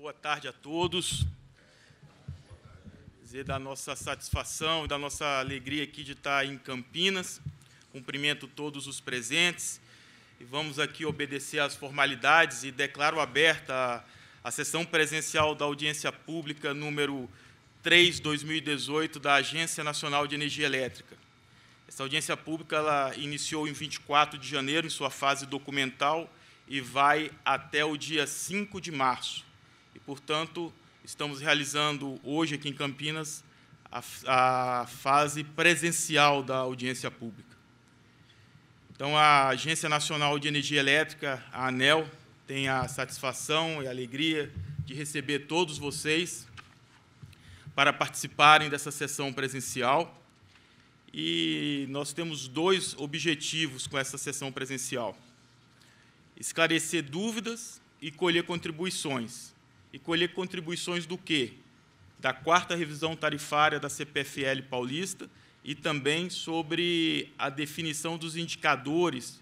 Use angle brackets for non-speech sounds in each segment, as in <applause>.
Boa tarde a todos. Dizer da nossa satisfação e da nossa alegria aqui de estar em Campinas. Cumprimento todos os presentes e vamos aqui obedecer às formalidades e declaro aberta a, a sessão presencial da audiência pública número 3/2018 da Agência Nacional de Energia Elétrica. Essa audiência pública ela iniciou em 24 de janeiro, em sua fase documental, e vai até o dia 5 de março. E, portanto, estamos realizando hoje aqui em Campinas a, a fase presencial da audiência pública. Então, a Agência Nacional de Energia Elétrica, a ANEL, tem a satisfação e a alegria de receber todos vocês para participarem dessa sessão presencial. E nós temos dois objetivos com essa sessão presencial: esclarecer dúvidas e colher contribuições, e colher contribuições do quê? Da quarta revisão tarifária da CPFL paulista e também sobre a definição dos indicadores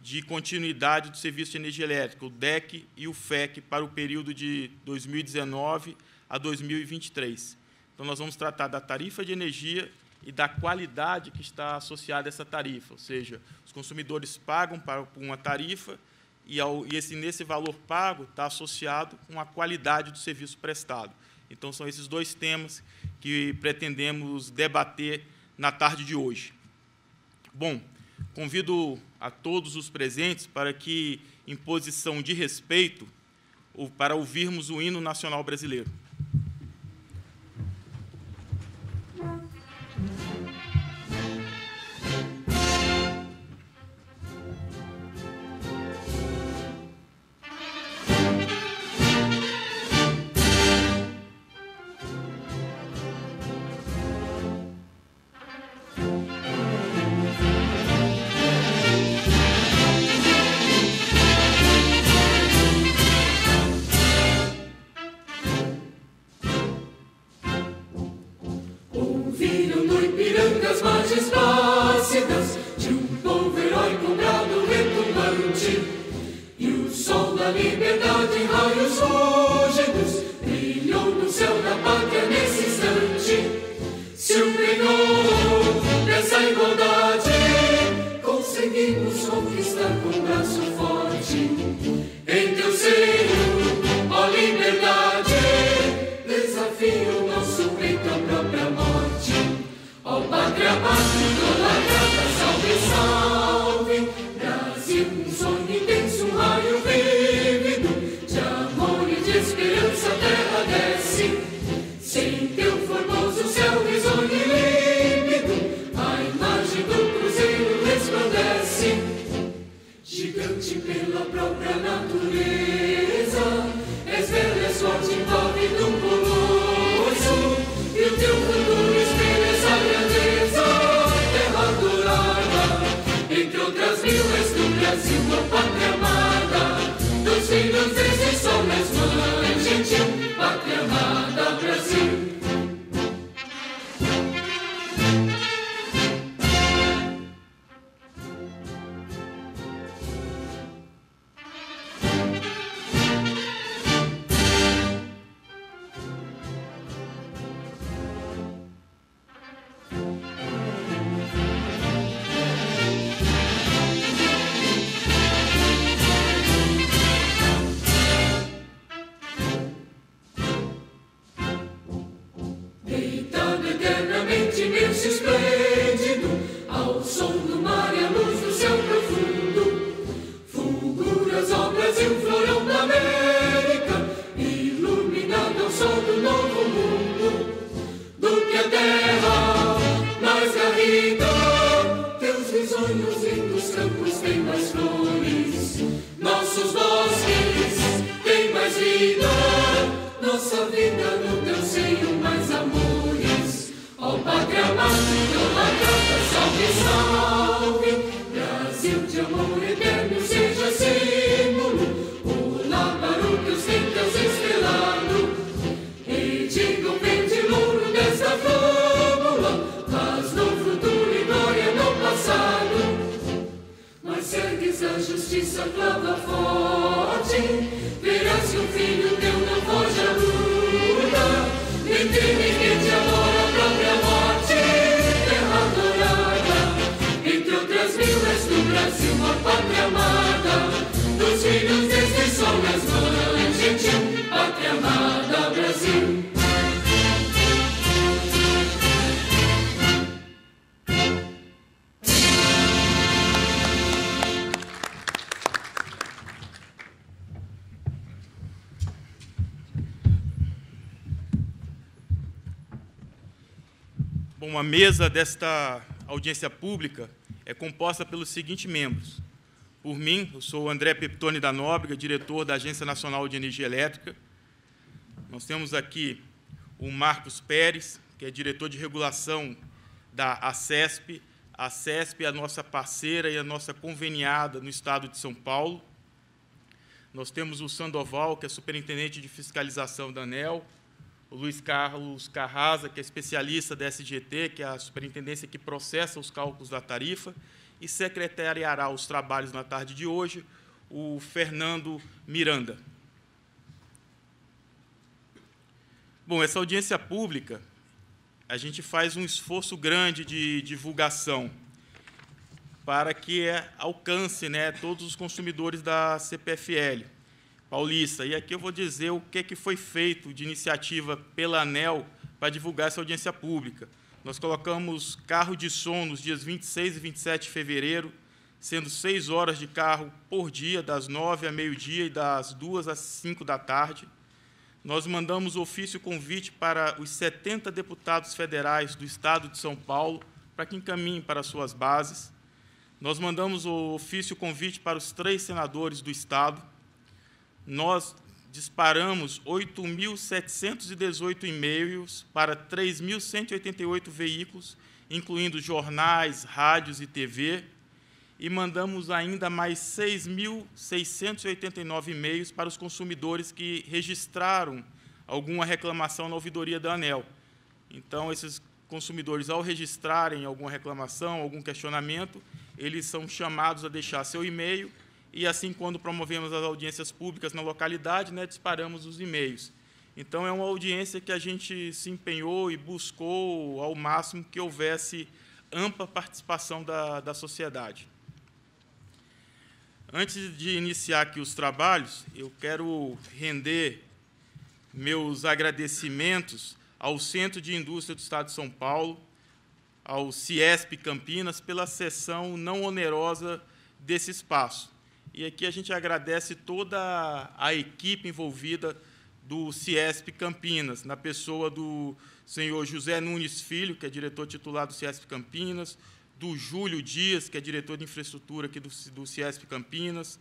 de continuidade do serviço de energia elétrica, o DEC e o FEC, para o período de 2019 a 2023. Então, nós vamos tratar da tarifa de energia e da qualidade que está associada a essa tarifa, ou seja, os consumidores pagam para uma tarifa e, ao, e esse, nesse valor pago está associado com a qualidade do serviço prestado. Então, são esses dois temas que pretendemos debater na tarde de hoje. Bom, convido a todos os presentes para que, em posição de respeito, para ouvirmos o hino nacional brasileiro. mesa desta audiência pública é composta pelos seguintes membros. Por mim, eu sou André Peptone da Nóbrega, diretor da Agência Nacional de Energia Elétrica. Nós temos aqui o Marcos Pérez, que é diretor de regulação da ACESP. A ACESP é a nossa parceira e a nossa conveniada no Estado de São Paulo. Nós temos o Sandoval, que é superintendente de fiscalização da ANEL o Luiz Carlos Carrasa, que é especialista da SGT, que é a superintendência que processa os cálculos da tarifa, e secretariará os trabalhos na tarde de hoje o Fernando Miranda. Bom, essa audiência pública, a gente faz um esforço grande de divulgação para que é, alcance né, todos os consumidores da CPFL paulista. E aqui eu vou dizer o que, é que foi feito de iniciativa pela ANEL para divulgar essa audiência pública. Nós colocamos carro de som nos dias 26 e 27 de fevereiro, sendo seis horas de carro por dia, das nove a meio-dia e das duas às cinco da tarde. Nós mandamos ofício convite para os 70 deputados federais do Estado de São Paulo para que encaminhem para suas bases. Nós mandamos o ofício convite para os três senadores do Estado nós disparamos 8.718 e-mails para 3.188 veículos, incluindo jornais, rádios e TV, e mandamos ainda mais 6.689 e-mails para os consumidores que registraram alguma reclamação na ouvidoria da ANEL. Então, esses consumidores, ao registrarem alguma reclamação, algum questionamento, eles são chamados a deixar seu e-mail e assim, quando promovemos as audiências públicas na localidade, né, disparamos os e-mails. Então, é uma audiência que a gente se empenhou e buscou ao máximo que houvesse ampla participação da, da sociedade. Antes de iniciar aqui os trabalhos, eu quero render meus agradecimentos ao Centro de Indústria do Estado de São Paulo, ao CIESP Campinas, pela sessão não onerosa desse espaço. E aqui a gente agradece toda a equipe envolvida do CIESP Campinas, na pessoa do senhor José Nunes Filho, que é diretor titular do CIESP Campinas, do Júlio Dias, que é diretor de infraestrutura aqui do, do CIESP Campinas,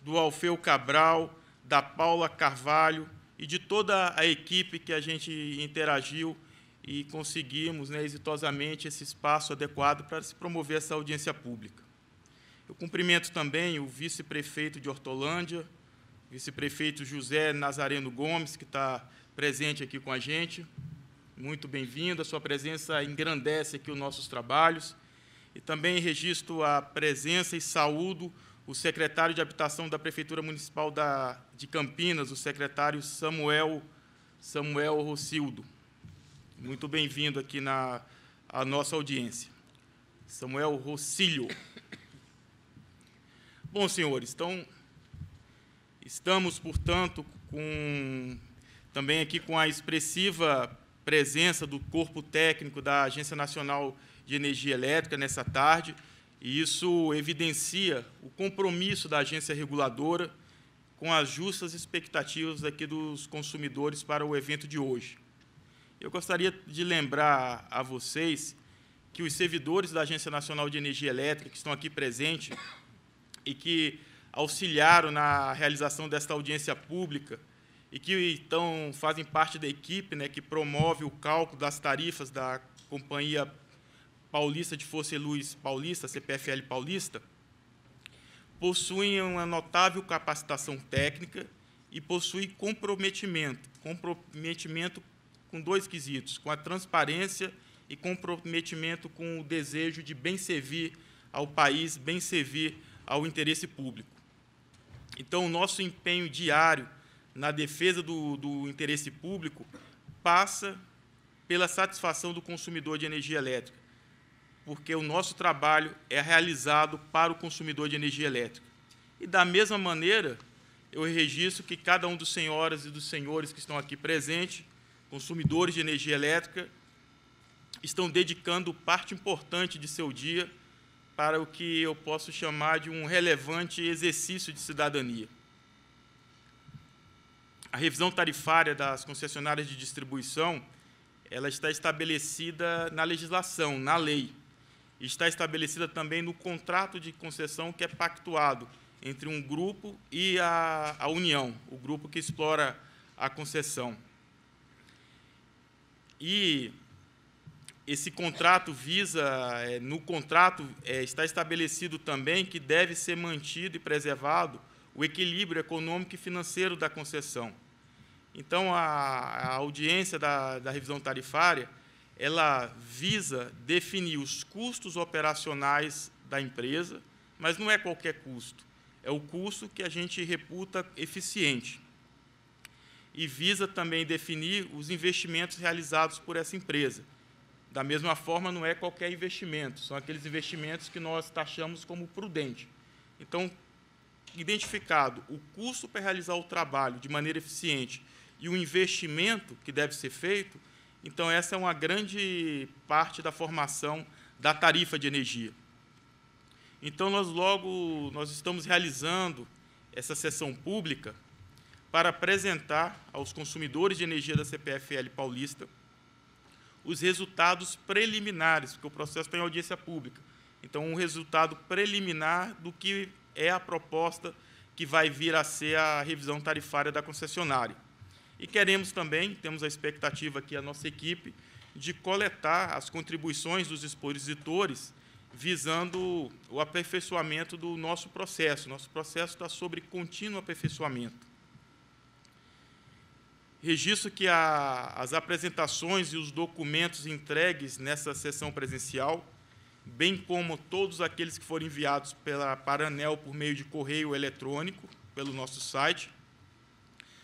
do Alfeu Cabral, da Paula Carvalho e de toda a equipe que a gente interagiu e conseguimos né, exitosamente esse espaço adequado para se promover essa audiência pública. Eu cumprimento também o vice-prefeito de Hortolândia, vice-prefeito José Nazareno Gomes, que está presente aqui com a gente. Muito bem-vindo, a sua presença engrandece aqui os nossos trabalhos. E também registro a presença e saúdo o secretário de Habitação da Prefeitura Municipal da, de Campinas, o secretário Samuel, Samuel Rocildo. Muito bem-vindo aqui na nossa audiência. Samuel Rocílio. Bom, senhores, então estamos, portanto, com também aqui com a expressiva presença do corpo técnico da Agência Nacional de Energia Elétrica nessa tarde, e isso evidencia o compromisso da agência reguladora com as justas expectativas aqui dos consumidores para o evento de hoje. Eu gostaria de lembrar a vocês que os servidores da Agência Nacional de Energia Elétrica que estão aqui presentes e que auxiliaram na realização desta audiência pública e que então fazem parte da equipe, né, que promove o cálculo das tarifas da Companhia Paulista de Força e Luz Paulista, CPFL Paulista, possuem uma notável capacitação técnica e possuem comprometimento, comprometimento com dois quesitos, com a transparência e comprometimento com o desejo de bem servir ao país, bem servir ao interesse público. Então, o nosso empenho diário na defesa do, do interesse público passa pela satisfação do consumidor de energia elétrica, porque o nosso trabalho é realizado para o consumidor de energia elétrica. E, da mesma maneira, eu registro que cada um dos senhoras e dos senhores que estão aqui presentes, consumidores de energia elétrica, estão dedicando parte importante de seu dia para o que eu posso chamar de um relevante exercício de cidadania. A revisão tarifária das concessionárias de distribuição, ela está estabelecida na legislação, na lei. Está estabelecida também no contrato de concessão que é pactuado entre um grupo e a, a União, o grupo que explora a concessão. E esse contrato visa, é, no contrato é, está estabelecido também que deve ser mantido e preservado o equilíbrio econômico e financeiro da concessão. Então, a, a audiência da, da revisão tarifária ela visa definir os custos operacionais da empresa, mas não é qualquer custo, é o custo que a gente reputa eficiente. E visa também definir os investimentos realizados por essa empresa da mesma forma, não é qualquer investimento, são aqueles investimentos que nós taxamos como prudente. Então, identificado o custo para realizar o trabalho de maneira eficiente e o investimento que deve ser feito, então essa é uma grande parte da formação da tarifa de energia. Então nós logo nós estamos realizando essa sessão pública para apresentar aos consumidores de energia da CPFL Paulista os resultados preliminares, porque o processo tem audiência pública. Então, um resultado preliminar do que é a proposta que vai vir a ser a revisão tarifária da concessionária. E queremos também, temos a expectativa aqui, a nossa equipe, de coletar as contribuições dos expositores, visando o aperfeiçoamento do nosso processo. Nosso processo está sobre contínuo aperfeiçoamento. Registro que a, as apresentações e os documentos entregues nessa sessão presencial, bem como todos aqueles que foram enviados pela Paranel por meio de correio eletrônico, pelo nosso site,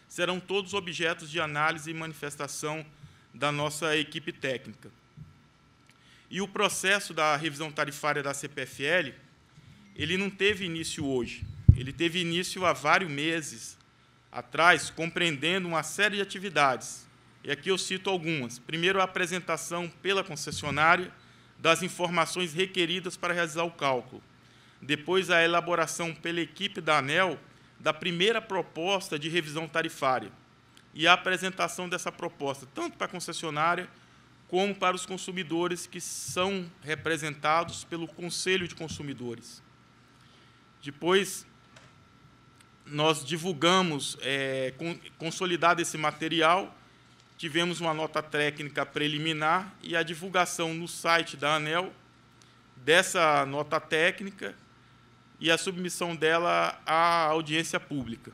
serão todos objetos de análise e manifestação da nossa equipe técnica. E o processo da revisão tarifária da CPFL, ele não teve início hoje. Ele teve início há vários meses atrás, compreendendo uma série de atividades. E aqui eu cito algumas. Primeiro, a apresentação pela concessionária das informações requeridas para realizar o cálculo. Depois, a elaboração pela equipe da ANEL da primeira proposta de revisão tarifária e a apresentação dessa proposta, tanto para a concessionária como para os consumidores que são representados pelo Conselho de Consumidores. Depois, nós divulgamos, é, consolidado esse material, tivemos uma nota técnica preliminar e a divulgação no site da ANEL dessa nota técnica e a submissão dela à audiência pública.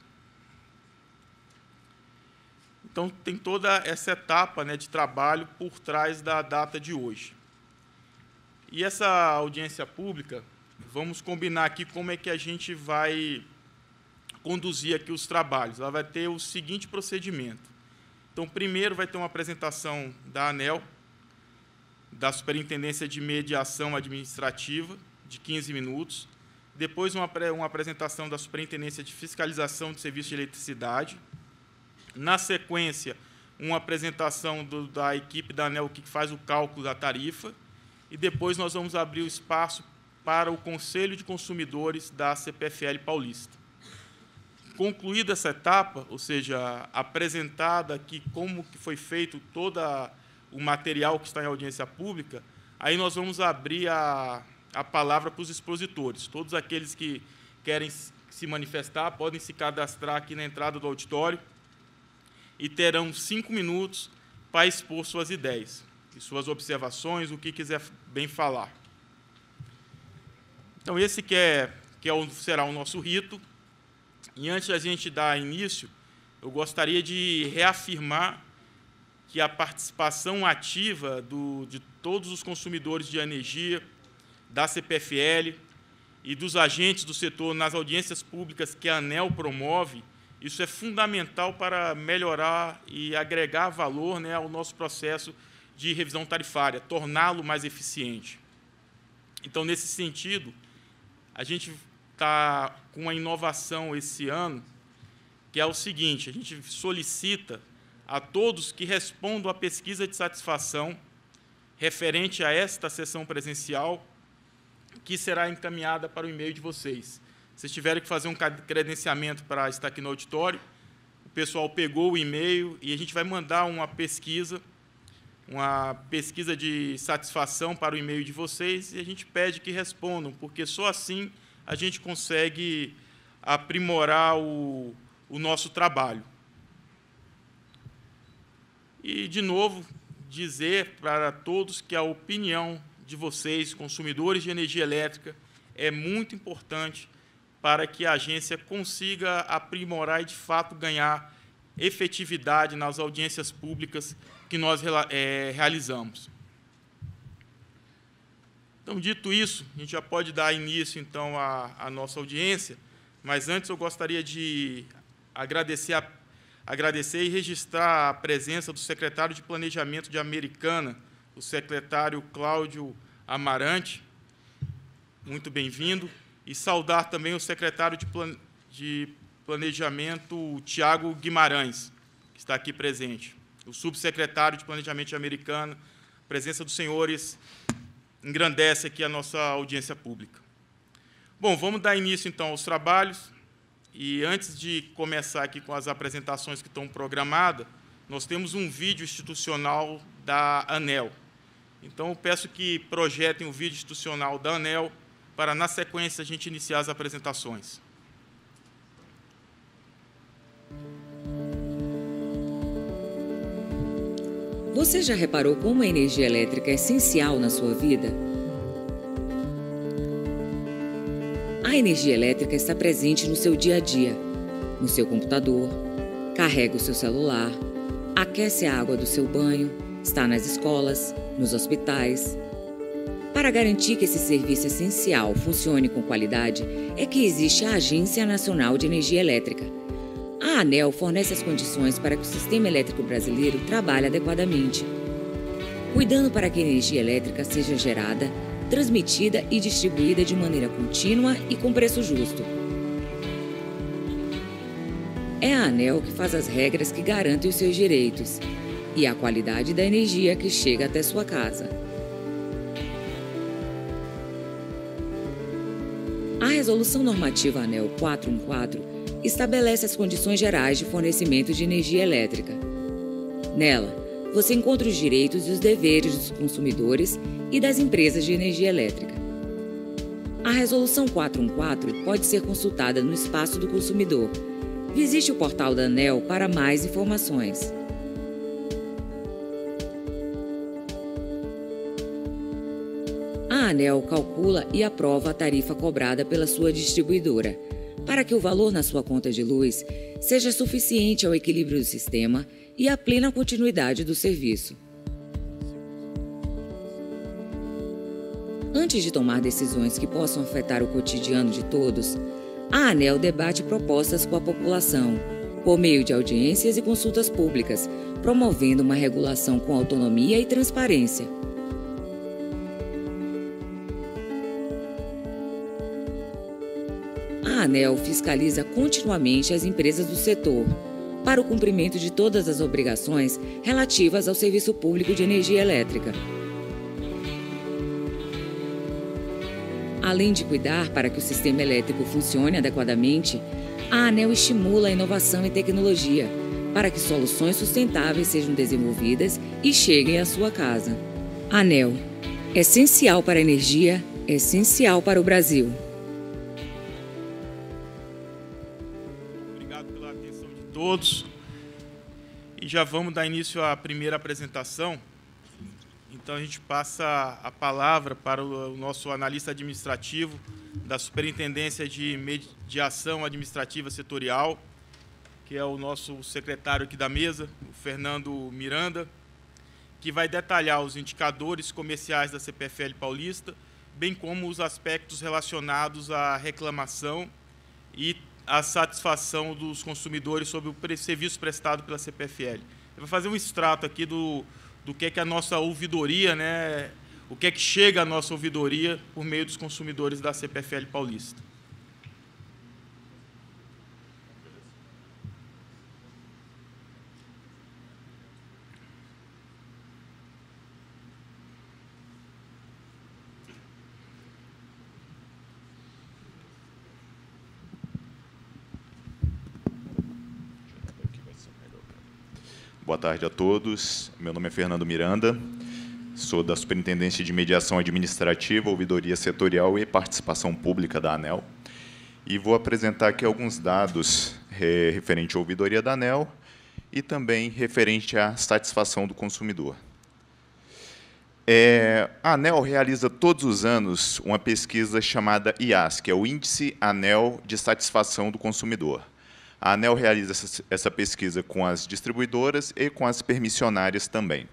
Então, tem toda essa etapa né, de trabalho por trás da data de hoje. E essa audiência pública, vamos combinar aqui como é que a gente vai conduzir aqui os trabalhos. Ela vai ter o seguinte procedimento. Então, primeiro vai ter uma apresentação da ANEL, da Superintendência de Mediação Administrativa, de 15 minutos. Depois, uma, uma apresentação da Superintendência de Fiscalização de Serviços de Eletricidade. Na sequência, uma apresentação do, da equipe da ANEL que faz o cálculo da tarifa. E depois nós vamos abrir o espaço para o Conselho de Consumidores da CPFL Paulista concluída essa etapa, ou seja, apresentada aqui como que foi feito todo o material que está em audiência pública, aí nós vamos abrir a, a palavra para os expositores. Todos aqueles que querem se manifestar podem se cadastrar aqui na entrada do auditório e terão cinco minutos para expor suas ideias, suas observações, o que quiser bem falar. Então, esse que, é, que é o, será o nosso rito e antes da gente dar início, eu gostaria de reafirmar que a participação ativa do, de todos os consumidores de energia, da CPFL e dos agentes do setor nas audiências públicas que a ANEL promove, isso é fundamental para melhorar e agregar valor né, ao nosso processo de revisão tarifária, torná-lo mais eficiente. Então, nesse sentido, a gente está com uma inovação esse ano, que é o seguinte: a gente solicita a todos que respondam à pesquisa de satisfação referente a esta sessão presencial, que será encaminhada para o e-mail de vocês. Vocês tiverem que fazer um credenciamento para estar aqui no auditório. O pessoal pegou o e-mail e a gente vai mandar uma pesquisa, uma pesquisa de satisfação para o e-mail de vocês e a gente pede que respondam, porque só assim a gente consegue aprimorar o, o nosso trabalho. E, de novo, dizer para todos que a opinião de vocês, consumidores de energia elétrica, é muito importante para que a agência consiga aprimorar e, de fato, ganhar efetividade nas audiências públicas que nós é, realizamos. Então, dito isso, a gente já pode dar início, então, à, à nossa audiência, mas antes eu gostaria de agradecer, a, agradecer e registrar a presença do secretário de Planejamento de Americana, o secretário Cláudio Amarante, muito bem-vindo, e saudar também o secretário de, plan, de Planejamento, Tiago Guimarães, que está aqui presente, o subsecretário de Planejamento de Americana, presença dos senhores engrandece aqui a nossa audiência pública. Bom, vamos dar início então aos trabalhos. E antes de começar aqui com as apresentações que estão programadas, nós temos um vídeo institucional da ANEL. Então, peço que projetem o vídeo institucional da ANEL para, na sequência, a gente iniciar as apresentações. Você já reparou como a energia elétrica é essencial na sua vida? A energia elétrica está presente no seu dia a dia, no seu computador, carrega o seu celular, aquece a água do seu banho, está nas escolas, nos hospitais. Para garantir que esse serviço essencial funcione com qualidade, é que existe a Agência Nacional de Energia Elétrica a ANEL fornece as condições para que o sistema elétrico brasileiro trabalhe adequadamente, cuidando para que a energia elétrica seja gerada, transmitida e distribuída de maneira contínua e com preço justo. É a ANEL que faz as regras que garantem os seus direitos e a qualidade da energia que chega até sua casa. A Resolução Normativa ANEL 414 estabelece as condições gerais de fornecimento de energia elétrica. Nela, você encontra os direitos e os deveres dos consumidores e das empresas de energia elétrica. A Resolução 414 pode ser consultada no espaço do consumidor. Visite o portal da ANEL para mais informações. A ANEL calcula e aprova a tarifa cobrada pela sua distribuidora para que o valor na sua conta de luz seja suficiente ao equilíbrio do sistema e à plena continuidade do serviço. Antes de tomar decisões que possam afetar o cotidiano de todos, a ANEL debate propostas com a população, por meio de audiências e consultas públicas, promovendo uma regulação com autonomia e transparência. A ANEL fiscaliza continuamente as empresas do setor para o cumprimento de todas as obrigações relativas ao serviço público de energia elétrica. Além de cuidar para que o sistema elétrico funcione adequadamente, a ANEL estimula a inovação e tecnologia para que soluções sustentáveis sejam desenvolvidas e cheguem à sua casa. ANEL essencial para a energia, essencial para o Brasil. todos. E já vamos dar início à primeira apresentação. Então a gente passa a palavra para o nosso analista administrativo da Superintendência de Mediação Administrativa Setorial, que é o nosso secretário aqui da mesa, o Fernando Miranda, que vai detalhar os indicadores comerciais da CPFL Paulista, bem como os aspectos relacionados à reclamação e a satisfação dos consumidores sobre o serviço prestado pela CPFL. Eu vou fazer um extrato aqui do, do que é que a nossa ouvidoria, né, o que é que chega à nossa ouvidoria por meio dos consumidores da CPFL paulista. Boa tarde a todos. Meu nome é Fernando Miranda. Sou da Superintendência de Mediação Administrativa, Ouvidoria Setorial e Participação Pública da ANEL. E vou apresentar aqui alguns dados eh, referente à ouvidoria da ANEL e também referente à satisfação do consumidor. É, a ANEL realiza todos os anos uma pesquisa chamada IAS, que é o Índice ANEL de Satisfação do Consumidor. A ANEL realiza essa pesquisa com as distribuidoras e com as permissionárias também.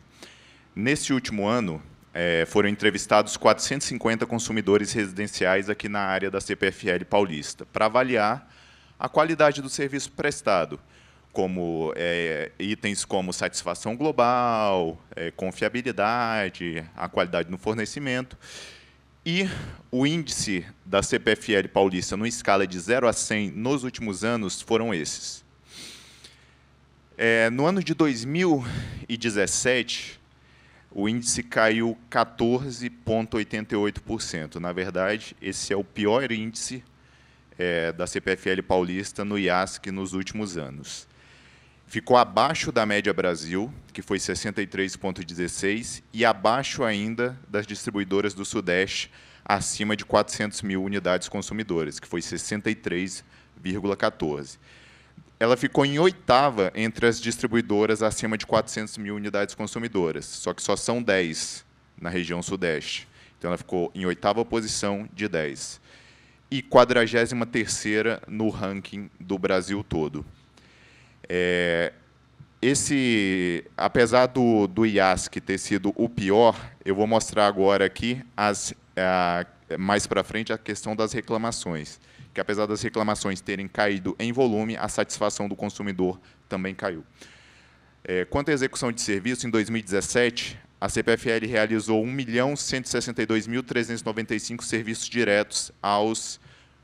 Neste último ano, é, foram entrevistados 450 consumidores residenciais aqui na área da CPFL paulista, para avaliar a qualidade do serviço prestado, como é, itens como satisfação global, é, confiabilidade, a qualidade no fornecimento. E o índice da CPFL paulista numa escala de 0 a 100 nos últimos anos foram esses. É, no ano de 2017, o índice caiu 14,88%. Na verdade, esse é o pior índice é, da CPFL paulista no IASC nos últimos anos ficou abaixo da média Brasil, que foi 63,16, e abaixo ainda das distribuidoras do Sudeste, acima de 400 mil unidades consumidoras, que foi 63,14. Ela ficou em oitava entre as distribuidoras acima de 400 mil unidades consumidoras, só que só são 10 na região Sudeste. Então, ela ficou em oitava posição de 10. E 43ª no ranking do Brasil todo. É, esse, apesar do, do IASC ter sido o pior, eu vou mostrar agora aqui, as, a, mais para frente, a questão das reclamações. Que apesar das reclamações terem caído em volume, a satisfação do consumidor também caiu. É, quanto à execução de serviço, em 2017, a CPFL realizou 1.162.395 serviços diretos aos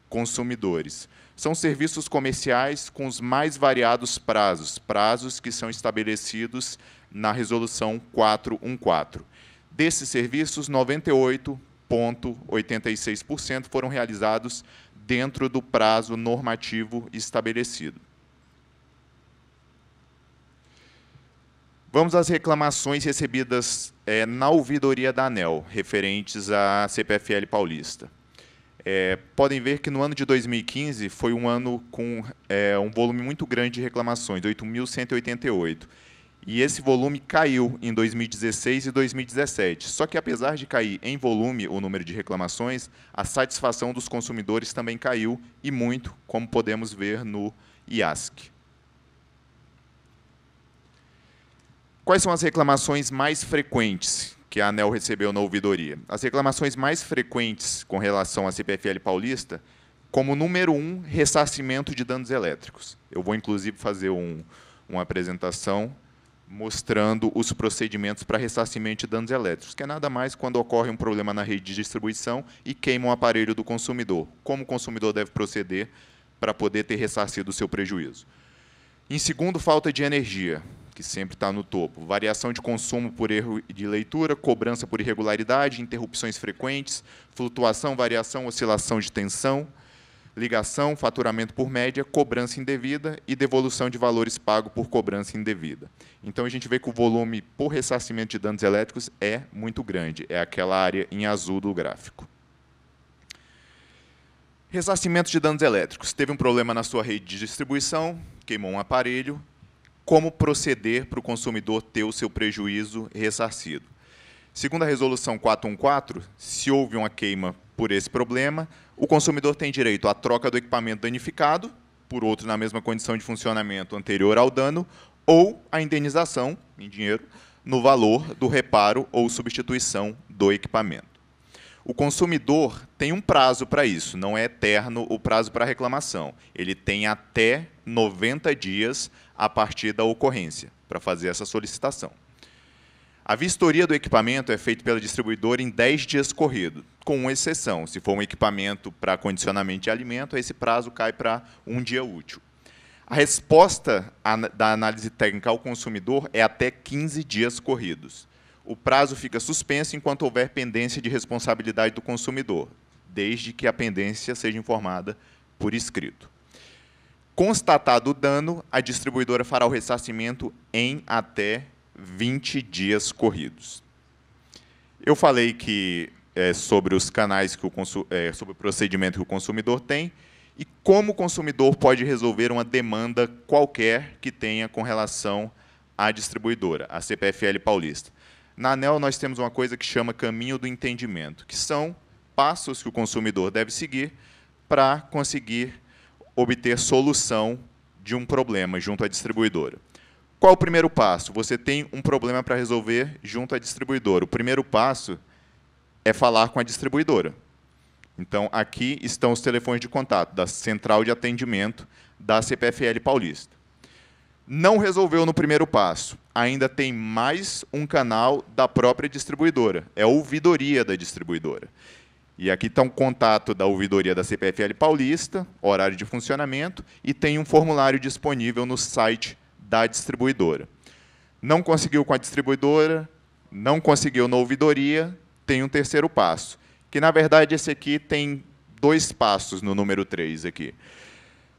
consumidores. São serviços comerciais com os mais variados prazos, prazos que são estabelecidos na resolução 414. Desses serviços, 98,86% foram realizados dentro do prazo normativo estabelecido. Vamos às reclamações recebidas é, na ouvidoria da ANEL, referentes à CPFL Paulista. É, podem ver que no ano de 2015 foi um ano com é, um volume muito grande de reclamações, 8.188. E esse volume caiu em 2016 e 2017. Só que, apesar de cair em volume o número de reclamações, a satisfação dos consumidores também caiu, e muito, como podemos ver no IASC. Quais são as reclamações mais frequentes que a ANEL recebeu na ouvidoria. As reclamações mais frequentes com relação à CPFL paulista, como número um, ressarcimento de danos elétricos. Eu vou, inclusive, fazer um, uma apresentação mostrando os procedimentos para ressarcimento de danos elétricos, que é nada mais quando ocorre um problema na rede de distribuição e queima um aparelho do consumidor. Como o consumidor deve proceder para poder ter ressarcido o seu prejuízo. Em segundo, falta de energia que sempre está no topo. Variação de consumo por erro de leitura, cobrança por irregularidade, interrupções frequentes, flutuação, variação, oscilação de tensão, ligação, faturamento por média, cobrança indevida e devolução de valores pagos por cobrança indevida. Então, a gente vê que o volume por ressarcimento de danos elétricos é muito grande, é aquela área em azul do gráfico. Ressarcimento de danos elétricos. Teve um problema na sua rede de distribuição, queimou um aparelho, como proceder para o consumidor ter o seu prejuízo ressarcido. Segundo a resolução 414, se houve uma queima por esse problema, o consumidor tem direito à troca do equipamento danificado por outro na mesma condição de funcionamento anterior ao dano ou à indenização em dinheiro no valor do reparo ou substituição do equipamento. O consumidor tem um prazo para isso, não é eterno o prazo para reclamação. Ele tem até 90 dias a partir da ocorrência, para fazer essa solicitação. A vistoria do equipamento é feita pela distribuidora em 10 dias corrido, com uma exceção. Se for um equipamento para condicionamento de alimento, esse prazo cai para um dia útil. A resposta da análise técnica ao consumidor é até 15 dias corridos. O prazo fica suspenso enquanto houver pendência de responsabilidade do consumidor, desde que a pendência seja informada por escrito. Constatado o dano, a distribuidora fará o ressarcimento em até 20 dias corridos. Eu falei que é, sobre os canais que o é, sobre o procedimento que o consumidor tem e como o consumidor pode resolver uma demanda qualquer que tenha com relação à distribuidora, a CPFL Paulista. Na ANEL, nós temos uma coisa que chama caminho do entendimento, que são passos que o consumidor deve seguir para conseguir obter solução de um problema junto à distribuidora. Qual o primeiro passo? Você tem um problema para resolver junto à distribuidora. O primeiro passo é falar com a distribuidora. Então, aqui estão os telefones de contato da central de atendimento da CPFL Paulista. Não resolveu no primeiro passo. Ainda tem mais um canal da própria distribuidora. É a ouvidoria da distribuidora. E aqui está um contato da ouvidoria da CPFL Paulista, horário de funcionamento, e tem um formulário disponível no site da distribuidora. Não conseguiu com a distribuidora, não conseguiu na ouvidoria, tem um terceiro passo, que na verdade esse aqui tem dois passos no número 3 aqui.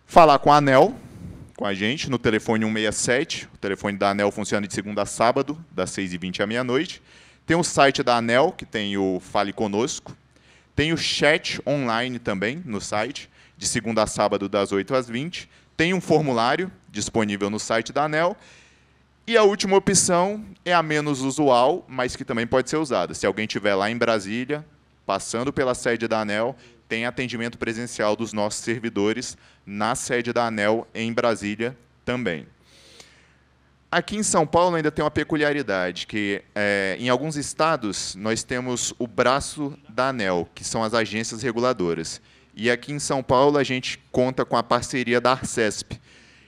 Falar com a ANEL, com a gente, no telefone 167, o telefone da ANEL funciona de segunda a sábado, das 6h20 à meia-noite. Tem o site da ANEL, que tem o Fale Conosco, tem o chat online também no site, de segunda a sábado, das 8 às 20. Tem um formulário disponível no site da ANEL. E a última opção é a menos usual, mas que também pode ser usada. Se alguém estiver lá em Brasília, passando pela sede da ANEL, tem atendimento presencial dos nossos servidores na sede da ANEL em Brasília também. Aqui em São Paulo ainda tem uma peculiaridade, que é, em alguns estados nós temos o braço da ANEL, que são as agências reguladoras. E aqui em São Paulo a gente conta com a parceria da Arcesp.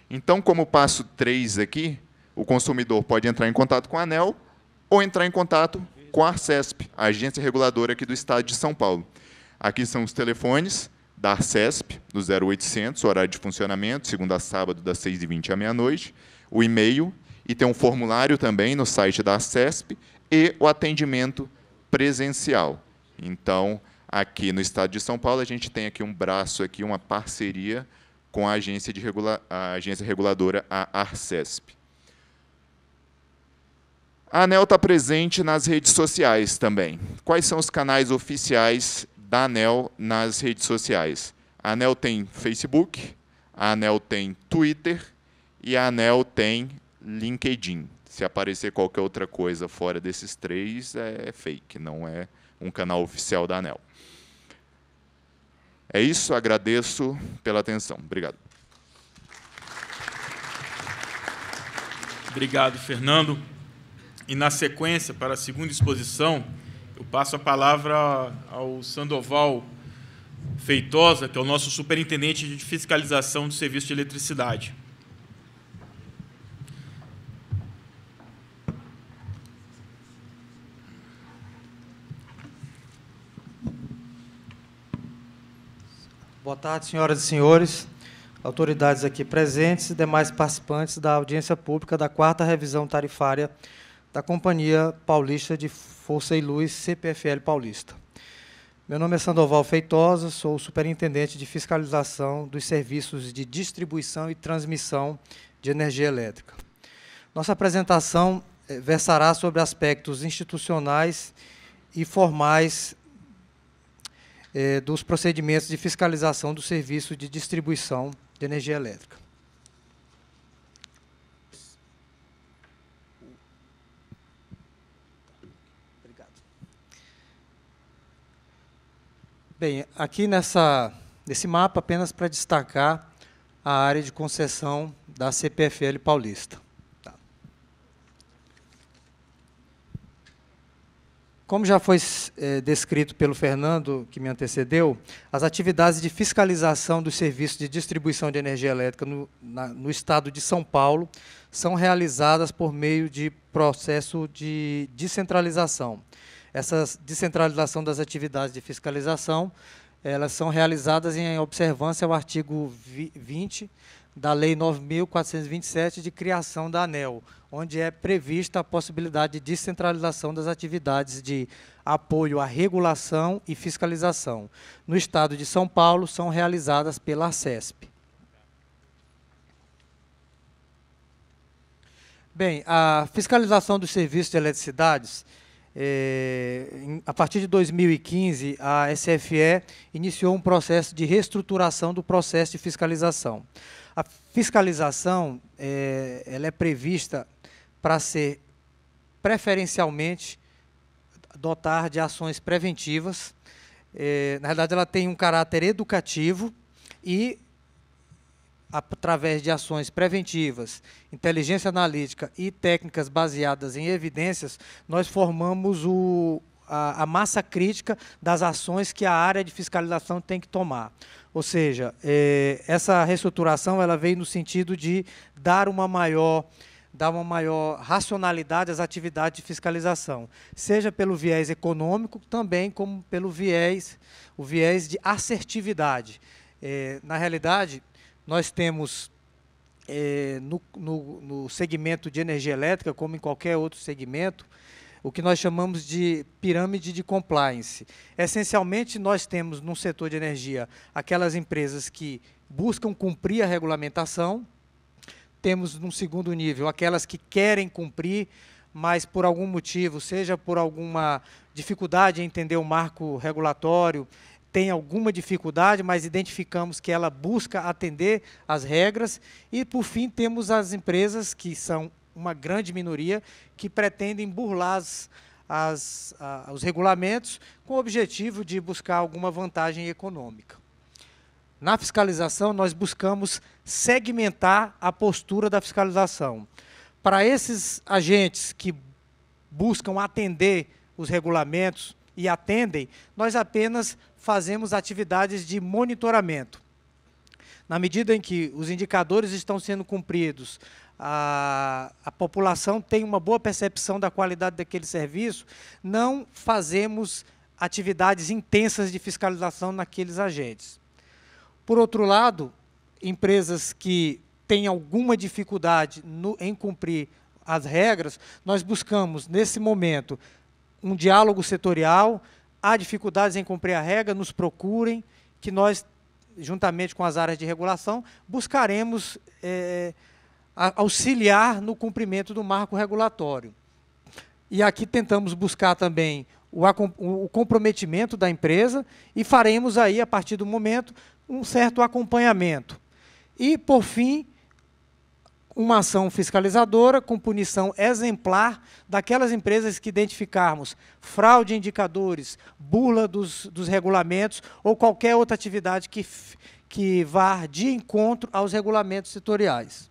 Então, como passo 3 aqui, o consumidor pode entrar em contato com a ANEL ou entrar em contato com a Arcesp, a agência reguladora aqui do estado de São Paulo. Aqui são os telefones da Arcesp, do 0800, horário de funcionamento, segunda a sábado, das 6h20 à meia-noite, o e-mail e tem um formulário também no site da CESP e o atendimento presencial. Então, aqui no estado de São Paulo, a gente tem aqui um braço, aqui uma parceria com a agência, de regula a agência reguladora, a ARCESP. A ANEL está presente nas redes sociais também. Quais são os canais oficiais da ANEL nas redes sociais? A ANEL tem Facebook, a ANEL tem Twitter e a ANEL tem LinkedIn. Se aparecer qualquer outra coisa fora desses três, é fake, não é um canal oficial da ANEL. É isso, agradeço pela atenção. Obrigado. Obrigado, Fernando. E na sequência, para a segunda exposição, eu passo a palavra ao Sandoval Feitosa, que é o nosso superintendente de fiscalização do serviço de eletricidade. Boa tarde, senhoras e senhores, autoridades aqui presentes e demais participantes da audiência pública da quarta revisão tarifária da Companhia Paulista de Força e Luz, CPFL Paulista. Meu nome é Sandoval Feitosa, sou superintendente de fiscalização dos serviços de distribuição e transmissão de energia elétrica. Nossa apresentação eh, versará sobre aspectos institucionais e formais eh, dos procedimentos de fiscalização do serviço de distribuição de energia elétrica. Obrigado. Bem, aqui nessa, nesse mapa, apenas para destacar a área de concessão da CPFL paulista. Como já foi é, descrito pelo Fernando, que me antecedeu, as atividades de fiscalização do serviço de distribuição de energia elétrica no, na, no, estado de São Paulo são realizadas por meio de processo de descentralização. Essa descentralização das atividades de fiscalização, elas são realizadas em observância ao artigo 20 da Lei 9.427 de criação da ANEL, onde é prevista a possibilidade de descentralização das atividades de apoio à regulação e fiscalização. No estado de São Paulo, são realizadas pela CESP. Bem, a fiscalização dos serviços de eletricidades, é, a partir de 2015, a SFE iniciou um processo de reestruturação do processo de fiscalização. A fiscalização é, ela é prevista para ser preferencialmente dotar de ações preventivas. É, na verdade, ela tem um caráter educativo e, através de ações preventivas, inteligência analítica e técnicas baseadas em evidências, nós formamos o, a, a massa crítica das ações que a área de fiscalização tem que tomar. Ou seja, é, essa reestruturação ela veio no sentido de dar uma maior dar uma maior racionalidade às atividades de fiscalização, seja pelo viés econômico, também como pelo viés, o viés de assertividade. É, na realidade, nós temos é, no, no, no segmento de energia elétrica, como em qualquer outro segmento, o que nós chamamos de pirâmide de compliance. Essencialmente, nós temos no setor de energia aquelas empresas que buscam cumprir a regulamentação, temos num segundo nível aquelas que querem cumprir, mas por algum motivo, seja por alguma dificuldade em entender o marco regulatório, tem alguma dificuldade, mas identificamos que ela busca atender às regras. E, por fim, temos as empresas, que são uma grande minoria, que pretendem burlar as, as, a, os regulamentos com o objetivo de buscar alguma vantagem econômica na fiscalização, nós buscamos segmentar a postura da fiscalização. Para esses agentes que buscam atender os regulamentos e atendem, nós apenas fazemos atividades de monitoramento. Na medida em que os indicadores estão sendo cumpridos, a, a, população tem uma boa percepção da qualidade daquele serviço, não fazemos atividades intensas de fiscalização naqueles agentes. Por outro lado, empresas que têm alguma dificuldade no, em cumprir as regras, nós buscamos, nesse momento, um diálogo setorial. Há dificuldades em cumprir a regra, nos procurem, que nós, juntamente com as áreas de regulação, buscaremos é, auxiliar no cumprimento do marco regulatório. E aqui tentamos buscar também o, o comprometimento da empresa e faremos aí, a partir do momento, um certo acompanhamento. E, por fim, uma ação fiscalizadora com punição exemplar daquelas empresas que identificarmos fraude em indicadores, burla dos, dos regulamentos ou qualquer outra atividade que, que vá de encontro aos regulamentos setoriais.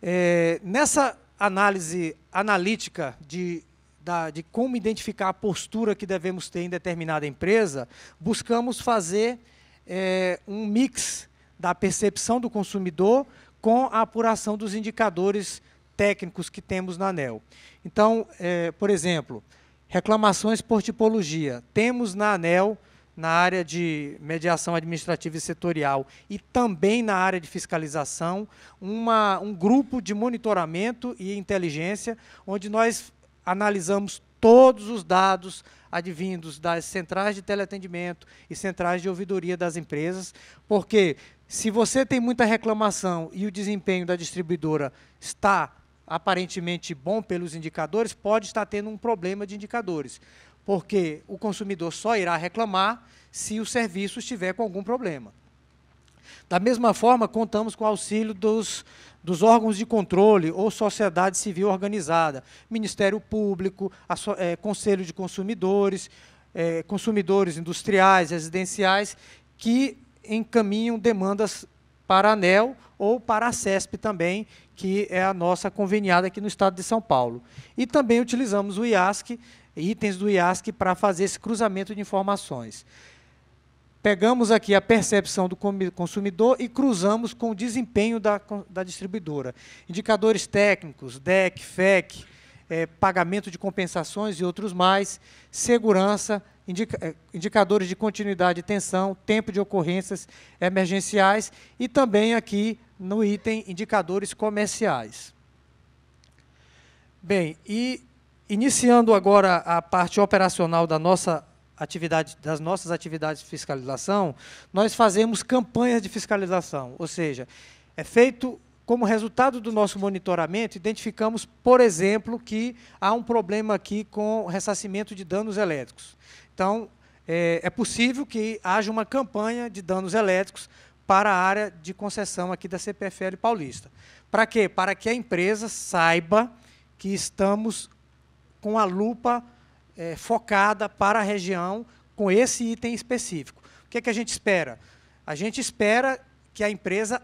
É, nessa análise analítica de da, de como identificar a postura que devemos ter em determinada empresa, buscamos fazer é, um mix da percepção do consumidor com a apuração dos indicadores técnicos que temos na ANEL. Então, é, por exemplo, reclamações por tipologia. Temos na ANEL, na área de mediação administrativa e setorial, e também na área de fiscalização, uma, um grupo de monitoramento e inteligência, onde nós analisamos todos os dados advindos das centrais de teleatendimento e centrais de ouvidoria das empresas, porque se você tem muita reclamação e o desempenho da distribuidora está aparentemente bom pelos indicadores, pode estar tendo um problema de indicadores, porque o consumidor só irá reclamar se o serviço estiver com algum problema. Da mesma forma, contamos com o auxílio dos, dos órgãos de controle ou sociedade civil organizada, Ministério Público, é, Conselho de Consumidores, é, consumidores industriais, residenciais, que encaminham demandas para a ANEL ou para a CESP também, que é a nossa conveniada aqui no estado de São Paulo. E também utilizamos o IASC, itens do IASC, para fazer esse cruzamento de informações pegamos aqui a percepção do consumidor e cruzamos com o desempenho da, da distribuidora. Indicadores técnicos, DEC, FEC, é, pagamento de compensações e outros mais, segurança, indica, é, indicadores de continuidade e tensão, tempo de ocorrências emergenciais e também aqui no item indicadores comerciais. Bem, e iniciando agora a parte operacional da nossa atividade, das nossas atividades de fiscalização, nós fazemos campanhas de fiscalização, ou seja, é feito como resultado do nosso monitoramento, identificamos, por exemplo, que há um problema aqui com ressarcimento de danos elétricos. Então, é, é possível que haja uma campanha de danos elétricos para a área de concessão aqui da CPFL Paulista. Para quê? Para que a empresa saiba que estamos com a lupa é, focada para a região com esse item específico. O que, é que a gente espera? A gente espera que a empresa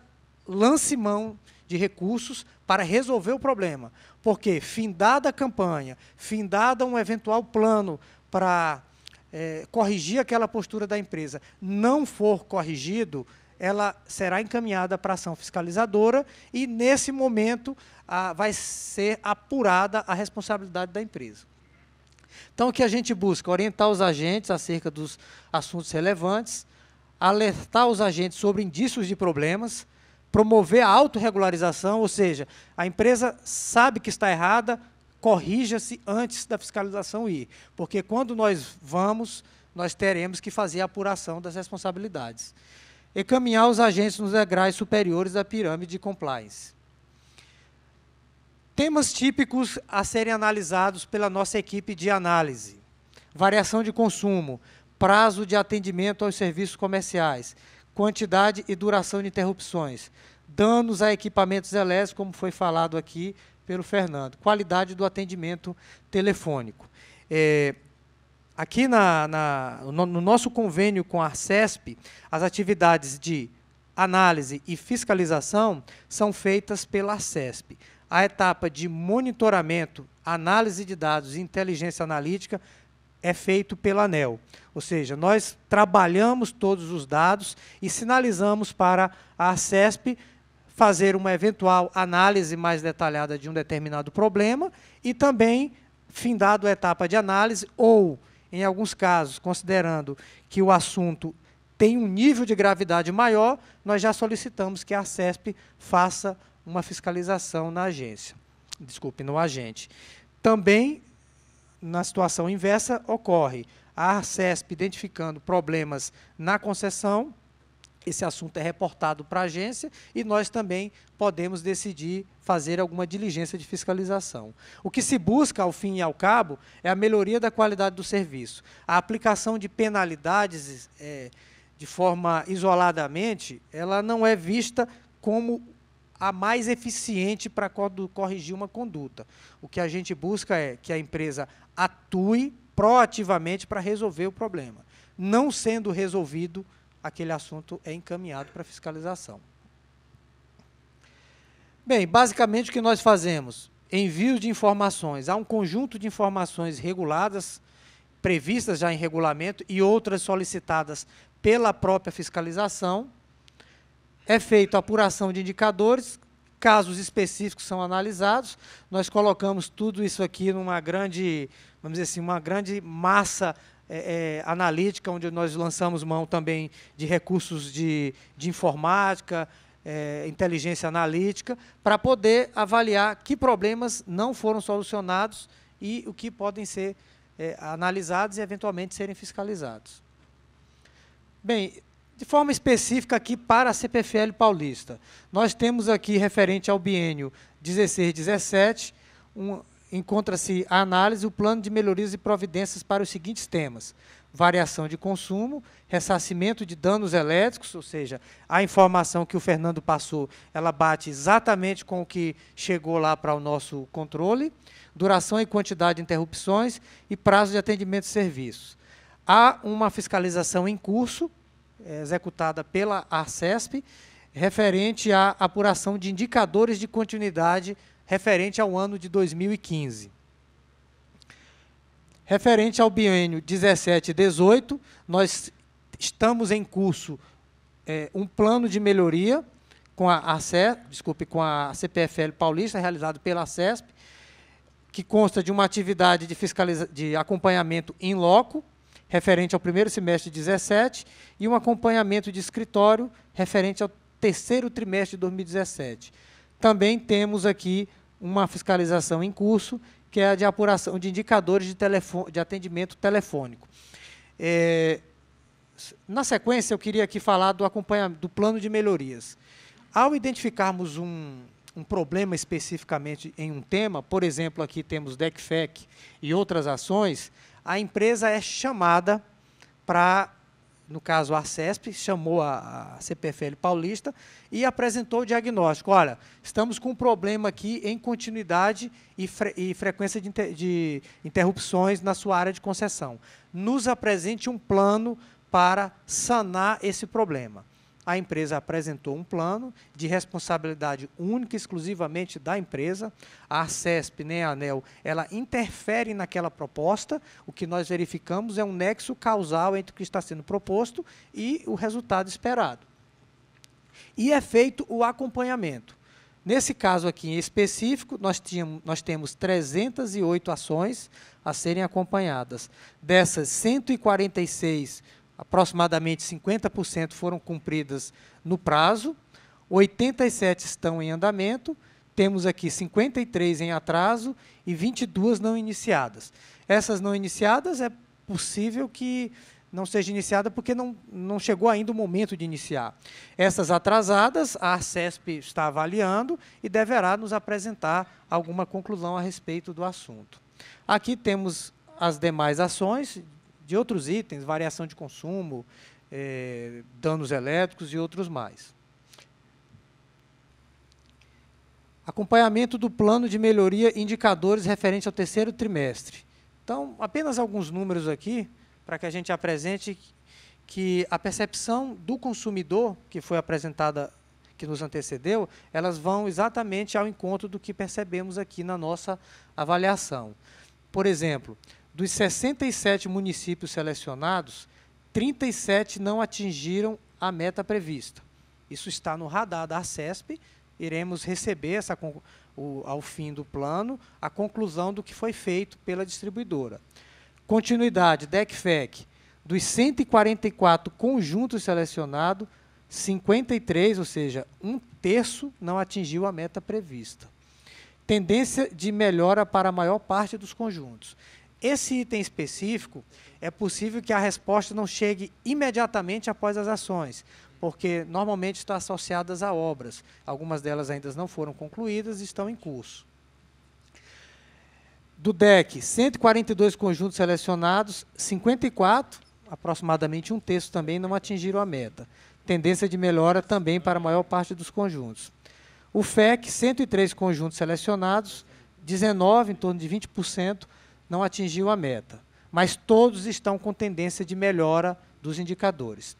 lance mão de recursos para resolver o problema. Porque, findada a campanha, findada um eventual plano para é, corrigir aquela postura da empresa, não for corrigido, ela será encaminhada para a ação fiscalizadora e, nesse momento, a, vai ser apurada a responsabilidade da empresa. Então, o que a gente busca? Orientar os agentes acerca dos assuntos relevantes, alertar os agentes sobre indícios de problemas, promover a autorregularização, ou seja, a empresa sabe que está errada, corrija-se antes da fiscalização ir. Porque quando nós vamos, nós teremos que fazer a apuração das responsabilidades. Encaminhar os agentes nos degraus superiores da pirâmide de compliance. Temas típicos a serem analisados pela nossa equipe de análise: variação de consumo, prazo de atendimento aos serviços comerciais, quantidade e duração de interrupções, danos a equipamentos elétricos, como foi falado aqui pelo Fernando, qualidade do atendimento telefônico. É, aqui na, na, no, nosso convênio com a CESP as atividades de análise e fiscalização são feitas pela CESP a etapa de monitoramento, análise de dados e inteligência analítica é feito pela ANEL. Ou seja, nós trabalhamos todos os dados e sinalizamos para a CESP fazer uma eventual análise mais detalhada de um determinado problema e também, findado a etapa de análise, ou, em alguns casos, considerando que o assunto tem um nível de gravidade maior, nós já solicitamos que a CESP faça uma fiscalização na agência, desculpe, no agente. Também, na situação inversa, ocorre a Arcesp identificando problemas na concessão, esse assunto é reportado para a agência e nós também podemos decidir fazer alguma diligência de fiscalização. O que se busca, ao fim e ao cabo, é a melhoria da qualidade do serviço. A aplicação de penalidades é, de forma isoladamente, ela não é vista como a mais eficiente para corrigir uma conduta. O que a gente busca é que a empresa atue proativamente para resolver o problema. Não sendo resolvido, aquele assunto é encaminhado para fiscalização. Bem, basicamente o que nós fazemos? envio de informações. Há um conjunto de informações reguladas, previstas já em regulamento, e outras solicitadas pela própria fiscalização é feita a apuração de indicadores, casos específicos são analisados. Nós colocamos tudo isso aqui numa grande, vamos dizer assim, uma grande massa é, é, analítica, onde nós lançamos mão também de recursos de, de informática, é, inteligência analítica, para poder avaliar que problemas não foram solucionados e o que podem ser é, analisados e eventualmente serem fiscalizados. Bem, de forma específica aqui para a CPFL paulista. Nós temos aqui, referente ao biênio 16-17, um, encontra-se a análise, o plano de melhorias e providências para os seguintes temas. Variação de consumo, ressarcimento de danos elétricos, ou seja, a informação que o Fernando passou, ela bate exatamente com o que chegou lá para o nosso controle, duração e quantidade de interrupções e prazo de atendimento de serviços. Há uma fiscalização em curso, é, executada pela ARCESP, referente à apuração de indicadores de continuidade referente ao ano de 2015. Referente ao biênio 17-18, nós estamos em curso é, um plano de melhoria com a, ACE, desculpe, com a CPFL Paulista, realizado pela CESP, que consta de uma atividade de, de acompanhamento em loco, referente ao primeiro semestre de 2017, e um acompanhamento de escritório referente ao terceiro trimestre de 2017. Também temos aqui uma fiscalização em curso, que é a de apuração de indicadores de, de atendimento telefônico. É, na sequência, eu queria aqui falar do, acompanhamento, do plano de melhorias. Ao identificarmos um, um problema especificamente em um tema, por exemplo, aqui temos DECFEC e outras ações, a empresa é chamada para, no caso a CESP, chamou a, a CPFL Paulista e apresentou o diagnóstico. Olha, estamos com um problema aqui em continuidade e, fre e frequência de, inter de interrupções na sua área de concessão. Nos apresente um plano para sanar esse problema a empresa apresentou um plano de responsabilidade única e exclusivamente da empresa. A CESP nem né, a ANEL, ela interfere naquela proposta. O que nós verificamos é um nexo causal entre o que está sendo proposto e o resultado esperado. E é feito o acompanhamento. Nesse caso aqui em específico, nós, tínhamos, nós temos 308 ações a serem acompanhadas. Dessas, 146 aproximadamente 50% foram cumpridas no prazo, 87 estão em andamento, temos aqui 53 em atraso e 22 não iniciadas. Essas não iniciadas é possível que não seja iniciada porque não, não chegou ainda o momento de iniciar. Essas atrasadas, a Arcesp está avaliando e deverá nos apresentar alguma conclusão a respeito do assunto. Aqui temos as demais ações de outros itens, variação de consumo, é, danos elétricos e outros mais. Acompanhamento do plano de melhoria indicadores referente ao terceiro trimestre. Então, apenas alguns números aqui para que a gente apresente que a percepção do consumidor que foi apresentada que nos antecedeu, elas vão exatamente ao encontro do que percebemos aqui na nossa avaliação. Por exemplo, dos 67 municípios selecionados, 37 não atingiram a meta prevista. Isso está no radar da ACESP. Iremos receber, essa, o, ao fim do plano, a conclusão do que foi feito pela distribuidora. Continuidade, DECFEC. Dos 144 conjuntos selecionados, 53, ou seja, um terço, não atingiu a meta prevista. Tendência de melhora para a maior parte dos conjuntos esse item específico, é possível que a resposta não chegue imediatamente após as ações, porque normalmente estão associadas a obras. Algumas delas ainda não foram concluídas e estão em curso. Do DEC, 142 conjuntos selecionados, 54, aproximadamente um terço também, não atingiram a meta. Tendência de melhora também para a maior parte dos conjuntos. O FEC, 103 conjuntos selecionados, 19, em torno de 20%, não atingiu a meta, mas todos estão com tendência de melhora dos indicadores.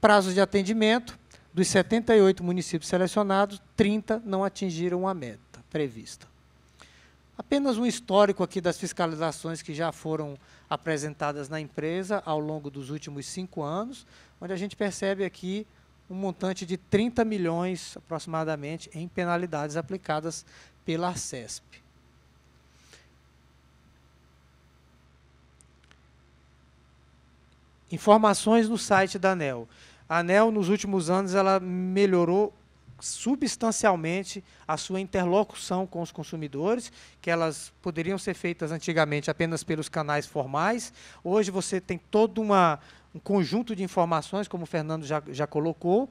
Prazos de atendimento, dos 78 municípios selecionados, 30 não atingiram a meta prevista. Apenas um histórico aqui das fiscalizações que já foram apresentadas na empresa ao longo dos últimos cinco anos, onde a gente percebe aqui um montante de 30 milhões aproximadamente em penalidades aplicadas pela CESP. Informações no site da ANEL. A ANEL, nos últimos anos, ela melhorou substancialmente a sua interlocução com os consumidores, que elas poderiam ser feitas antigamente apenas pelos canais formais. Hoje você tem todo uma, um conjunto de informações, como o Fernando já, já colocou.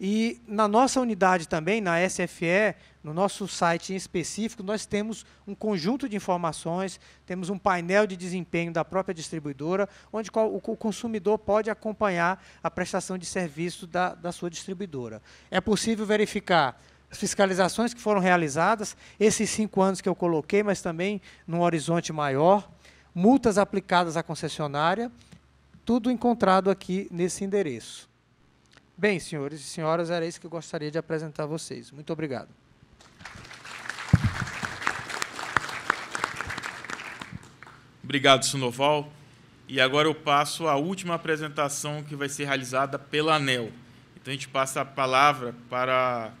E na nossa unidade também, na SFE, no nosso site em específico, nós temos um conjunto de informações, temos um painel de desempenho da própria distribuidora, onde o consumidor pode acompanhar a prestação de serviço da, da sua distribuidora. É possível verificar as fiscalizações que foram realizadas, esses cinco anos que eu coloquei, mas também num horizonte maior, multas aplicadas à concessionária, tudo encontrado aqui nesse endereço. Bem, senhores e senhoras, era isso que eu gostaria de apresentar a vocês. Muito obrigado. Obrigado, Sunoval. E agora eu passo à última apresentação que vai ser realizada pela ANEL. Então, a gente passa a palavra para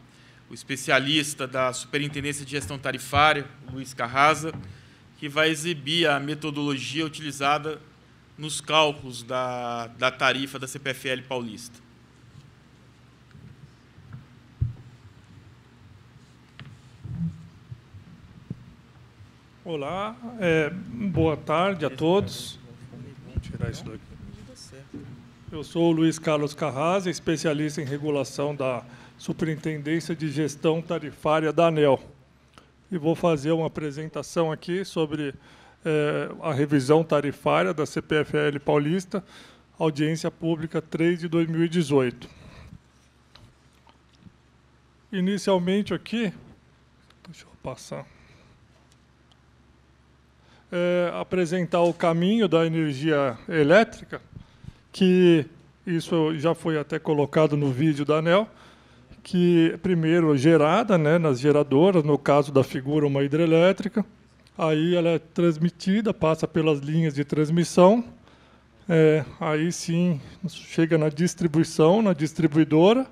o especialista da Superintendência de Gestão Tarifária, Luiz Carrasa, que vai exibir a metodologia utilizada nos cálculos da, da tarifa da CPFL paulista. Olá, é, boa tarde a todos. Vou tirar isso daqui. Eu sou o Luiz Carlos Carras, especialista em regulação da Superintendência de Gestão Tarifária da ANEL. E vou fazer uma apresentação aqui sobre é, a revisão tarifária da CPFL Paulista, audiência pública 3 de 2018. Inicialmente aqui, deixa eu passar é, apresentar o caminho da energia elétrica, que isso já foi até colocado no vídeo da ANEL, que primeiro gerada né, nas geradoras, no caso da figura, uma hidrelétrica, aí ela é transmitida, passa pelas linhas de transmissão, é, aí sim chega na distribuição, na distribuidora,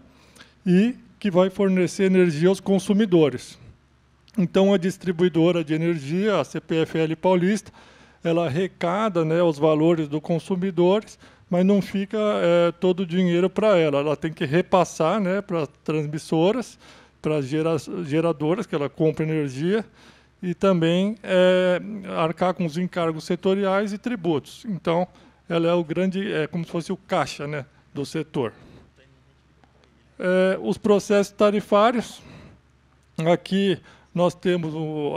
e que vai fornecer energia aos consumidores. Então, a distribuidora de energia, a CPFL Paulista, ela arrecada né, os valores dos consumidores, mas não fica é, todo o dinheiro para ela. Ela tem que repassar né, para as transmissoras, para as gera, geradoras, que ela compra energia, e também é, arcar com os encargos setoriais e tributos. Então, ela é o grande, é como se fosse o caixa né, do setor. É, os processos tarifários, aqui nós temos o,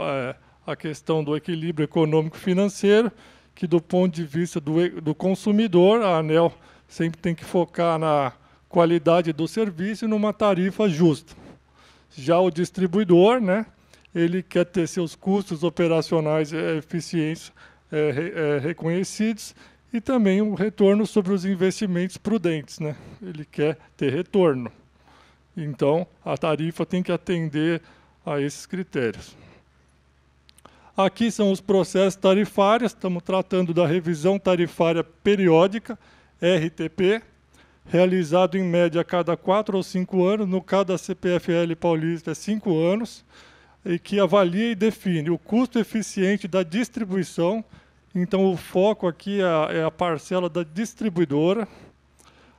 a questão do equilíbrio econômico-financeiro, que, do ponto de vista do, do consumidor, a ANEL sempre tem que focar na qualidade do serviço e numa tarifa justa. Já o distribuidor, né, ele quer ter seus custos operacionais eh, eficientes é, é, reconhecidos e também um retorno sobre os investimentos prudentes. Né? Ele quer ter retorno. Então, a tarifa tem que atender a esses critérios. Aqui são os processos tarifários, estamos tratando da revisão tarifária periódica, RTP, realizado em média a cada quatro ou cinco anos, no caso da CPFL paulista é cinco anos, e que avalia e define o custo eficiente da distribuição, então o foco aqui é a é parcela da distribuidora,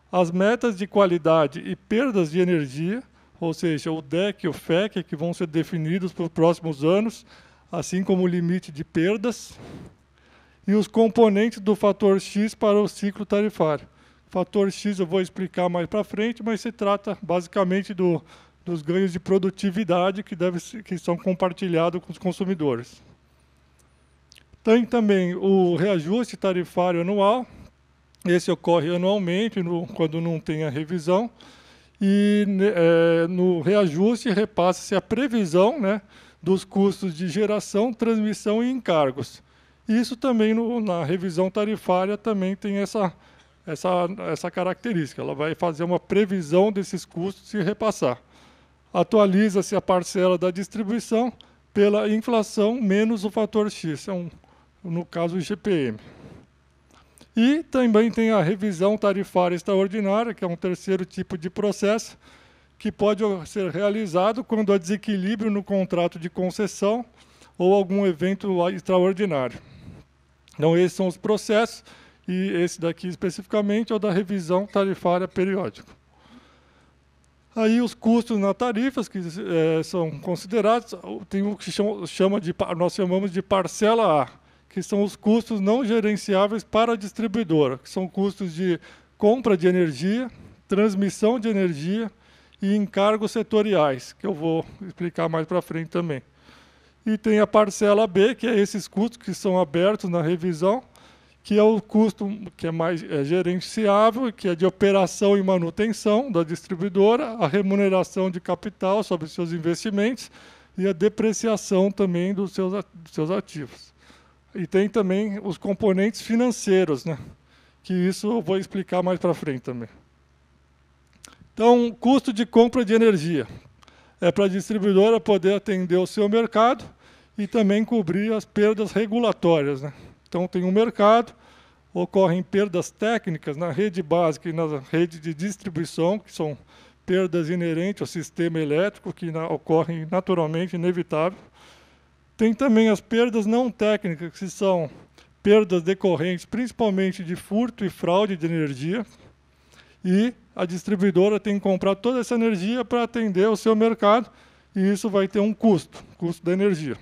as metas de qualidade e perdas de energia, ou seja, o DEC e o FEC, que vão ser definidos para os próximos anos, assim como o limite de perdas, e os componentes do fator X para o ciclo tarifário. Fator X eu vou explicar mais para frente, mas se trata basicamente do, dos ganhos de produtividade que, deve, que são compartilhados com os consumidores. Tem também o reajuste tarifário anual, esse ocorre anualmente, no, quando não tem a revisão, e é, no reajuste repassa-se a previsão né, dos custos de geração, transmissão e encargos. Isso também no, na revisão tarifária também tem essa, essa, essa característica. Ela vai fazer uma previsão desses custos e repassar. Atualiza-se a parcela da distribuição pela inflação menos o fator X, é um, no caso o IGPM. E também tem a revisão tarifária extraordinária, que é um terceiro tipo de processo, que pode ser realizado quando há desequilíbrio no contrato de concessão ou algum evento extraordinário. Então, esses são os processos, e esse daqui especificamente é o da revisão tarifária periódica. Aí os custos nas tarifas que é, são considerados, tem o que chama de, nós chamamos de parcela A que são os custos não gerenciáveis para a distribuidora, que são custos de compra de energia, transmissão de energia e encargos setoriais, que eu vou explicar mais para frente também. E tem a parcela B, que é esses custos que são abertos na revisão, que é o custo que é mais é gerenciável, que é de operação e manutenção da distribuidora, a remuneração de capital sobre seus investimentos e a depreciação também dos seus, dos seus ativos. E tem também os componentes financeiros, né? que isso eu vou explicar mais para frente também. Então, custo de compra de energia. É para a distribuidora poder atender o seu mercado e também cobrir as perdas regulatórias. Né? Então, tem um mercado, ocorrem perdas técnicas na rede básica e na rede de distribuição, que são perdas inerentes ao sistema elétrico, que na, ocorrem naturalmente, inevitável. Tem também as perdas não técnicas, que são perdas decorrentes principalmente de furto e fraude de energia. E a distribuidora tem que comprar toda essa energia para atender o seu mercado, e isso vai ter um custo, custo da energia.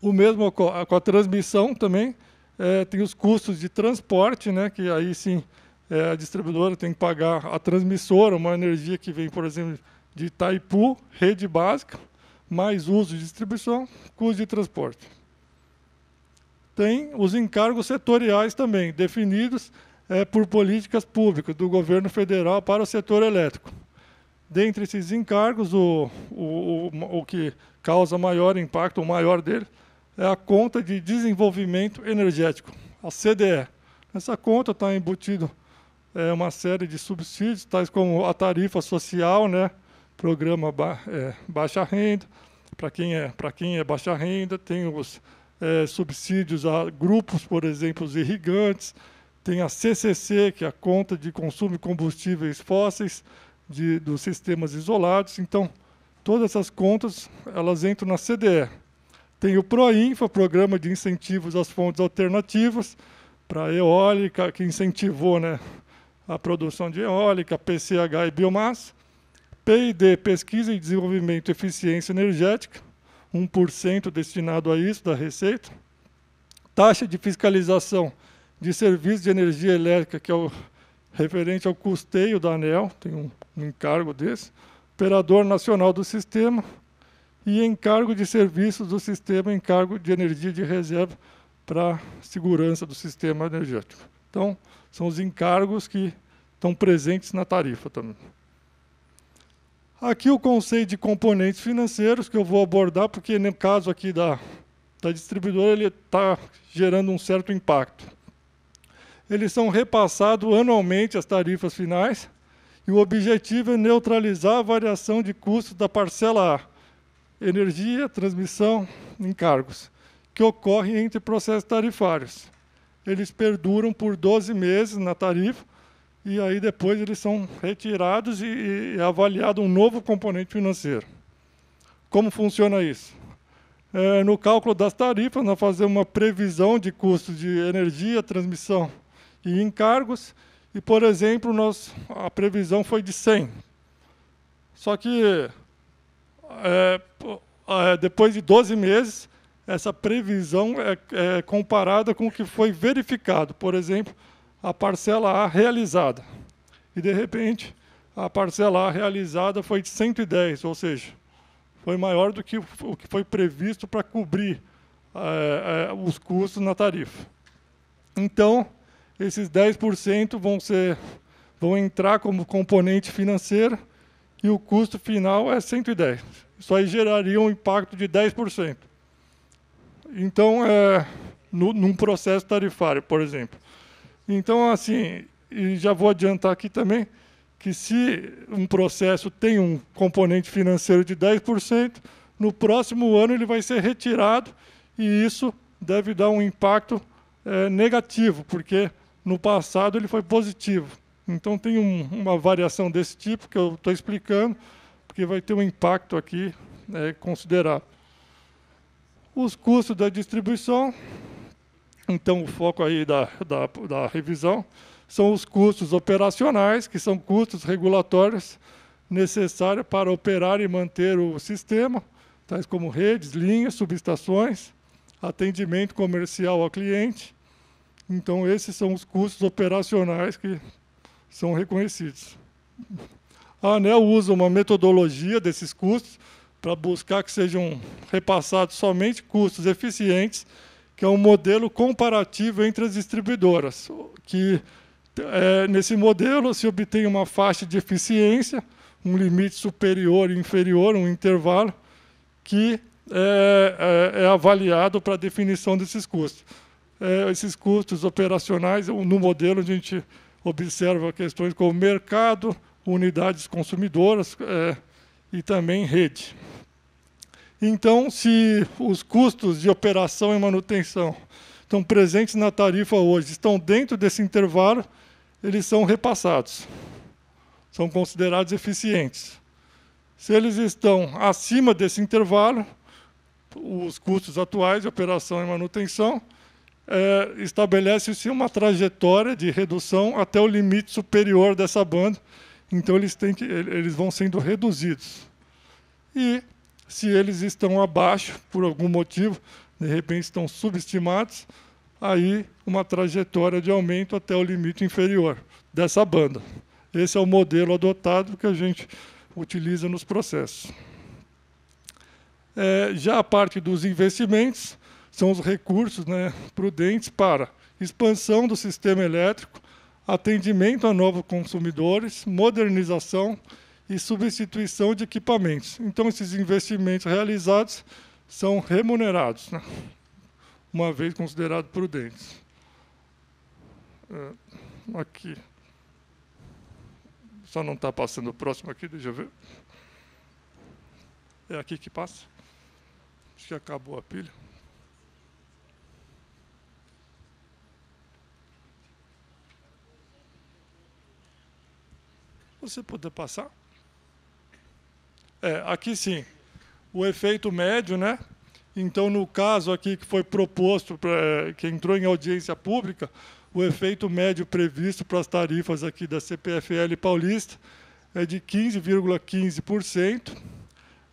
O mesmo com a transmissão também, é, tem os custos de transporte, né, que aí sim é, a distribuidora tem que pagar a transmissora, uma energia que vem, por exemplo, de Itaipu, rede básica, mais uso de distribuição, custo de transporte. Tem os encargos setoriais também, definidos é, por políticas públicas do governo federal para o setor elétrico. Dentre esses encargos, o, o, o, o que causa maior impacto, o maior dele, é a conta de desenvolvimento energético, a CDE. Nessa conta está embutido é, uma série de subsídios, tais como a tarifa social, né, programa ba é, baixa renda, para quem, é, quem é baixa renda, tem os é, subsídios a grupos, por exemplo, os irrigantes, tem a CCC, que é a conta de consumo de combustíveis fósseis de, dos sistemas isolados. Então, todas essas contas elas entram na CDE. Tem o Proinfa, Programa de Incentivos às Fontes Alternativas, para eólica, que incentivou né, a produção de eólica, PCH e biomassa. P&D, Pesquisa e Desenvolvimento e Eficiência Energética, 1% destinado a isso da receita. Taxa de fiscalização de serviços de energia elétrica, que é o referente ao custeio da ANEL, tem um, um encargo desse. Operador Nacional do Sistema e encargo de serviços do sistema, encargo de energia de reserva para segurança do sistema energético. Então, são os encargos que estão presentes na tarifa também. Aqui o conceito de componentes financeiros que eu vou abordar, porque no caso aqui da, da distribuidora ele está gerando um certo impacto. Eles são repassados anualmente as tarifas finais e o objetivo é neutralizar a variação de custo da parcela A, energia, transmissão, encargos, que ocorre entre processos tarifários. Eles perduram por 12 meses na tarifa e aí depois eles são retirados e, e avaliado um novo componente financeiro. Como funciona isso? É, no cálculo das tarifas, nós fazemos uma previsão de custos de energia, transmissão e encargos, e, por exemplo, nós, a previsão foi de 100. Só que, é, é, depois de 12 meses, essa previsão é, é comparada com o que foi verificado. Por exemplo, a parcela A realizada. E, de repente, a parcela A realizada foi de 110, ou seja, foi maior do que o que foi previsto para cobrir é, é, os custos na tarifa. Então, esses 10% vão, ser, vão entrar como componente financeiro e o custo final é 110. Isso aí geraria um impacto de 10%. Então, é, no, num processo tarifário, por exemplo. Então, assim, e já vou adiantar aqui também que se um processo tem um componente financeiro de 10%, no próximo ano ele vai ser retirado e isso deve dar um impacto é, negativo, porque no passado ele foi positivo. Então tem um, uma variação desse tipo que eu estou explicando, porque vai ter um impacto aqui é, considerável. Os custos da distribuição então, o foco aí da, da, da revisão são os custos operacionais, que são custos regulatórios necessários para operar e manter o sistema, tais como redes, linhas, subestações, atendimento comercial ao cliente. Então, esses são os custos operacionais que são reconhecidos. A ANEL usa uma metodologia desses custos para buscar que sejam repassados somente custos eficientes que é um modelo comparativo entre as distribuidoras, que é, nesse modelo se obtém uma faixa de eficiência, um limite superior e inferior, um intervalo, que é, é, é avaliado para a definição desses custos. É, esses custos operacionais, no modelo, a gente observa questões como mercado, unidades consumidoras é, e também rede. Então, se os custos de operação e manutenção estão presentes na tarifa hoje, estão dentro desse intervalo, eles são repassados, são considerados eficientes. Se eles estão acima desse intervalo, os custos atuais de operação e manutenção, é, estabelece-se uma trajetória de redução até o limite superior dessa banda, então eles, que, eles vão sendo reduzidos. E se eles estão abaixo por algum motivo, de repente estão subestimados, aí uma trajetória de aumento até o limite inferior dessa banda. Esse é o modelo adotado que a gente utiliza nos processos. É, já a parte dos investimentos são os recursos né, prudentes para expansão do sistema elétrico, atendimento a novos consumidores, modernização e substituição de equipamentos. Então, esses investimentos realizados são remunerados, né? uma vez considerados prudentes. É, aqui. Só não está passando o próximo aqui, deixa eu ver. É aqui que passa? Acho que acabou a pilha. Você poder passar? É, aqui sim, o efeito médio, né? Então, no caso aqui que foi proposto, pra, é, que entrou em audiência pública, o efeito médio previsto para as tarifas aqui da CPFL paulista é de 15,15%.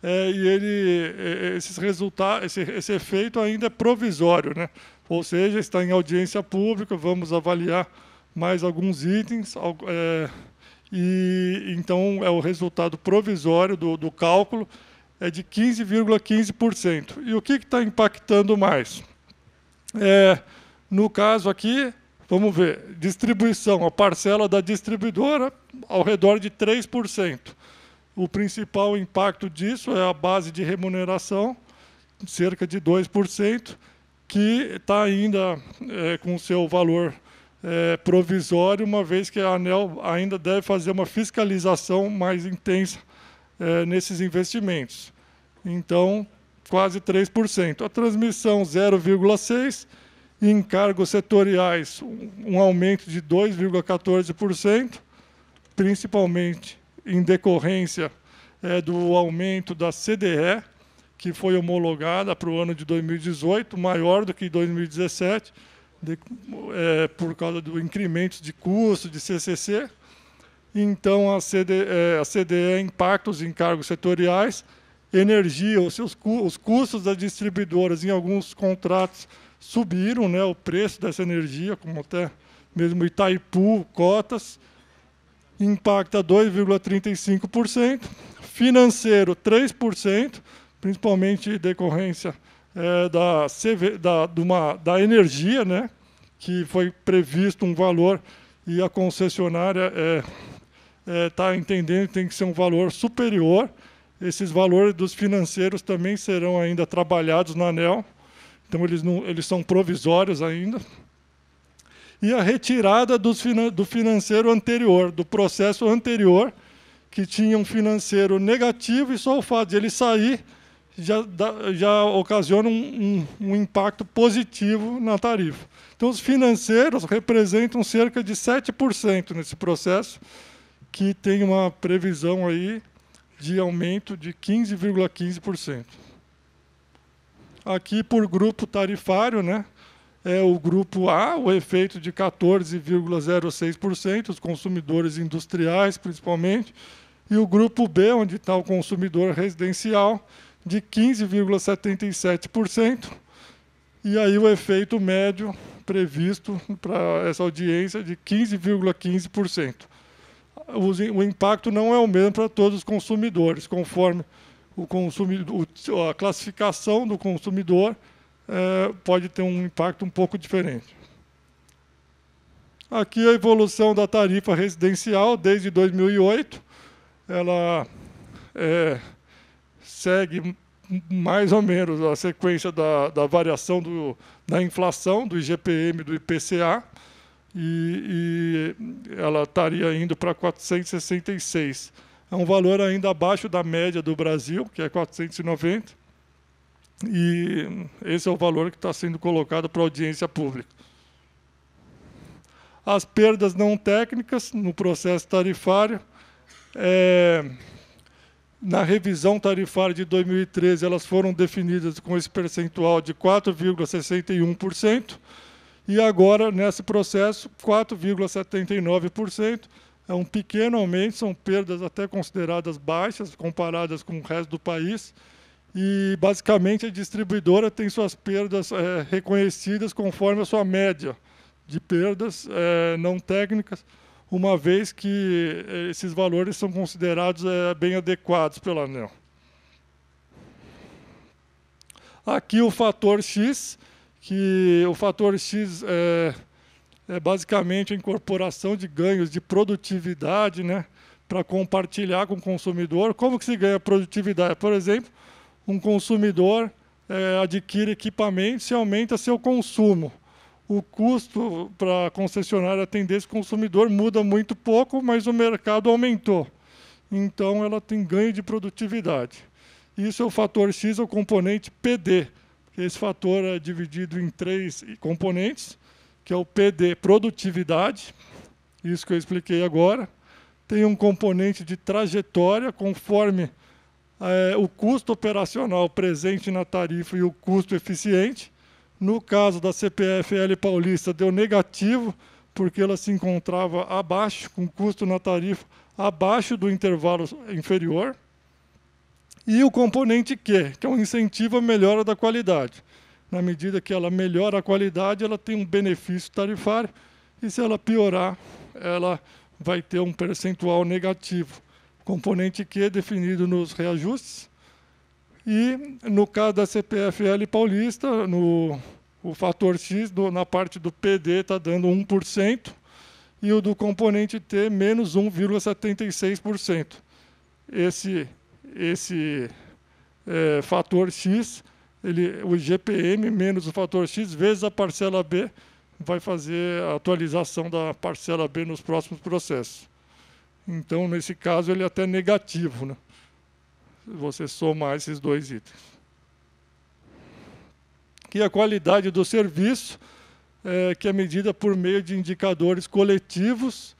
É, e ele, é, é, esses resultados, esse, esse efeito ainda é provisório, né? ou seja, está em audiência pública, vamos avaliar mais alguns itens, é, e então é o resultado provisório do, do cálculo é de 15,15%. E o que está impactando mais? É, no caso aqui, vamos ver, distribuição, a parcela da distribuidora ao redor de 3%. O principal impacto disso é a base de remuneração, cerca de 2%, que está ainda é, com seu valor é, provisório, uma vez que a ANEL ainda deve fazer uma fiscalização mais intensa é, nesses investimentos. Então, quase 3%. A transmissão, 0,6%. Em cargos setoriais, um aumento de 2,14%, principalmente em decorrência é, do aumento da CDE, que foi homologada para o ano de 2018, maior do que 2017 de, é, por causa do incremento de custo de CCC. Então, a, CD, é, a CDE impacta os encargos setoriais, energia, os, seus, os custos das distribuidoras em alguns contratos subiram, né, o preço dessa energia, como até mesmo Itaipu, cotas, impacta 2,35%, financeiro 3%, principalmente decorrência é, da, CV, da, uma, da energia, né, que foi previsto um valor e a concessionária está é, é, tá entendendo que tem que ser um valor superior. Esses valores dos financeiros também serão ainda trabalhados na ANEL, então eles, não, eles são provisórios ainda. E a retirada dos, do financeiro anterior, do processo anterior, que tinha um financeiro negativo, e só o fato de ele sair já, já ocasiona um, um, um, impacto positivo na tarifa. Então, os financeiros representam cerca de 7% nesse processo, que tem uma previsão aí de aumento de 15,15%. Aqui, por grupo tarifário, né, é o grupo A, o efeito de 14,06%, os consumidores industriais, principalmente, e o grupo B, onde está o consumidor residencial, de 15,77%. E aí o efeito médio previsto para essa audiência de 15,15%. ,15%. O impacto não é o mesmo para todos os consumidores, conforme o a classificação do consumidor é, pode ter um impacto um pouco diferente. Aqui a evolução da tarifa residencial desde 2008, ela é, segue mais ou menos a sequência da, da variação do, da inflação do IGPM do IPCA e, e ela estaria indo para 466. É um valor ainda abaixo da média do Brasil, que é 490, e esse é o valor que está sendo colocado para a audiência pública. As perdas não técnicas no processo tarifário é, na revisão tarifária de 2013, elas foram definidas com esse percentual de 4,61%, e agora, nesse processo, 4,79%. É um pequeno aumento, são perdas até consideradas baixas, comparadas com o resto do país. E, basicamente, a distribuidora tem suas perdas é, reconhecidas conforme a sua média de perdas é, não técnicas uma vez que eh, esses valores são considerados é, bem adequados pela ANEL. Aqui o fator X, que o fator X é, é basicamente a incorporação de ganhos de produtividade né, para compartilhar com o consumidor. Como que se ganha produtividade? Por exemplo, um consumidor é, adquire equipamentos e aumenta seu consumo o custo para a concessionária atender esse consumidor muda muito pouco, mas o mercado aumentou. Então, ela tem ganho de produtividade. Isso é o fator X, é o componente PD. Esse fator é dividido em três componentes, que é o PD, produtividade, isso que eu expliquei agora. Tem um componente de trajetória, conforme é, o custo operacional presente na tarifa e o custo eficiente. No caso da CPFL paulista, deu negativo, porque ela se encontrava abaixo, com custo na tarifa abaixo do intervalo inferior. E o componente Q, que é um incentivo à melhora da qualidade. Na medida que ela melhora a qualidade, ela tem um benefício tarifário, e se ela piorar, ela vai ter um percentual negativo. Componente Q definido nos reajustes e no caso da CPFL paulista, no, o fator X do, na parte do PD está dando 1%, e o do componente T, menos 1,76%. Esse, esse é, fator X, ele, o IGPM menos o fator X vezes a parcela B, vai fazer a atualização da parcela B nos próximos processos. Então, nesse caso, ele é até negativo. Né? você somar esses dois itens. E a qualidade do serviço, é, que é medida por meio de indicadores coletivos,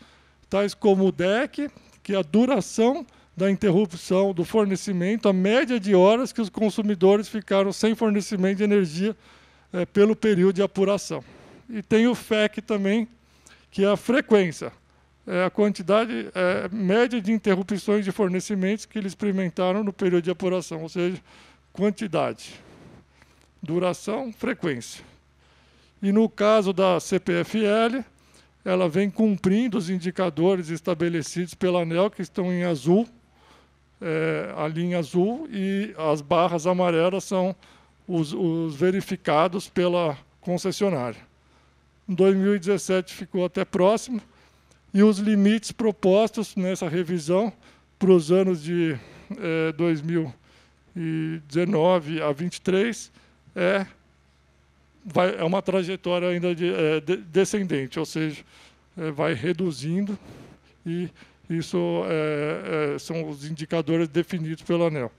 tais como o DEC, que é a duração da interrupção do fornecimento, a média de horas que os consumidores ficaram sem fornecimento de energia é, pelo período de apuração. E tem o FEC também, que é a frequência, é, a quantidade é, média de interrupções de fornecimentos que eles experimentaram no período de apuração, ou seja, quantidade, duração, frequência. E no caso da CPFL, ela vem cumprindo os indicadores estabelecidos pela ANEL, que estão em azul, é, a linha azul, e as barras amarelas são os, os verificados pela concessionária. Em 2017 ficou até próximo, e os limites propostos nessa revisão para os anos de é, eh, 2019 a 23 é, vai, é uma trajetória ainda de, é, de, descendente, ou seja, é, vai reduzindo e isso são os indicadores definidos pelo ANEL.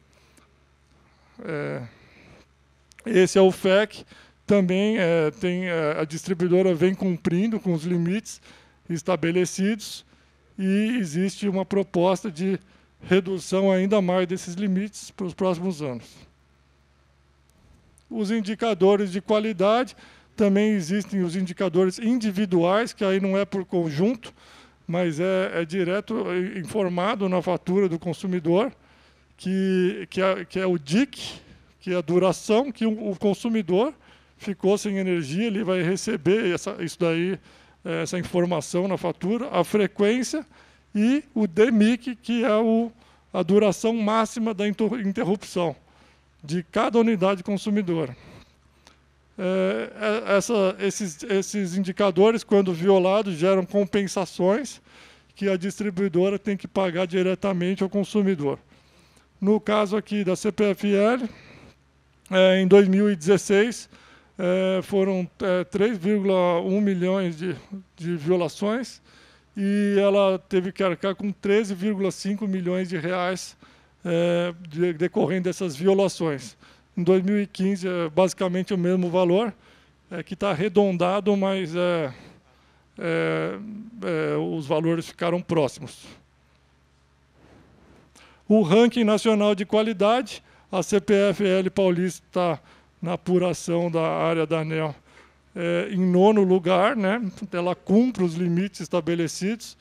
esse é o FEC, também tem, a distribuidora vem cumprindo com os limites, estabelecidos e existe uma proposta de redução ainda mais desses limites para os próximos anos. Os indicadores de qualidade, também existem os indicadores individuais, que aí não é por conjunto, mas é, é direto informado na fatura do consumidor, que, que, é, que é o DIC, que é a duração que o, consumidor ficou sem energia, ele vai receber essa, isso daí eh, essa informação na fatura, a frequência e o DMIC, que é o, a duração máxima da interrupção de cada unidade consumidora. É, essa, esses, esses indicadores, quando violados, geram compensações que a distribuidora tem que pagar diretamente ao consumidor. No caso aqui da CPFL, é, eh, em 2016, é, foram é, 3,1 milhões de, de violações e ela teve que arcar com 13,5 milhões de reais é, de, decorrendo dessas violações. Em 2015, é basicamente o mesmo valor, é, que está arredondado, mas é, é, é, os valores ficaram próximos. O ranking nacional de qualidade, a CPFL paulista na apuração da área da ANEL é, em nono lugar, né? ela cumpre os limites estabelecidos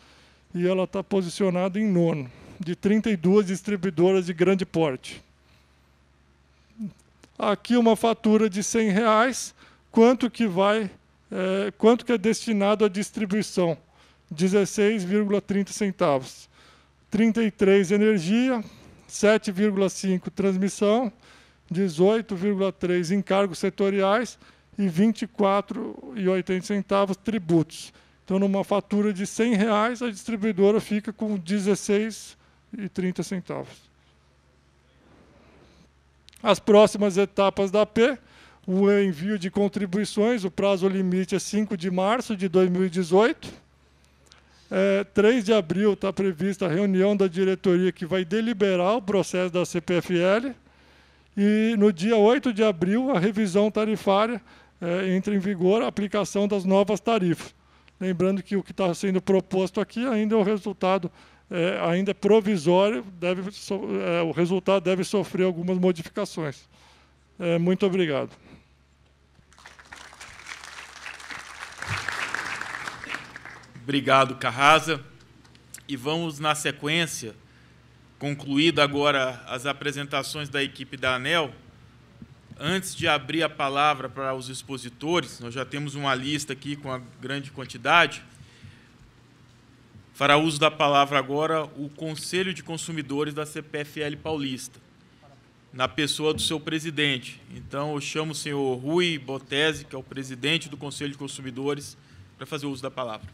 e ela está posicionada em nono, de 32 distribuidoras de grande porte. Aqui uma fatura de 100 reais, quanto que vai, é, quanto que é destinado à distribuição? 16,30 centavos. 33 energia, 7,5 transmissão, 18,3 encargos setoriais e 24,80 centavos tributos. Então, numa fatura de 100 reais, a distribuidora fica com 16,30 centavos. As próximas etapas da P, o envio de contribuições, o prazo limite é 5 de março de 2018. É, 3 de abril está prevista a reunião da diretoria que vai deliberar o processo da CPFL. E no dia 8 de abril, a revisão tarifária é, entra em vigor a aplicação das novas tarifas. Lembrando que o que está sendo proposto aqui ainda é um resultado eh, é, ainda provisório, deve so, é, o resultado deve sofrer algumas modificações. muito obrigado. Obrigado, Carrasa. E vamos, na sequência, Concluído agora as apresentações da equipe da ANEL, antes de abrir a palavra para os expositores, nós já temos uma lista aqui com a grande quantidade, fará uso da palavra agora o Conselho de Consumidores da CPFL Paulista, na pessoa do seu presidente. Então, eu chamo o senhor Rui Botese, que é o presidente do Conselho de Consumidores, para fazer uso da palavra.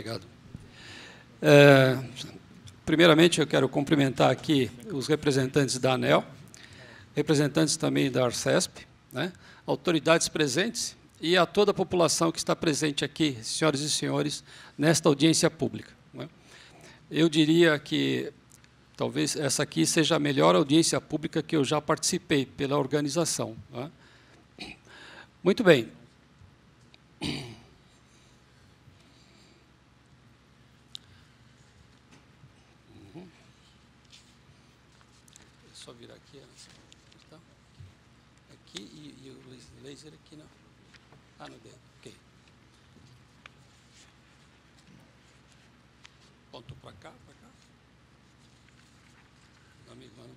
obrigado. É, primeiramente, eu quero cumprimentar aqui os representantes da ANEL, representantes também da Arcesp, né, autoridades presentes e a toda a população que está presente aqui, senhoras e senhores, nesta audiência pública. Né. Eu diria que talvez essa aqui seja a melhor audiência pública que eu já participei pela organização. Né. Muito bem.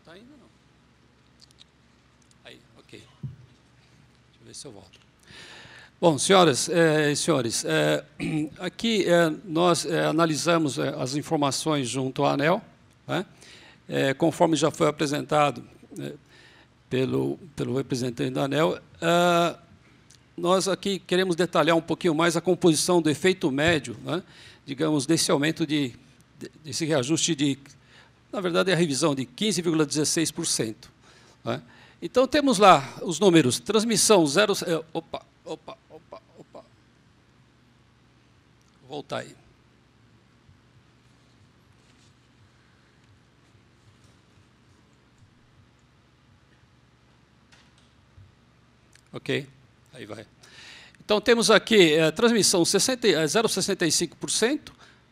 está ainda não. Aí, ok. Deixa eu ver se eu volto. Bom, senhoras e eh, senhores, eh, <clears throat> aqui eh, nós eh, analisamos eh, as informações junto ao ANEL, né, eh, conforme já foi apresentado né, pelo, pelo representante da ANEL. nós aqui queremos detalhar um pouquinho mais a composição do efeito médio, né, digamos, desse aumento de, desse reajuste de na verdade, é a revisão de 15,16%. Né? Então, temos lá os números. Transmissão, zero... É, opa, opa, opa, opa. Vou voltar aí. Ok? Aí vai. Então, temos aqui é, transmissão 0,65%,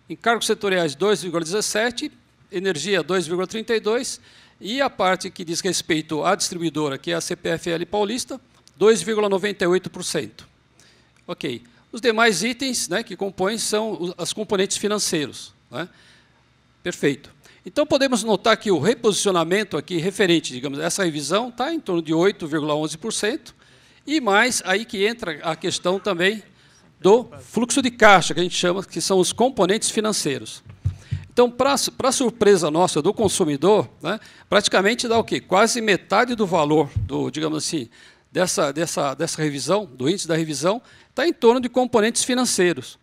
é, encargos setoriais 2,17%, energia 2,32 e a parte que diz respeito à distribuidora, que é a CPFL Paulista, 2,98%. OK. Os demais itens né, que compõem são as componentes financeiros. Né? Perfeito. Então, podemos notar que o reposicionamento aqui, referente, digamos, essa revisão está em torno de 8,11%, e mais aí que entra a questão também do fluxo de caixa, que a gente chama, que são os componentes financeiros. Então, para surpresa nossa do consumidor, né, praticamente dá o quê? Quase metade do valor do, digamos assim, dessa, dessa, dessa revisão, do índice da revisão, está em torno de componentes financeiros.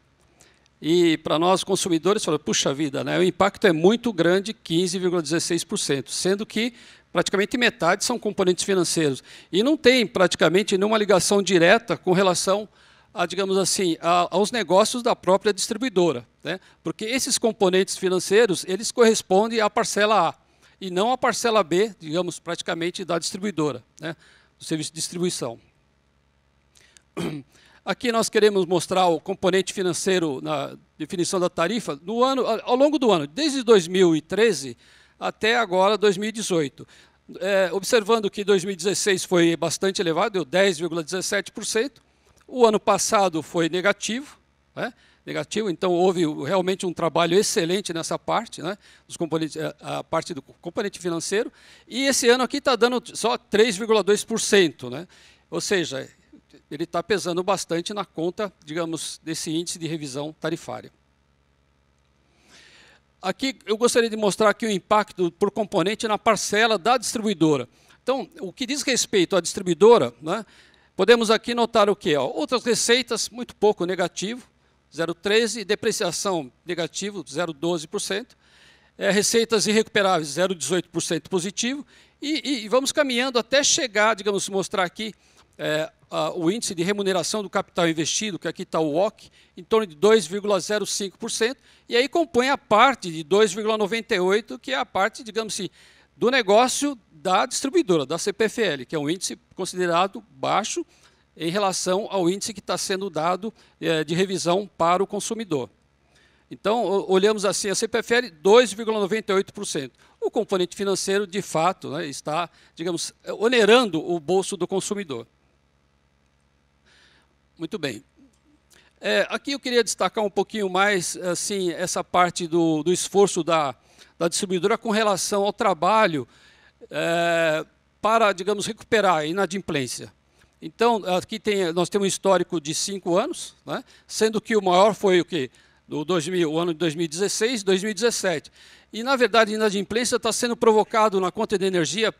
E para nós consumidores, fala, puxa vida, né, o impacto é muito grande, 15,16%, sendo que praticamente metade são componentes financeiros. E não tem praticamente nenhuma ligação direta com relação a, digamos assim, a, aos negócios da própria distribuidora, né? porque esses componentes financeiros eles correspondem à parcela A e não à parcela B, digamos, praticamente da distribuidora, né? do serviço de distribuição. Aqui nós queremos mostrar o componente financeiro na definição da tarifa no ano, ao longo do ano, desde 2013 até agora 2018. É, observando que 2016 foi bastante elevado, deu 10,17%, o ano passado foi negativo, né? negativo. Então houve realmente um trabalho excelente nessa parte, né? Dos componentes, eh, a parte do componente financeiro. E esse ano aqui está dando só 3,2%, né? Ou seja, ele está pesando bastante na conta, digamos, desse índice de revisão tarifária. Aqui eu gostaria de mostrar aqui o impacto por componente na parcela da distribuidora. Então, o que diz respeito à distribuidora, né, Podemos aqui notar o que? Outras receitas, muito pouco negativo, 0,13%, depreciação negativo, 0,12%, é, receitas irrecuperáveis, 0,18% positivo, e, e, vamos caminhando até chegar, digamos, mostrar aqui é, a, o índice de remuneração do capital investido, que aqui está o WOC, em torno de 2,05%, e aí compõe a parte de 2,98%, que é a parte, digamos assim, do negócio da distribuidora, da CPFL, que é um índice considerado baixo em relação ao índice que está sendo dado é, de revisão para o consumidor. Então, olhamos assim, a CPFL 2,98%. O componente financeiro, de fato, né, está, digamos, onerando o bolso do consumidor. Muito bem. É, aqui eu queria destacar um pouquinho mais assim, essa parte do, do esforço da, da distribuidora com relação ao trabalho é, para, digamos, recuperar a inadimplência. Então, aqui tem, nós temos um histórico de cinco anos, né? sendo que o maior foi o que do 2000, o ano de 2016 2017. E, na verdade, a inadimplência está sendo provocado na conta de energia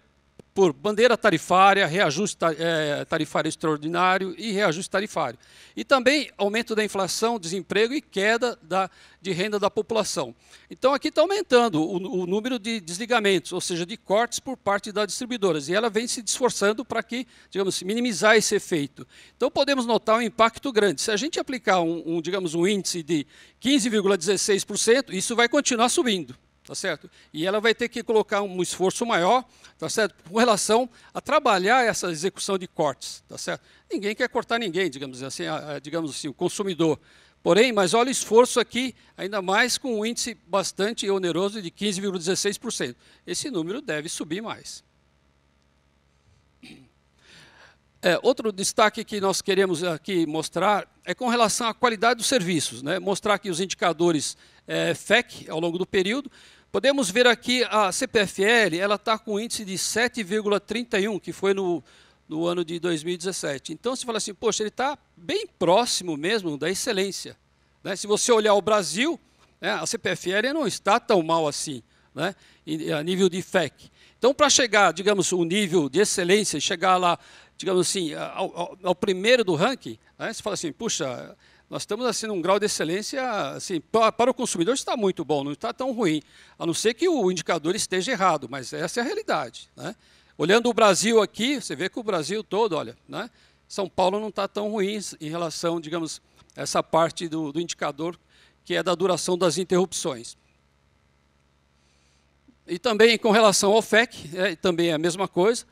por bandeira tarifária, reajuste eh, tarifário extraordinário e reajuste tarifário. E também aumento da inflação, desemprego e queda da, de renda da população. Então, aqui está aumentando o, o, número de desligamentos, ou seja, de cortes por parte das distribuidoras. E ela vem se esforçando para que, digamos assim, minimizar esse efeito. Então, podemos notar um impacto grande. Se a gente aplicar, um, um digamos, um índice de 15,16%, isso vai continuar subindo tá certo? E ela vai ter que colocar um esforço maior, tá certo? Com relação a trabalhar essa execução de cortes, tá certo? Ninguém quer cortar ninguém, digamos assim, a, a, digamos assim, o consumidor. Porém, mas olha o esforço aqui, ainda mais com um índice bastante oneroso de 15,16%. Esse número deve subir mais. É, outro destaque que nós queremos aqui mostrar é com relação à qualidade dos serviços, né? mostrar aqui os indicadores é, FEC ao longo do período, Podemos ver aqui a CPFL, ela está com um índice de 7,31, que foi no, no ano de 2017. Então, se fala assim, poxa, ele está bem próximo mesmo da excelência. Né? Se você olhar o Brasil, né, a CPFL não está tão mal assim, né, a nível de FEC. Então, para chegar, digamos, o nível de excelência, chegar lá, digamos assim, ao, ao, ao primeiro do ranking, né, você fala assim, puxa, nós estamos assim num grau de excelência, assim, para o consumidor está muito bom, não está tão ruim, a não ser que o indicador esteja errado, mas essa é a realidade. Né? Olhando o Brasil aqui, você vê que o Brasil todo, olha, né? São Paulo não está tão ruim em relação, digamos, a essa parte do, do indicador que é da duração das interrupções. E também com relação ao FEC, é, também é a mesma coisa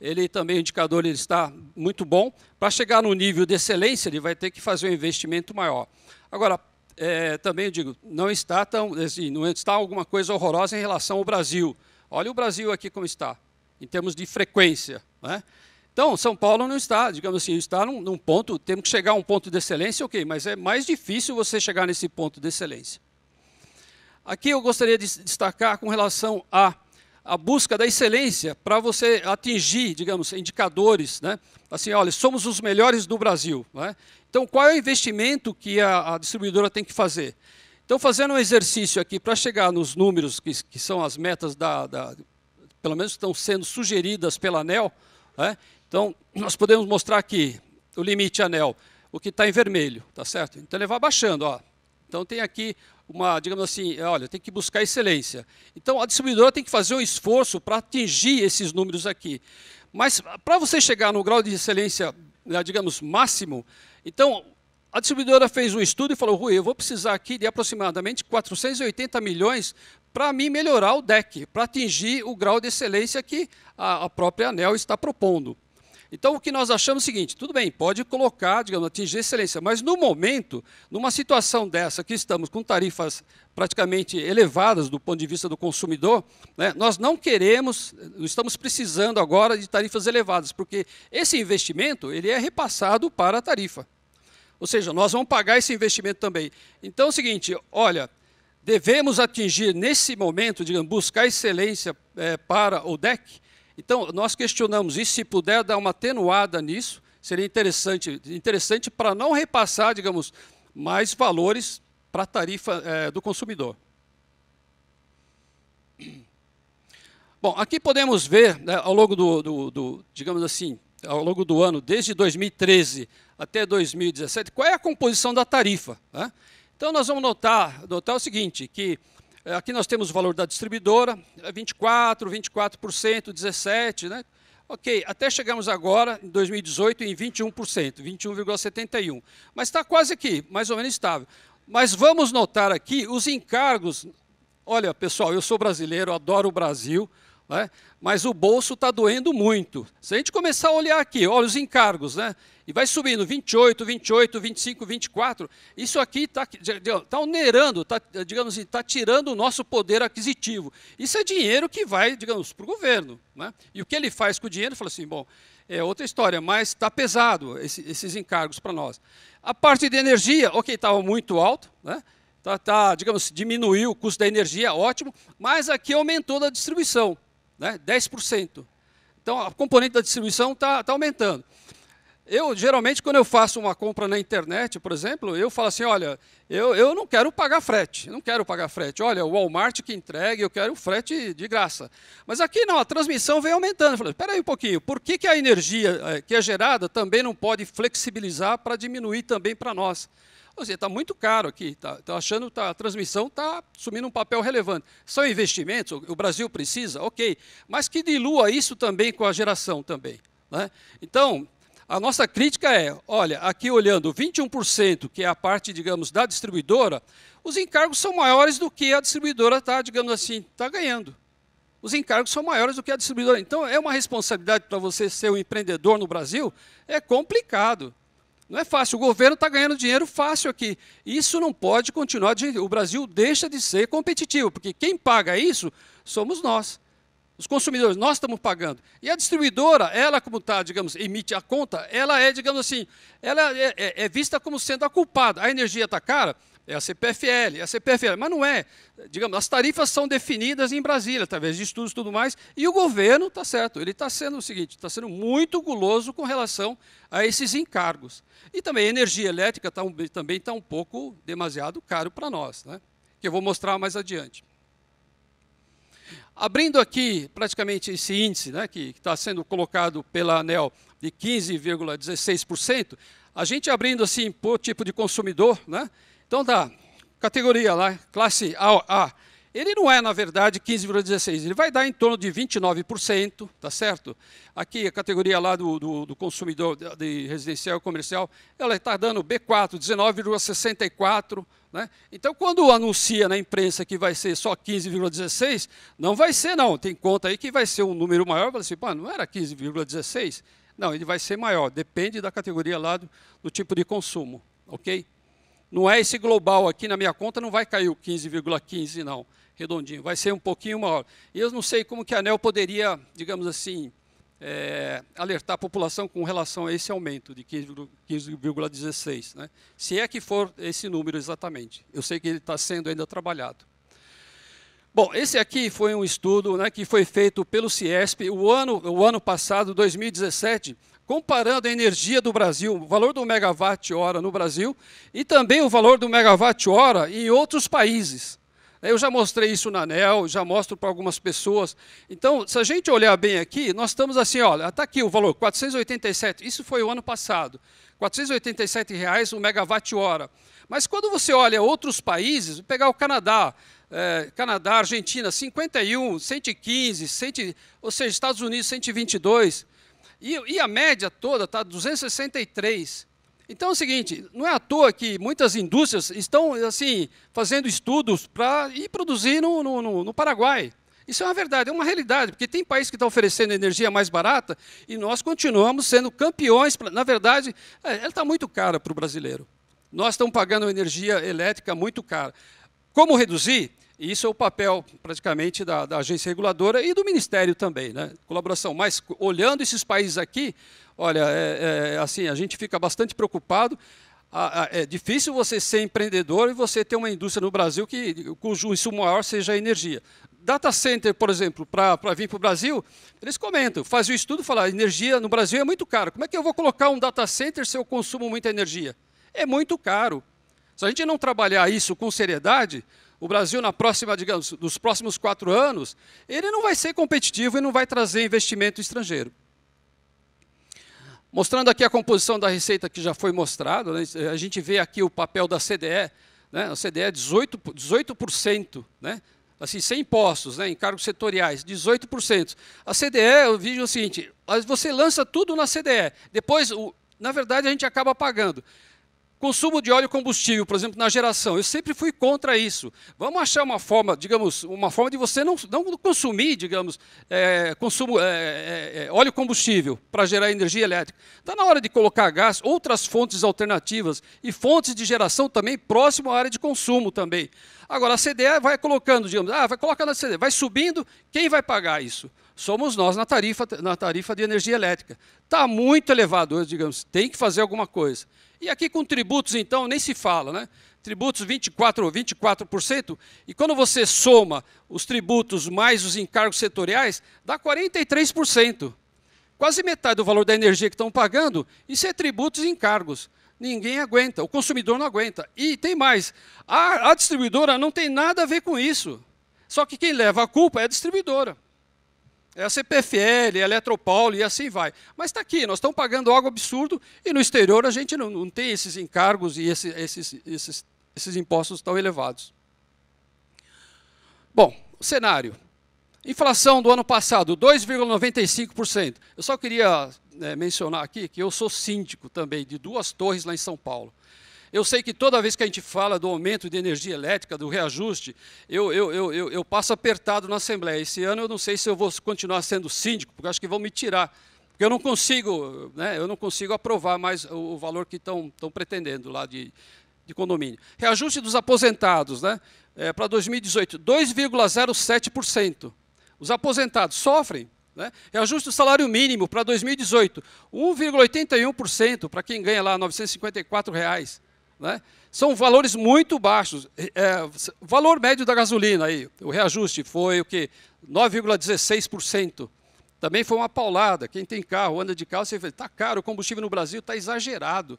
ele também, o indicador ele está muito bom. Para chegar no nível de excelência, ele vai ter que fazer um investimento maior. Agora, é, também digo, não está tão, assim, não está alguma coisa horrorosa em relação ao Brasil. Olha o Brasil aqui como está, em termos de frequência. Né? Então, São Paulo não está, digamos assim, está num, num, ponto, temos que chegar a um ponto de excelência, ok, mas é mais difícil você chegar nesse ponto de excelência. Aqui eu gostaria de destacar com relação a a busca da excelência para você atingir, digamos, indicadores, né? Assim, olha, somos os melhores do Brasil, né? Então, qual é o investimento que a, a distribuidora tem que fazer? Então, fazendo um exercício aqui para chegar nos números que, que são as metas da, da, pelo menos estão sendo sugeridas pela ANEL, né? Então, nós podemos mostrar aqui o limite ANEL, o que está em vermelho, tá certo? Então, ele vai baixando, ó. Então, tem aqui uma, digamos assim, é, olha, tem que buscar excelência. Então a distribuidora tem que fazer um esforço para atingir esses números aqui. Mas para você chegar no grau de excelência, né, digamos, máximo, então a distribuidora fez um estudo e falou: Rui, eu vou precisar aqui de aproximadamente 480 milhões para mim melhorar o deck, para atingir o grau de excelência que a, a própria ANEL está propondo. Então, o que nós achamos é o seguinte: tudo bem, pode colocar, digamos, atingir excelência, mas no momento, numa situação dessa, que estamos com tarifas praticamente elevadas do ponto de vista do consumidor, né, nós não queremos, estamos precisando agora de tarifas elevadas, porque esse investimento ele é repassado para a tarifa. Ou seja, nós vamos pagar esse investimento também. Então, é o seguinte: olha, devemos atingir nesse momento, digamos, buscar excelência é, para o DEC então, nós questionamos isso, se puder dar uma atenuada nisso, seria interessante, interessante para não repassar, digamos, mais valores para a tarifa é, do consumidor. Bom, aqui podemos ver, né, ao longo do, do, do, digamos assim, ao longo do ano, desde 2013 até 2017, qual é a composição da tarifa. Né? Então, nós vamos notar, notar o seguinte, que é, aqui nós temos o valor da distribuidora, 24%, 24%, 17%, né? Ok, até chegamos agora, em 2018, em 21%, 21,71%. Mas está quase aqui, mais ou menos estável. Mas vamos notar aqui os encargos. Olha, pessoal, eu sou brasileiro, adoro o Brasil, né? Mas o bolso está doendo muito. Se a gente começar a olhar aqui, olha os encargos, né? E vai subindo 28, 28, 25, 24. Isso aqui está tá onerando, tá, digamos assim, está tirando o nosso poder aquisitivo. Isso é dinheiro que vai, digamos, para o governo. Né? E o que ele faz com o dinheiro? Ele fala assim, bom, é outra história, mas está pesado esse, esses encargos para nós. A parte de energia, ok, estava muito alto, né? Tá, tá, digamos, diminuiu o custo da energia, ótimo, mas aqui aumentou da distribuição né? 10%. Então, a componente da distribuição está tá aumentando. Eu, geralmente, quando eu faço uma compra na internet, por exemplo, eu falo assim, olha, eu, eu não quero pagar frete, não quero pagar frete. Olha, o Walmart que entrega eu quero frete de graça. Mas aqui não, a transmissão vem aumentando. Eu falo: espera aí um pouquinho, por que, que a energia eh, que é gerada também não pode flexibilizar para diminuir também para nós? Ou seja, está muito caro aqui. Estão tá achando que tá, a transmissão está assumindo um papel relevante. São investimentos, o, o Brasil precisa, ok. Mas que dilua isso também com a geração também. Né? Então, a nossa crítica é, olha, aqui olhando 21%, que é a parte, digamos, da distribuidora, os encargos são maiores do que a distribuidora está, digamos assim, está ganhando. Os encargos são maiores do que a distribuidora. Então, é uma responsabilidade para você ser um empreendedor no Brasil, é complicado. Não é fácil. O governo está ganhando dinheiro fácil aqui. Isso não pode continuar. O Brasil deixa de ser competitivo, porque quem paga isso somos nós. Os consumidores, nós estamos pagando. E a distribuidora, ela como está, digamos, emite a conta, ela é, digamos assim, ela é, é, é vista como sendo a culpada. A energia está cara, é a CPFL, é a CPFL, mas não é. Digamos, as tarifas são definidas em Brasília, através de estudos e tudo mais, e o governo, está certo, ele está sendo o seguinte, está sendo muito guloso com relação a esses encargos. E também a energia elétrica tá, também está um pouco demasiado caro para nós, né? que eu vou mostrar mais adiante. Abrindo aqui praticamente esse índice, né, que está sendo colocado pela ANEL de 15,16%, a gente abrindo assim por tipo de consumidor, né, então tá, categoria lá, classe A. a. Ele não é, na verdade, 15,16. Ele vai dar em torno de 29%, tá certo? Aqui, a categoria lá do, do, do consumidor de residencial e comercial, ela está dando B4, 19,64%. Né? Então, quando anuncia na imprensa que vai ser só 15,16, não vai ser, não. Tem conta aí que vai ser um número maior. Vai assim, Pô, não era 15,16? Não, ele vai ser maior. Depende da categoria lá do, do tipo de consumo, ok? Não é esse global aqui na minha conta, não vai cair o 15,15, 15, não, redondinho. Vai ser um pouquinho maior. E eu não sei como que a ANEL poderia, digamos assim, é, alertar a população com relação a esse aumento de 15,16. 15, né? Se é que for esse número exatamente. Eu sei que ele está sendo ainda trabalhado. Bom, esse aqui foi um estudo né, que foi feito pelo CIESP. O ano, o ano passado, 2017, comparando a energia do Brasil, o valor do megawatt-hora no Brasil e também o valor do megawatt-hora em outros países. Eu já mostrei isso na ANEL, já mostro para algumas pessoas. Então, se a gente olhar bem aqui, nós estamos assim, olha, está aqui o valor, 487, isso foi o ano passado, 487 reais o um megawatt-hora. Mas quando você olha outros países, pegar o Canadá, é, Canadá, Argentina, 51, 115, 100, ou seja, Estados Unidos, 122, e, e a média toda está 263. Então é o seguinte, não é à toa que muitas indústrias estão assim fazendo estudos para ir produzir no, no, no Paraguai. Isso é uma verdade, é uma realidade, porque tem país que está oferecendo energia mais barata e nós continuamos sendo campeões. Na verdade, é, ela está muito cara para o brasileiro. Nós estamos pagando energia elétrica muito cara. Como reduzir? E isso é o papel, praticamente, da, da, agência reguladora e do Ministério também, né? Colaboração. Mas, olhando esses países aqui, olha, é, é, assim, a gente fica bastante preocupado. A, a, é difícil você ser empreendedor e você ter uma indústria no Brasil que, cujo insumo maior seja a energia. Data center, por exemplo, para vir para o Brasil, eles comentam, fazem o estudo e falam, energia no Brasil é muito caro. Como é que eu vou colocar um data center se eu consumo muita energia? É muito caro. Se a gente não trabalhar isso com seriedade, o Brasil na próxima, digamos, nos próximos quatro anos, ele não vai ser competitivo e não vai trazer investimento estrangeiro. Mostrando aqui a composição da receita que já foi mostrada, né, a gente vê aqui o papel da CDE, né, a CDE é 18%, 18% né, assim, sem impostos, né, encargos setoriais, 18%. A CDE, eu vejo o seguinte, você lança tudo na CDE, depois, o, na verdade, a gente acaba pagando. Consumo de óleo combustível, por exemplo, na geração. Eu sempre fui contra isso. Vamos achar uma forma, digamos, uma forma de você não, não consumir, digamos, é, consumo, é, é, é óleo combustível para gerar energia elétrica. Está na hora de colocar gás, outras fontes alternativas e fontes de geração também próximo à área de consumo também. Agora, a CDE vai colocando, digamos, ah, vai colocar na CDE, vai subindo, quem vai pagar isso? somos nós na tarifa, na tarifa de energia elétrica. Está muito elevado hoje, digamos, tem que fazer alguma coisa. E aqui com tributos, então, nem se fala, né? Tributos 24%, 24%, e quando você soma os tributos mais os encargos setoriais, dá 43%. Quase metade do valor da energia que estão pagando, isso é tributos e encargos. Ninguém aguenta, o consumidor não aguenta. E tem mais, a, a distribuidora não tem nada a ver com isso. Só que quem leva a culpa é a distribuidora é a CPFL, é a Eletropaulo e assim vai. Mas está aqui, nós estamos pagando algo absurdo e no exterior a gente não, não tem esses encargos e esses, esses, esses impostos tão elevados. Bom, cenário. Inflação do ano passado, 2,95%. Eu só queria é, mencionar aqui que eu sou síndico também de duas torres lá em São Paulo. Eu sei que toda vez que a gente fala do aumento de energia elétrica, do reajuste, eu, eu, eu, eu, passo apertado na Assembleia. Esse ano eu não sei se eu vou continuar sendo síndico, porque acho que vão me tirar. Porque eu não consigo, né, eu não consigo aprovar mais o, valor que estão pretendendo lá de, de condomínio. Reajuste dos aposentados, né? É, para 2018, 2,07%. Os aposentados sofrem. Né? Reajuste do salário mínimo para 2018, 1,81% para quem ganha lá R$ 954. Reais. Né? São valores muito baixos. É, é, valor médio da gasolina, aí, o reajuste foi o quê? 9,16%. Também foi uma paulada. Quem tem carro, anda de carro, você fala, está caro, o combustível no Brasil está exagerado.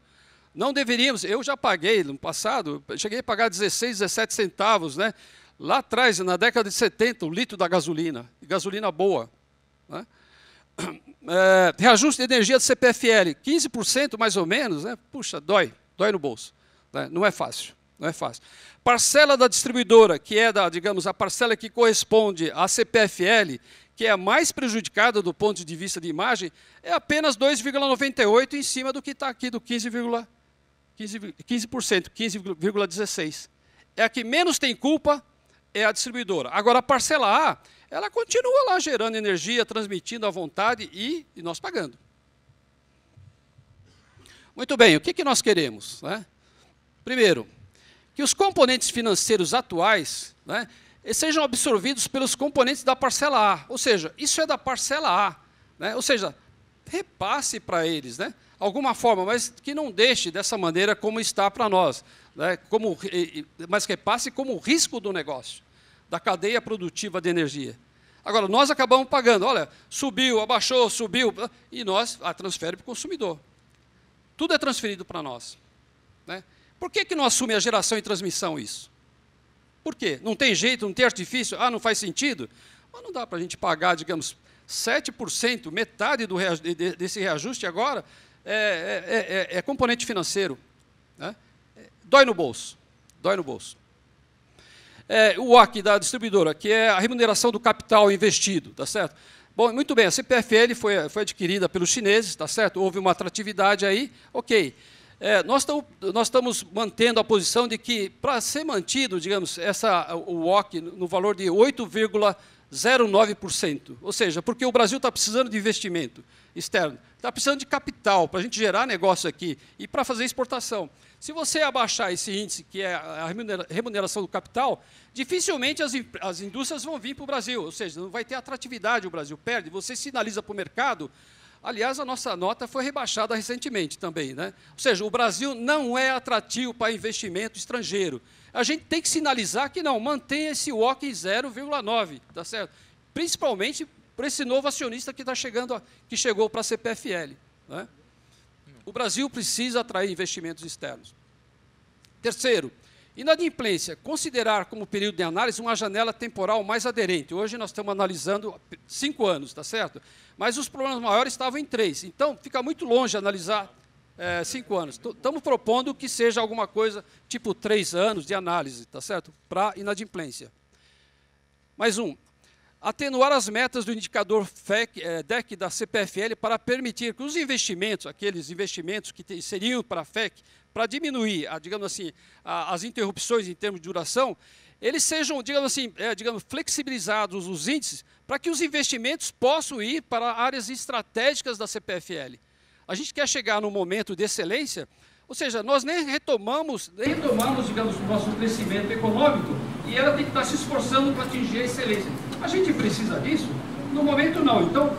Não deveríamos, eu já paguei no passado, cheguei a pagar 16, 17 centavos, né? Lá atrás, na década de 70, o litro da gasolina, gasolina boa. Né? <clears throat> É, reajuste de energia do CPFL, 15% mais ou menos, né? Puxa, dói, dói no bolso. Né? Não é fácil, não é fácil. Parcela da distribuidora, que é, da, digamos, a parcela que corresponde à CPFL, que é a mais prejudicada do ponto de vista de imagem, é apenas 2,98 em cima do que está aqui, do 15,16%. 15, 15 é a que menos tem culpa, é a distribuidora. Agora, a parcela A, ela continua lá gerando energia, transmitindo à vontade e, e nós pagando. Muito bem, o que, que nós queremos? Né? Primeiro, que os componentes financeiros atuais né, eh, sejam absorvidos pelos componentes da parcela A. Ou seja, isso é da parcela A. Né? Ou seja, repasse para eles, né? alguma forma, mas que não deixe dessa maneira como está para nós. Né? Como, eh, eh, mas repasse como risco do negócio, da cadeia produtiva de energia. Agora, nós acabamos pagando, olha, subiu, abaixou, subiu, ah, e nós, a transfere para o consumidor. Tudo é transferido para nós. Né? Por que, que não assume a geração e transmissão isso? Por quê? Não tem jeito, não tem artifício? Ah, não faz sentido? Mas não dá para a gente pagar, digamos, 7%, metade do rea desse reajuste agora é, é, é, é, é componente financeiro. Né? É, dói no bolso. Dói no bolso. É, o AC da distribuidora, que é a remuneração do capital investido, tá certo? Bom, muito bem, a CPFL foi, foi adquirida pelos chineses, tá certo? Houve uma atratividade aí, ok. É, nós, nós, estamos mantendo a posição de que, para ser mantido, digamos, essa, o WOC no valor de 8,09%. Ou seja, porque o Brasil está precisando de investimento externo, está precisando de capital para a gente gerar negócio aqui e para fazer exportação. Se você abaixar esse índice, que é a remuneração do capital, dificilmente as, as indústrias vão vir para o Brasil, ou seja, não vai ter atratividade o Brasil, perde. Você sinaliza para o mercado Aliás, a nossa nota foi rebaixada recentemente também. Né? Ou seja, o Brasil não é atrativo para investimento estrangeiro. A gente tem que sinalizar que não, mantenha esse WOC em 0,9, tá certo? principalmente para esse novo acionista que, tá chegando, que chegou para a CPFL. Né? O Brasil precisa atrair investimentos externos. Terceiro, Inadimplência, considerar como período de análise uma janela temporal mais aderente. Hoje nós estamos analisando cinco anos, está certo? Mas os problemas maiores estavam em três. Então, fica muito longe analisar é, cinco anos. Estamos propondo que seja alguma coisa tipo três anos de análise, está certo? Para inadimplência. Mais um, atenuar as metas do indicador FEC, eh, DEC da CPFL para permitir que os investimentos, aqueles investimentos que seriam para a FEC, para diminuir, a, digamos assim, a, as interrupções em termos de duração, eles sejam, digamos assim, é, digamos, flexibilizados os índices para que os investimentos possam ir para áreas estratégicas da CPFL. A gente quer chegar num momento de excelência, ou seja, nós nem retomamos, nem retomamos, digamos, o nosso crescimento econômico e ela tem que estar se esforçando para atingir a excelência. A gente precisa disso? No momento não. Então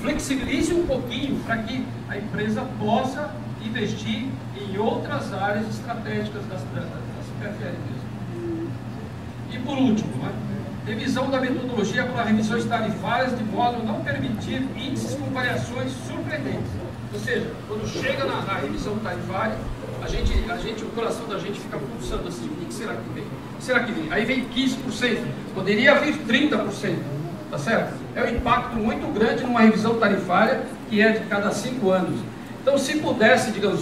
flexibilize um pouquinho para que a empresa possa investir em outras áreas estratégicas das, das, das E por último, né? revisão da metodologia para revisões tarifárias de modo a não permitir índices com variações surpreendentes. Ou seja, quando chega na, na revisão tarifária, a gente, a gente, o coração da gente fica pulsando assim, o que será que vem? Será que vem? Aí vem 15%, poderia vir 30%, tá certo? É um impacto muito grande numa revisão tarifária que é de cada cinco anos. Então, se pudesse, digamos,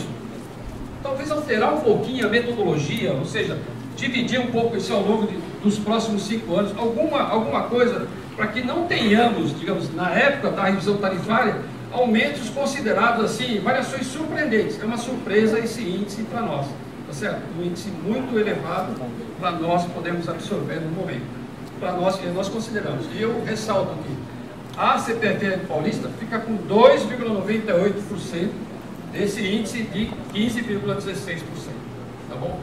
talvez alterar um pouquinho a metodologia, ou seja, dividir um pouco isso ao longo de, dos próximos cinco anos, alguma, alguma coisa para que não tenhamos, digamos, na época da revisão tarifária, aumentos considerados assim, variações surpreendentes. É uma surpresa esse índice para nós, tá certo? Um índice muito elevado para nós podemos absorver no momento. Para nós, que nós consideramos. E eu ressalto aqui, a CPFL Paulista fica com 2,98% desse índice de 15,16%, tá bom?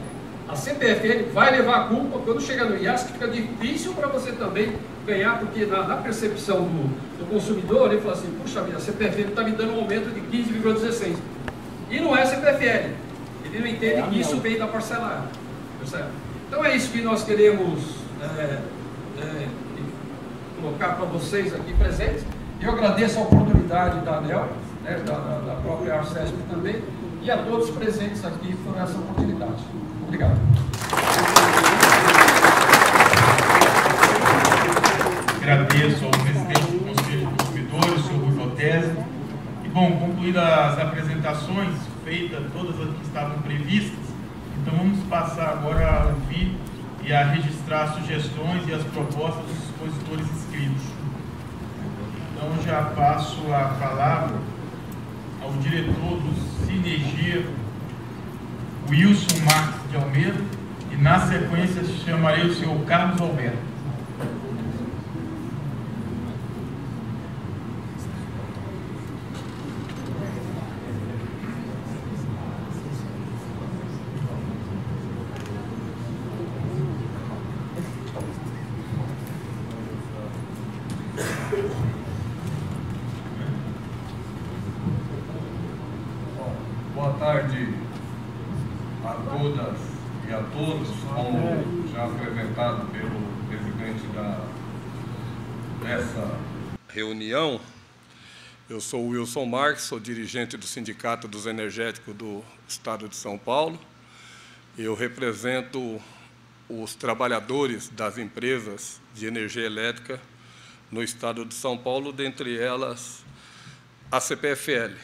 A CPFL vai levar a culpa quando chega no IASC, fica difícil para você também ganhar, porque na, na percepção do, do, consumidor, ele fala assim, puxa vida, a CPFL está me dando um aumento de 15,16. E não é CPFL. Ele não entende é que isso vem da parcelar. Então é isso que nós queremos é, é, colocar para vocês aqui presentes. Eu agradeço a oportunidade da ANEL, né, da, da, própria Arcesp também, e a todos presentes aqui por essa oportunidade. Obrigado. Agradeço ao presidente do Conselho de Consumidores, o senhor Rui Botese. E, bom, concluídas as apresentações, feitas todas as que estavam previstas, então vamos passar agora a ouvir e a registrar sugestões e as propostas dos expositores inscritos. Então já passo a palavra ao diretor do Sinergia, Wilson Marques de Almeida, e na sequência chamarei o senhor Carlos Alberto. Eu sou Wilson Marques, sou dirigente do Sindicato dos Energéticos do Estado de São Paulo. Eu represento os trabalhadores das empresas de energia elétrica no Estado de São Paulo, dentre elas a CPFL.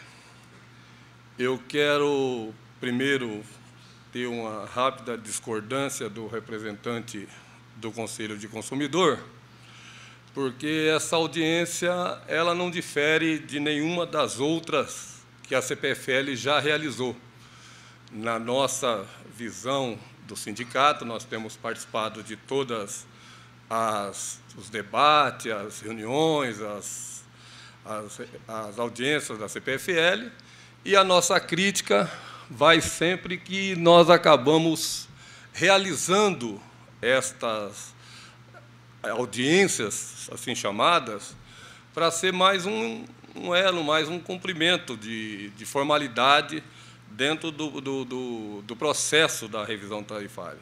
Eu quero primeiro ter uma rápida discordância do representante do Conselho de Consumidor, porque essa audiência ela não difere de nenhuma das outras que a CPFL já realizou. Na nossa visão do sindicato, nós temos participado de todas as os debates, as reuniões, as, as, as audiências da CPFL, e a nossa crítica vai sempre que nós acabamos realizando estas audiências, assim chamadas, para ser mais um, um elo, mais um cumprimento de, de formalidade dentro do, do, do, do, processo da revisão tarifária.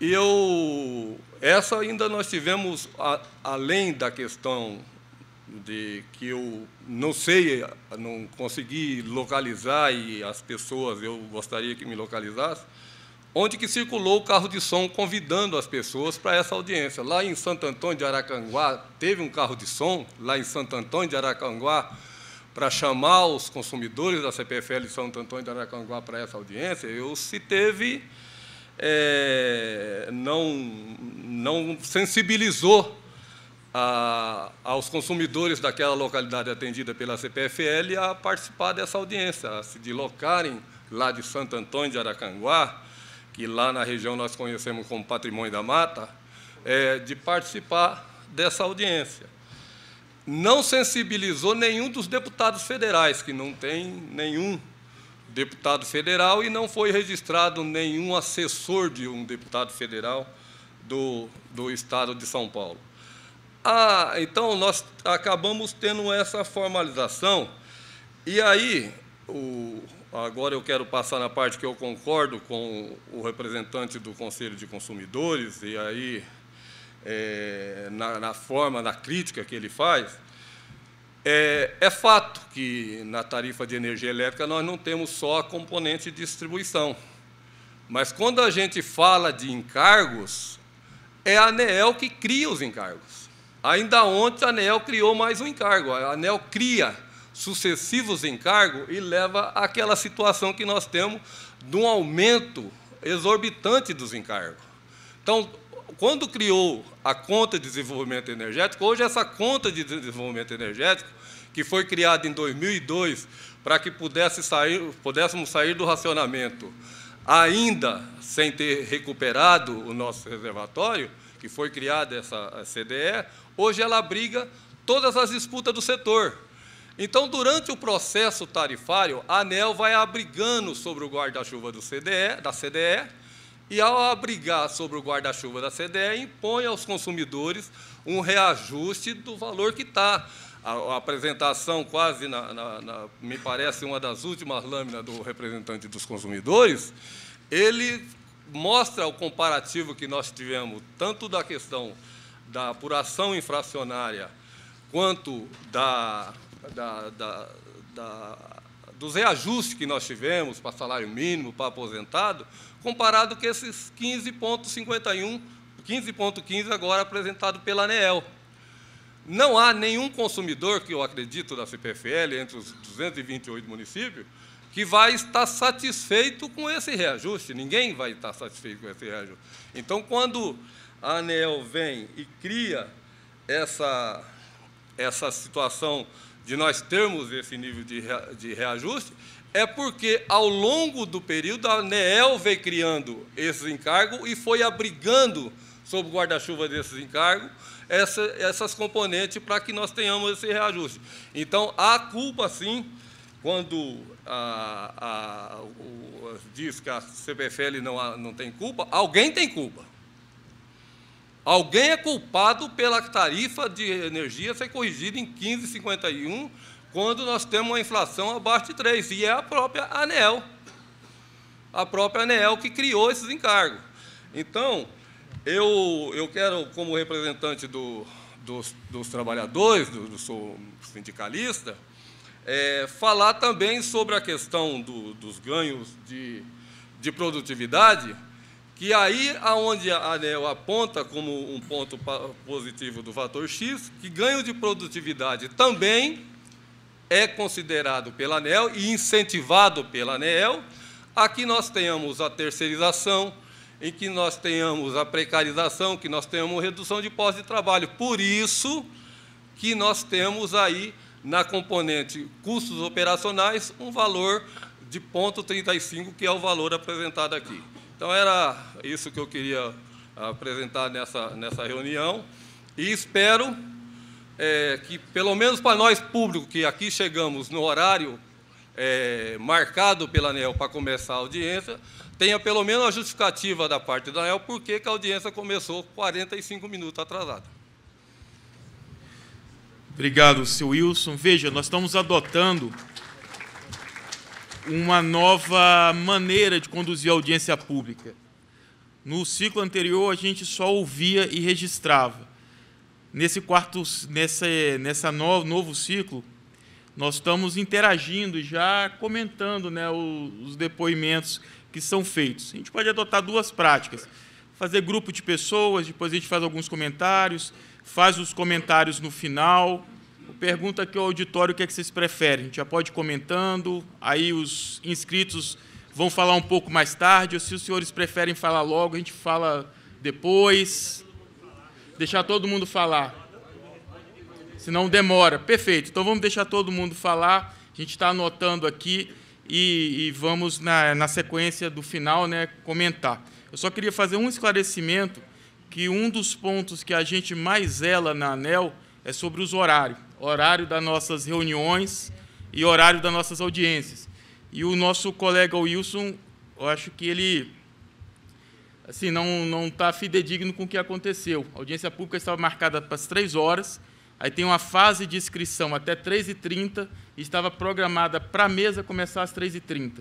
E eu, essa ainda nós tivemos, a, além da questão de que eu não sei, não consegui localizar, e as pessoas, eu gostaria que me localizassem, onde que circulou o carro de som convidando as pessoas para essa audiência. Lá em Santo Antônio de Aracanguá, teve um carro de som, lá em Santo Antônio de Aracanguá, para chamar os consumidores da CPFL de Santo Antônio de Aracanguá para essa audiência, eu se teve, é, não, não sensibilizou a, aos consumidores daquela localidade atendida pela CPFL a participar dessa audiência, a se deslocarem lá de Santo Antônio de Aracanguá, que lá na região nós conhecemos como Patrimônio da Mata, é, de participar dessa audiência. Não sensibilizou nenhum dos deputados federais, que não tem nenhum deputado federal, e não foi registrado nenhum assessor de um deputado federal do, do Estado de São Paulo. Ah, então, nós acabamos tendo essa formalização, e aí o, Agora eu quero passar na parte que eu concordo com o representante do Conselho de Consumidores, e aí, é, na, na, forma, na crítica que ele faz, é, é fato que na tarifa de energia elétrica nós não temos só a componente de distribuição. Mas quando a gente fala de encargos, é a ANEEL que cria os encargos. Ainda ontem a ANEEL criou mais um encargo, a ANEEL cria sucessivos encargos e leva àquela situação que nós temos de um aumento exorbitante dos encargos. Então, quando criou a conta de desenvolvimento energético, hoje essa conta de desenvolvimento energético, que foi criada em 2002 para que pudesse sair, pudéssemos sair do racionamento, ainda sem ter recuperado o nosso reservatório, que foi criada essa CDE, hoje ela abriga todas as disputas do setor. Então, durante o processo tarifário, a ANEL vai abrigando sobre o guarda-chuva do CDE, da CDE, e ao abrigar sobre o guarda-chuva da CDE, impõe aos consumidores um reajuste do valor que está. A, a apresentação, quase, na, na, na, me parece, uma das últimas lâminas do representante dos consumidores, ele mostra o comparativo que nós tivemos, tanto da questão da apuração infracionária quanto da da, da, da, dos reajustes que nós tivemos para salário mínimo, para aposentado, comparado com esses 15,51, 15,15 agora apresentado pela ANEEL. Não há nenhum consumidor, que eu acredito, da CPFL, entre os 228 municípios, que vai estar satisfeito com esse reajuste. Ninguém vai estar satisfeito com esse reajuste. Então, quando a ANEEL vem e cria essa, essa situação de nós termos esse nível de, de reajuste, é porque, ao longo do período, a ANEEL veio criando esses encargos e foi abrigando, sob o guarda-chuva desses encargos, essa, essas componentes para que nós tenhamos esse reajuste. Então, há culpa, sim, quando a, a, o, diz que a CPFL não, não tem culpa, alguém tem culpa. Alguém é culpado pela tarifa de energia ser corrigida em 15,51, quando nós temos uma inflação abaixo de 3, e é a própria ANEL, a própria ANEL que criou esses encargos. Então, eu, eu quero, como representante do, dos, dos, trabalhadores, do, do sou sindicalista, é, falar também sobre a questão do, dos ganhos de, de produtividade, e aí, aonde a ANEL aponta como um ponto positivo do fator X, que ganho de produtividade também é considerado pela ANEL e incentivado pela ANEL, aqui nós tenhamos a terceirização, em que nós tenhamos a precarização, que nós tenhamos redução de pós de trabalho. Por isso que nós temos aí, na componente custos operacionais, um valor de 0,35, que é o valor apresentado aqui. Então, era isso que eu queria apresentar nessa, nessa reunião. E espero é, que, pelo menos para nós, público, que aqui chegamos no horário é, marcado pela ANEL para começar a audiência, tenha pelo menos a justificativa da parte da ANEL por que a audiência começou 45 minutos atrasada. Obrigado, seu Wilson. Veja, nós estamos adotando uma nova maneira de conduzir a audiência pública. No ciclo anterior, a gente só ouvia e registrava. Nesse quarto, nessa, nessa no, novo ciclo, nós estamos interagindo já comentando né, os, os depoimentos que são feitos. A gente pode adotar duas práticas. Fazer grupo de pessoas, depois a gente faz alguns comentários, faz os comentários no final, pergunta aqui ao auditório o que, é que vocês preferem. Já pode ir comentando, aí os inscritos vão falar um pouco mais tarde, ou se os senhores preferem falar logo, a gente fala depois. Deixar todo mundo falar. Senão demora. Perfeito. Então vamos deixar todo mundo falar. A gente está anotando aqui e, e vamos, na, na, sequência do final, né, comentar. Eu só queria fazer um esclarecimento que um dos pontos que a gente mais zela na ANEL é sobre os horários horário das nossas reuniões e horário das nossas audiências. E o nosso colega Wilson, eu acho que ele assim não não está fidedigno com o que aconteceu. A audiência pública estava marcada para as três horas, aí tem uma fase de inscrição até 3h30, e estava programada para a mesa começar às 3h30.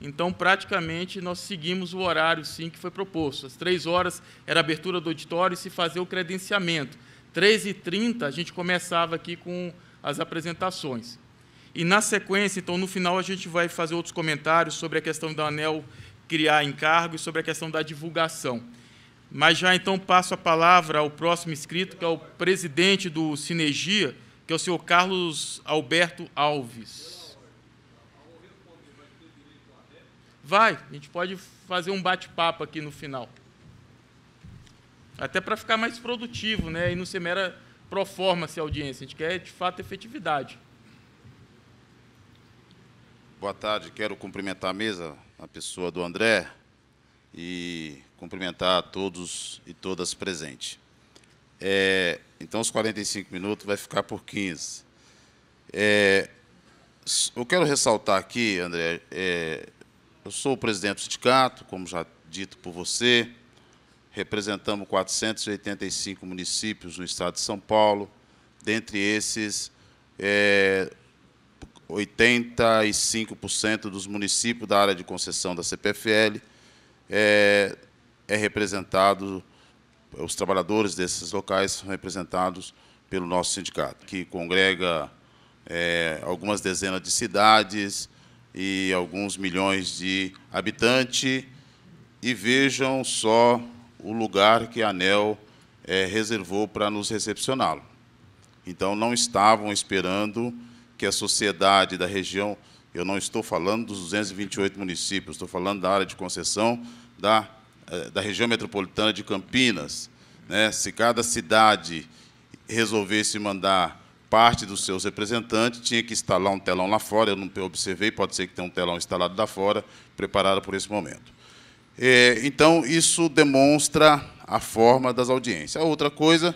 Então, praticamente, nós seguimos o horário, sim, que foi proposto. Às três horas era a abertura do auditório e se fazer o credenciamento. 13h30, a gente começava aqui com as apresentações. E, na sequência, então, no final, a gente vai fazer outros comentários sobre a questão do ANEL criar encargo e sobre a questão da divulgação. Mas já, então, passo a palavra ao próximo inscrito, que é o presidente do Sinergia, que é o senhor Carlos Alberto Alves. Vai, a gente pode fazer um bate-papo aqui no final até para ficar mais produtivo, né? E não ser mera forma se audiência, a gente quer, de fato, efetividade. Boa tarde, quero cumprimentar a mesa, a pessoa do André, e cumprimentar a todos e todas presentes. É, então, os 45 minutos vai ficar por 15. É, eu quero ressaltar aqui, André, é, eu sou o presidente do sindicato, como já dito por você, representamos 485 municípios no estado de São Paulo, dentre esses, é, 85% dos municípios da área de concessão da CPFL é, é representado, os trabalhadores desses locais são representados pelo nosso sindicato, que congrega é, algumas dezenas de cidades e alguns milhões de habitantes. E vejam só o lugar que a ANEL é, reservou para nos recepcioná-lo. Então, não estavam esperando que a sociedade da região, eu não estou falando dos 228 municípios, estou falando da área de concessão da, eh, da região metropolitana de Campinas. Né? Se cada cidade resolvesse mandar parte dos seus representantes, tinha que instalar um telão lá fora, eu não observei, pode ser que tenha um telão instalado lá fora, preparado por esse momento. É, então, isso demonstra a forma das audiências. A outra coisa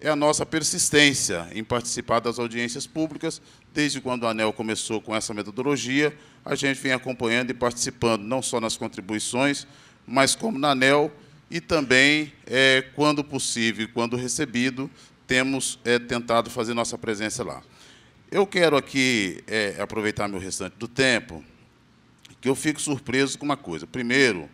é a nossa persistência em participar das audiências públicas. Desde quando a ANEL começou com essa metodologia, a gente vem acompanhando e participando, não só nas contribuições, mas como na ANEL, e também, é, quando possível e quando recebido, temos é, tentado fazer nossa presença lá. Eu quero aqui é, aproveitar meu restante do tempo, que eu fico surpreso com uma coisa. Primeiro,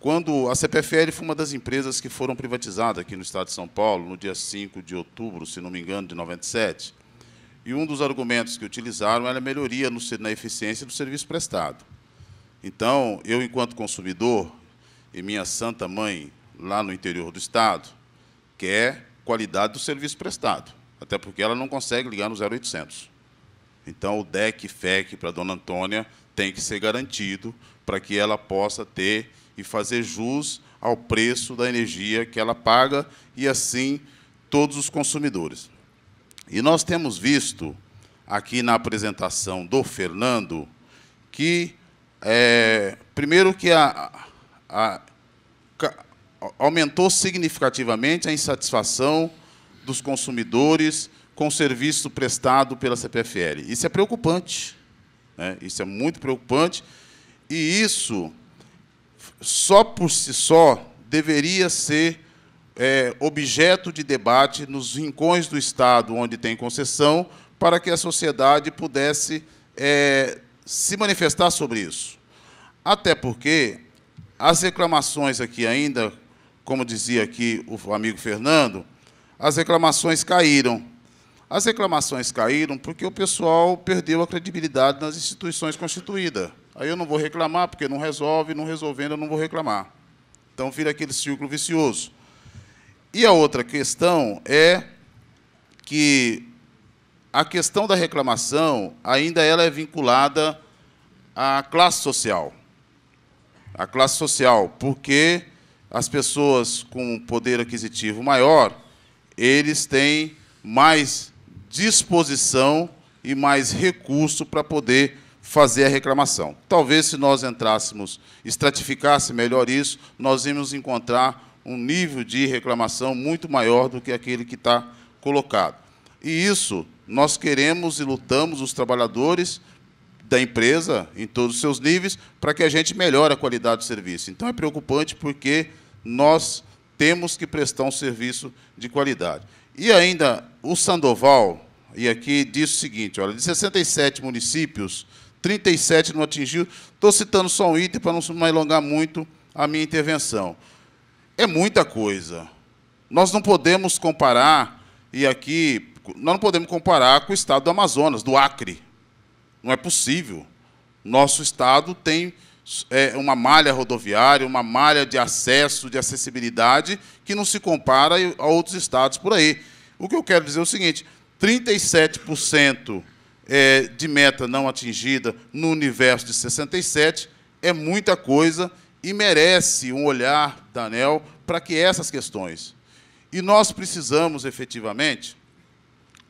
quando a CPFL foi uma das empresas que foram privatizadas aqui no estado de São Paulo, no dia 5 de outubro, se não me engano, de 97, e um dos argumentos que utilizaram era a melhoria no, na eficiência do serviço prestado. Então, eu, enquanto consumidor, e minha santa mãe, lá no interior do Estado, quer qualidade do serviço prestado, até porque ela não consegue ligar no 0800. Então, o DEC FEC para a dona Antônia tem que ser garantido para que ela possa ter e fazer jus ao preço da energia que ela paga e assim todos os consumidores. E nós temos visto aqui na apresentação do Fernando que é, primeiro que a, a, aumentou significativamente a insatisfação dos consumidores com o serviço prestado pela CPFL. Isso é preocupante, né? isso é muito preocupante, e isso só por si só, deveria ser é, objeto de debate nos rincões do Estado onde tem concessão, para que a sociedade pudesse é, se manifestar sobre isso. Até porque as reclamações aqui ainda, como dizia aqui o amigo Fernando, as reclamações caíram. As reclamações caíram porque o pessoal perdeu a credibilidade nas instituições constituídas. Aí eu não vou reclamar, porque não resolve, não resolvendo eu não vou reclamar. Então vira aquele círculo vicioso. E a outra questão é que a questão da reclamação ainda ela é vinculada à classe social. A classe social, porque as pessoas com poder aquisitivo maior, eles têm mais disposição e mais recurso para poder fazer a reclamação. Talvez se nós entrássemos, estratificasse melhor isso, nós íamos encontrar um nível de reclamação muito maior do que aquele que está colocado. E isso nós queremos e lutamos os trabalhadores da empresa em todos os seus níveis para que a gente melhore a qualidade do serviço. Então é preocupante porque nós temos que prestar um serviço de qualidade. E ainda o Sandoval, e aqui diz o seguinte, olha, de 67 municípios, 37 não atingiu. Estou citando só um item para não mais alongar muito a minha intervenção. É muita coisa. Nós não podemos comparar, e aqui, nós não podemos comparar com o estado do Amazonas, do Acre. Não é possível. Nosso estado tem é, uma malha rodoviária, uma malha de acesso, de acessibilidade, que não se compara a outros estados por aí. O que eu quero dizer é o seguinte: 37% é, de meta não atingida no universo de 67 é muita coisa e merece um olhar da ANEL para que essas questões. E nós precisamos, efetivamente,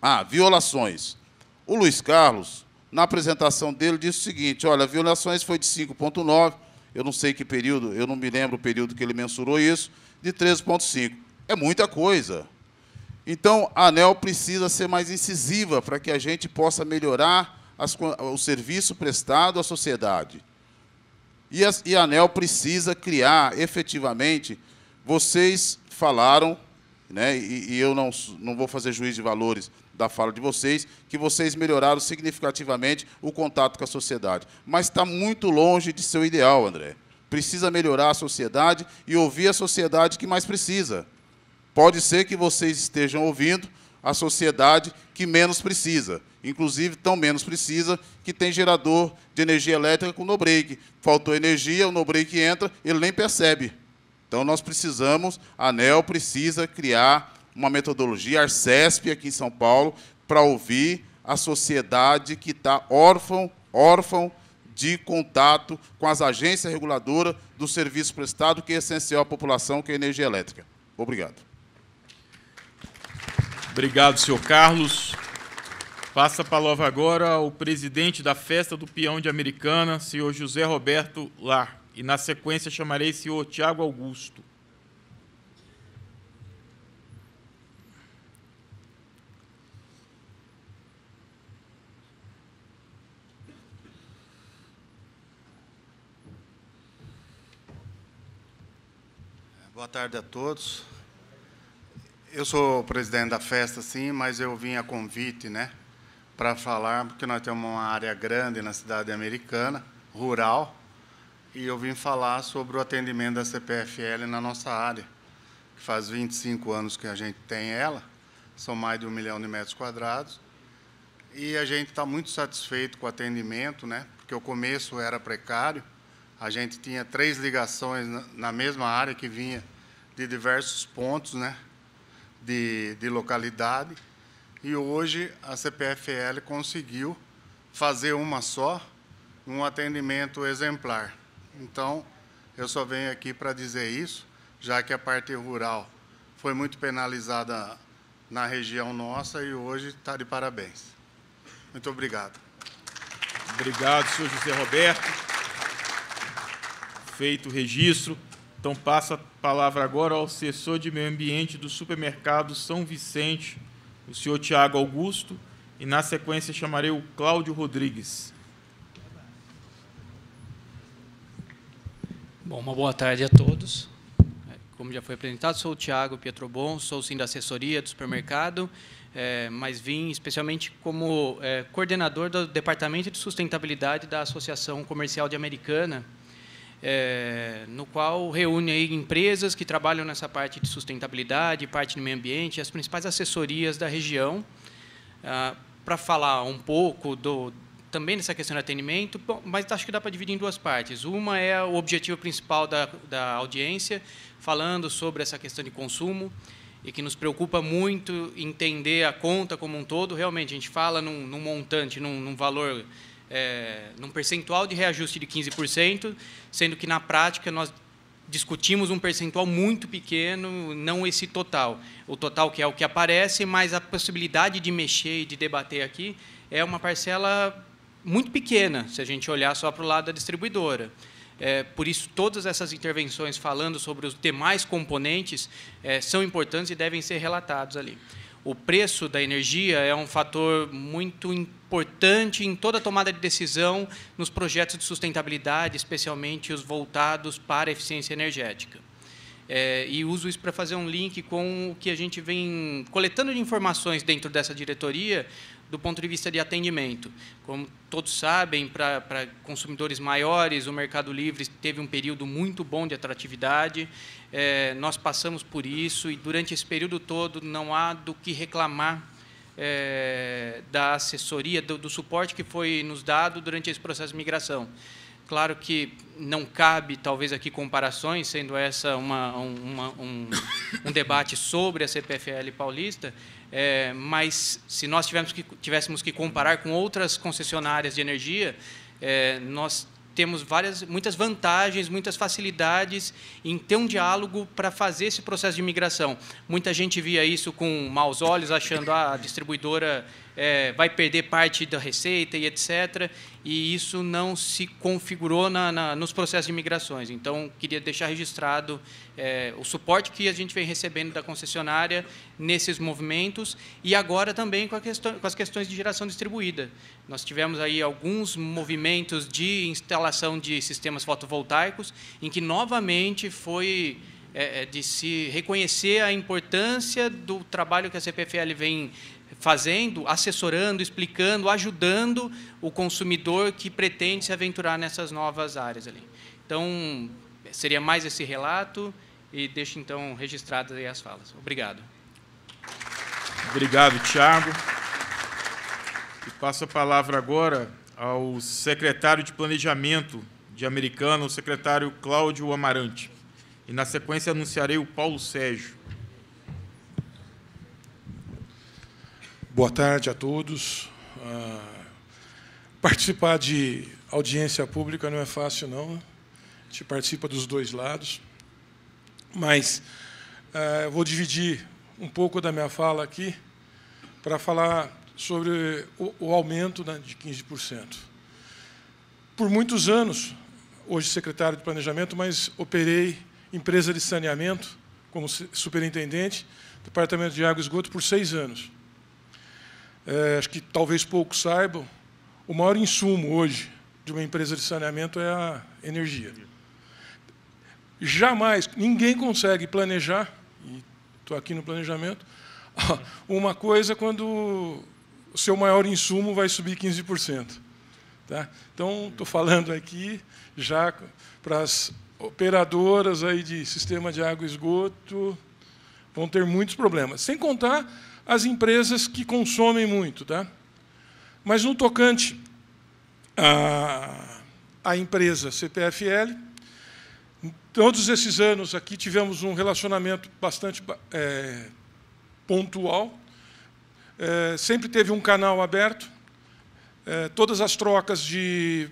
ah, violações. O Luiz Carlos, na apresentação dele, disse o seguinte, olha, violações foi de 5,9, eu não sei que período, eu não me lembro o período que ele mensurou isso, de 13,5. É muita coisa. Então, a ANEL precisa ser mais incisiva para que a gente possa melhorar as, o serviço prestado à sociedade. E a, e a ANEL precisa criar, efetivamente, vocês falaram, né, e, e eu não, não vou fazer juiz de valores da fala de vocês, que vocês melhoraram significativamente o contato com a sociedade. Mas está muito longe de seu ideal, André. Precisa melhorar a sociedade e ouvir a sociedade que mais precisa. Pode ser que vocês estejam ouvindo a sociedade que menos precisa, inclusive tão menos precisa que tem gerador de energia elétrica com no-break. Faltou energia, o no-break entra, ele nem percebe. Então nós precisamos, a ANEL precisa criar uma metodologia, a Arcesp aqui em São Paulo, para ouvir a sociedade que está órfão, órfão de contato com as agências reguladoras do serviço prestado, que é essencial à população, que é a energia elétrica. Obrigado. Obrigado, senhor Carlos. Passa a palavra agora ao presidente da Festa do Peão de Americana, senhor José Roberto Lar. E, na sequência, chamarei senhor Tiago Augusto. Boa tarde a todos. Eu sou presidente da festa, sim, mas eu vim a convite, né, para falar, porque nós temos uma área grande na cidade americana, rural, e eu vim falar sobre o atendimento da CPFL na nossa área, que faz 25 anos que a gente tem ela, são mais de um milhão de metros quadrados, e a gente está muito satisfeito com o atendimento, né, porque o começo era precário, a gente tinha três ligações na mesma área que vinha de diversos pontos, né, de, de localidade. E hoje a CPFL conseguiu fazer uma só, um atendimento exemplar. Então, eu só venho aqui para dizer isso, já que a parte rural foi muito penalizada na região nossa e hoje está de parabéns. Muito obrigado. Obrigado, senhor José Roberto. Feito o registro. Então passa a palavra agora ao assessor de meio ambiente do supermercado São Vicente, o senhor Tiago Augusto, e na sequência chamarei o Cláudio Rodrigues. Bom, uma boa tarde a todos. Como já foi apresentado, sou o Tiago Pietrobon, sou sim da assessoria do supermercado, é, mas vim especialmente como é, coordenador do Departamento de Sustentabilidade da Associação Comercial de Americana, é, no qual reúne aí empresas que trabalham nessa parte de sustentabilidade, parte do meio ambiente, as principais assessorias da região, ah, para falar um pouco do, também dessa questão de atendimento, bom, mas acho que dá para dividir em duas partes. Uma é o objetivo principal da, da audiência, falando sobre essa questão de consumo, e que nos preocupa muito entender a conta como um todo. Realmente, a gente fala num, num montante, num, num valor é, num percentual de reajuste de 15%, sendo que, na prática, nós discutimos um percentual muito pequeno, não esse total. O total que é o que aparece, mas a possibilidade de mexer e de debater aqui é uma parcela muito pequena, se a gente olhar só para o lado da distribuidora. É, por isso, todas essas intervenções falando sobre os demais componentes é, são importantes e devem ser relatados ali. O preço da energia é um fator muito importante importante em toda a tomada de decisão nos projetos de sustentabilidade, especialmente os voltados para a eficiência energética. É, e uso isso para fazer um link com o que a gente vem coletando de informações dentro dessa diretoria do ponto de vista de atendimento. Como todos sabem, para, consumidores maiores, o Mercado Livre teve um período muito bom de atratividade. É, nós passamos por isso e, durante esse período todo, não há do que reclamar é, da assessoria, do, do, suporte que foi nos dado durante esse processo de migração. Claro que não cabe, talvez, aqui comparações, sendo essa uma, uma, um, um, debate sobre a CPFL paulista, é, mas se nós que, tivéssemos que comparar com outras concessionárias de energia, é, nós temos várias, muitas vantagens, muitas facilidades em ter um diálogo para fazer esse processo de migração. Muita gente via isso com maus olhos, achando ah, a distribuidora é, vai perder parte da receita e etc e isso não se configurou na, na, nos processos de migrações. Então, queria deixar registrado é, o suporte que a gente vem recebendo da concessionária nesses movimentos e agora também com, questão, com as questões de geração distribuída. Nós tivemos aí alguns movimentos de instalação de sistemas fotovoltaicos em que, novamente, foi é, é de se reconhecer a importância do trabalho que a CPFL vem fazendo, assessorando, explicando, ajudando o consumidor que pretende se aventurar nessas novas áreas ali. Então, seria mais esse relato e deixo então registradas aí as falas. Obrigado. Obrigado, Tiago. E passo a palavra agora ao secretário de Planejamento de Americana, o secretário Cláudio Amarante. E, na sequência, anunciarei o Paulo Sérgio. Boa tarde a todos. Ah, participar de audiência pública não é fácil, não. A gente participa dos dois lados. Mas ah, eu vou dividir um pouco da minha fala aqui para falar sobre o, aumento né, de 15%. Por muitos anos, hoje secretário de Planejamento, mas operei empresa de saneamento como superintendente, departamento de água e esgoto, por seis anos é, acho que talvez poucos saibam, o maior insumo hoje de uma empresa de saneamento é a energia. Jamais, ninguém consegue planejar, e estou aqui no planejamento, <laughs> uma coisa quando o seu maior insumo vai subir 15%. Tá? Então, estou falando aqui já para as operadoras aí de sistema de água e esgoto, vão ter muitos problemas. Sem contar as empresas que consomem muito. Tá? Mas no tocante à, à empresa CPFL, todos esses anos aqui tivemos um relacionamento bastante é, pontual. É, sempre teve um canal aberto. É, todas as trocas de,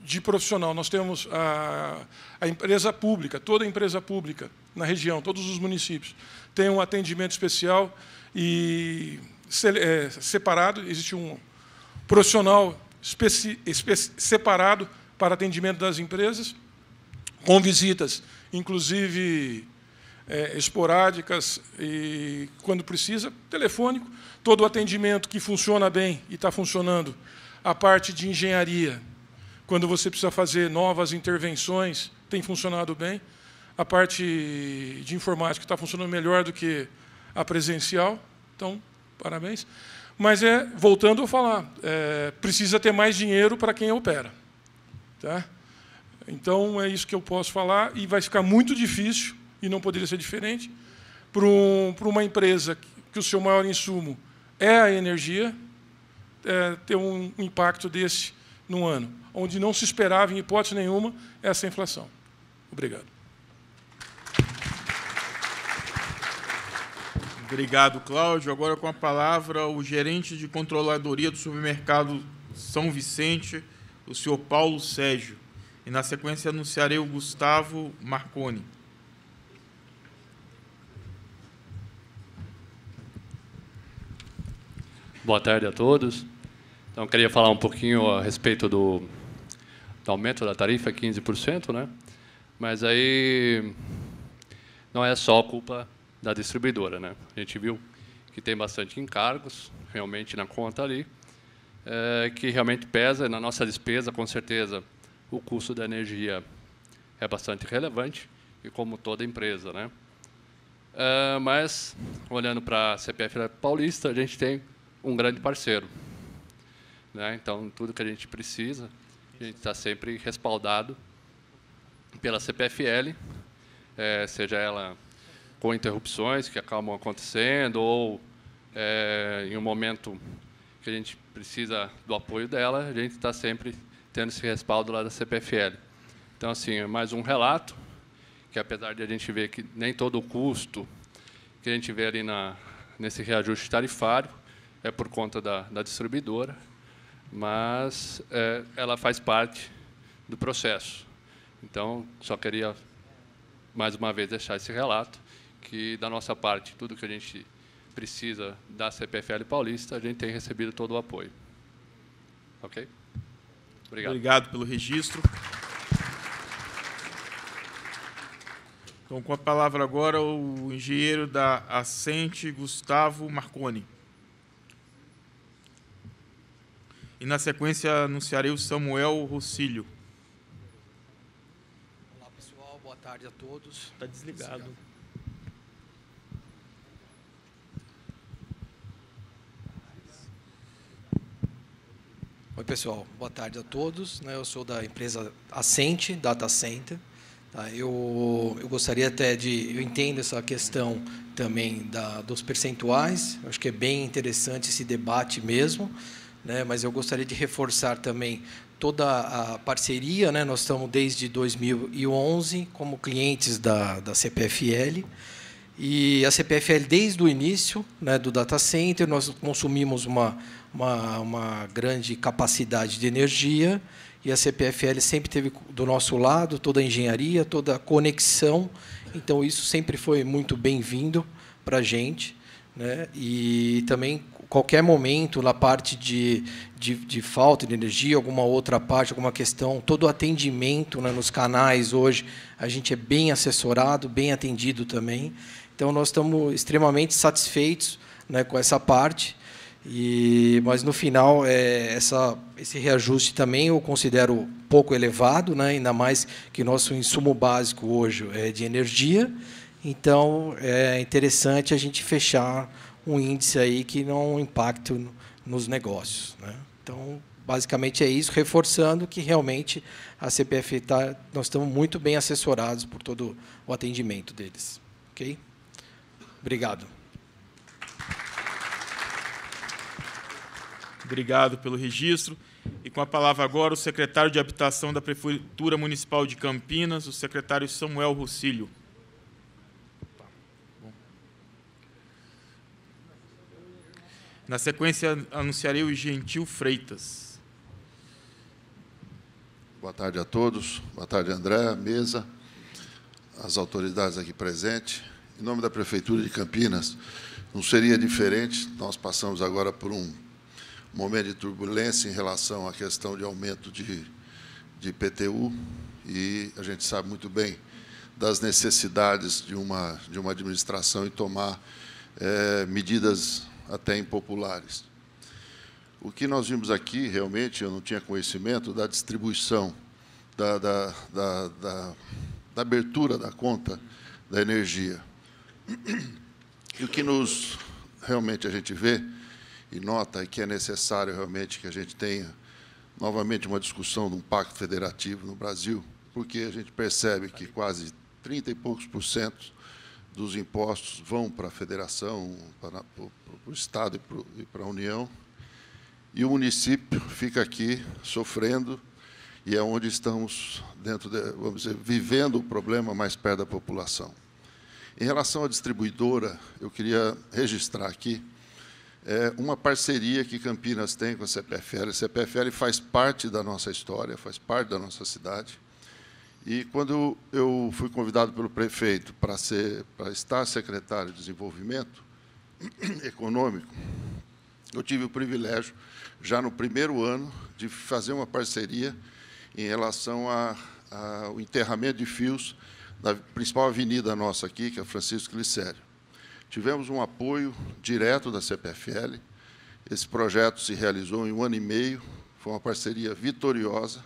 de profissional. Nós temos a, a empresa pública, toda a empresa pública na região, todos os municípios, tem um atendimento especial e é, separado, existe um profissional separado para atendimento das empresas, com visitas, inclusive é, esporádicas e, quando precisa, telefônico. Todo o atendimento que funciona bem e está funcionando, a parte de engenharia, quando você precisa fazer novas intervenções, tem funcionado bem. A parte de informática está funcionando melhor do que a presencial. Então, parabéns. Mas é, voltando a falar, é, precisa ter mais dinheiro para quem opera. Tá? Então, é isso que eu posso falar, e vai ficar muito difícil, e não poderia ser diferente, para, um, para uma empresa que o seu maior insumo é a energia, é, ter um impacto desse no ano, onde não se esperava, em hipótese nenhuma, essa inflação. Obrigado. Obrigado, Cláudio. Agora com a palavra o gerente de controladoria do supermercado São Vicente, o senhor Paulo Sérgio. E na sequência anunciarei o Gustavo Marconi. Boa tarde a todos. Então, queria falar um pouquinho a respeito do, do aumento da tarifa, 15%, né? Mas aí não é só culpa da distribuidora. Né? A gente viu que tem bastante encargos realmente na conta ali, é, que realmente pesa na nossa despesa, com certeza, o custo da energia é bastante relevante, e como toda empresa. Né? É, mas, olhando para a CPF Paulista, a gente tem um grande parceiro. Né? Então, tudo que a gente precisa, a gente está sempre respaldado pela CPFL, é, eh, seja ela por interrupções que acabam acontecendo ou é, em um momento que a gente precisa do apoio dela, a gente está sempre tendo esse respaldo lá da CPFL. Então, assim, mais um relato, que apesar de a gente ver que nem todo o custo que a gente vê ali na, nesse reajuste tarifário é por conta da, da distribuidora, mas é, ela faz parte do processo. Então, só queria, mais uma vez, deixar esse relato que, da nossa parte, tudo que a gente precisa da CPFL Paulista, a gente tem recebido todo o apoio. Ok? Obrigado. Obrigado pelo registro. Então, com a palavra agora, o engenheiro da Ascente, Gustavo Marconi. E, na sequência, anunciarei o Samuel Rossílio. Olá, pessoal. Boa tarde a todos. Está desligado. desligado. Oi, pessoal. Boa tarde a todos. Né? Eu sou da empresa Ascente, Data Center. Tá? Eu, eu gostaria até de... Eu entendo essa questão também da, dos percentuais. Eu acho que é bem interessante esse debate mesmo. Né? Mas eu gostaria de reforçar também toda a parceria. Né? Nós estamos desde 2011 como clientes da, da CPFL. E a CPFL, desde o início né, do data center, nós consumimos uma uma, uma grande capacidade de energia e a CPFL sempre teve do nosso lado toda a engenharia, toda a conexão. Então, isso sempre foi muito bem-vindo para a gente. Né? E também, qualquer momento, na parte de, de, de, falta de energia, alguma outra parte, alguma questão, todo o atendimento né, nos canais hoje, a gente é bem assessorado, bem atendido também. Então, nós estamos extremamente satisfeitos né, com essa parte. E, mas no final é, essa, esse reajuste também eu considero pouco elevado, né? ainda mais que nosso insumo básico hoje é de energia. Então é interessante a gente fechar um índice aí que não impacte nos negócios. Né? Então basicamente é isso, reforçando que realmente a CPF está, nós estamos muito bem assessorados por todo o atendimento deles. Ok? Obrigado. Obrigado pelo registro. E com a palavra agora o secretário de Habitação da Prefeitura Municipal de Campinas, o secretário Samuel Rossílio. Na sequência, anunciarei o Gentil Freitas. Boa tarde a todos. Boa tarde, André, mesa, as autoridades aqui presentes. Em nome da Prefeitura de Campinas, não seria diferente, nós passamos agora por um momento de turbulência em relação à questão de aumento de, de PTU e a gente sabe muito bem das necessidades de uma, de uma administração e tomar é, medidas até impopulares. O que nós vimos aqui, realmente, eu não tinha conhecimento da distribuição, da, da, da, da, da abertura da conta da energia. E o que nos realmente a gente vê e nota que é necessário realmente que a gente tenha novamente uma discussão de um pacto federativo no Brasil, porque a gente percebe que quase 30 e poucos por cento dos impostos vão para a federação, para, para, para o Estado e para a União, e o município fica aqui sofrendo, e é onde estamos, dentro de, vamos dizer, vivendo o problema mais perto da população. Em relação à distribuidora, eu queria registrar aqui é uma parceria que Campinas tem com a CPFL. A CPFL faz parte da nossa história, faz parte da nossa cidade. E quando eu fui convidado pelo prefeito para, ser, para estar secretário de Desenvolvimento <clears throat> Econômico, eu tive o privilégio, já no primeiro ano, de fazer uma parceria em relação ao enterramento de fios da principal avenida nossa aqui, que é Francisco Glicério. Tivemos um apoio direto da CPFL. Esse projeto se realizou em um ano e meio, foi uma parceria vitoriosa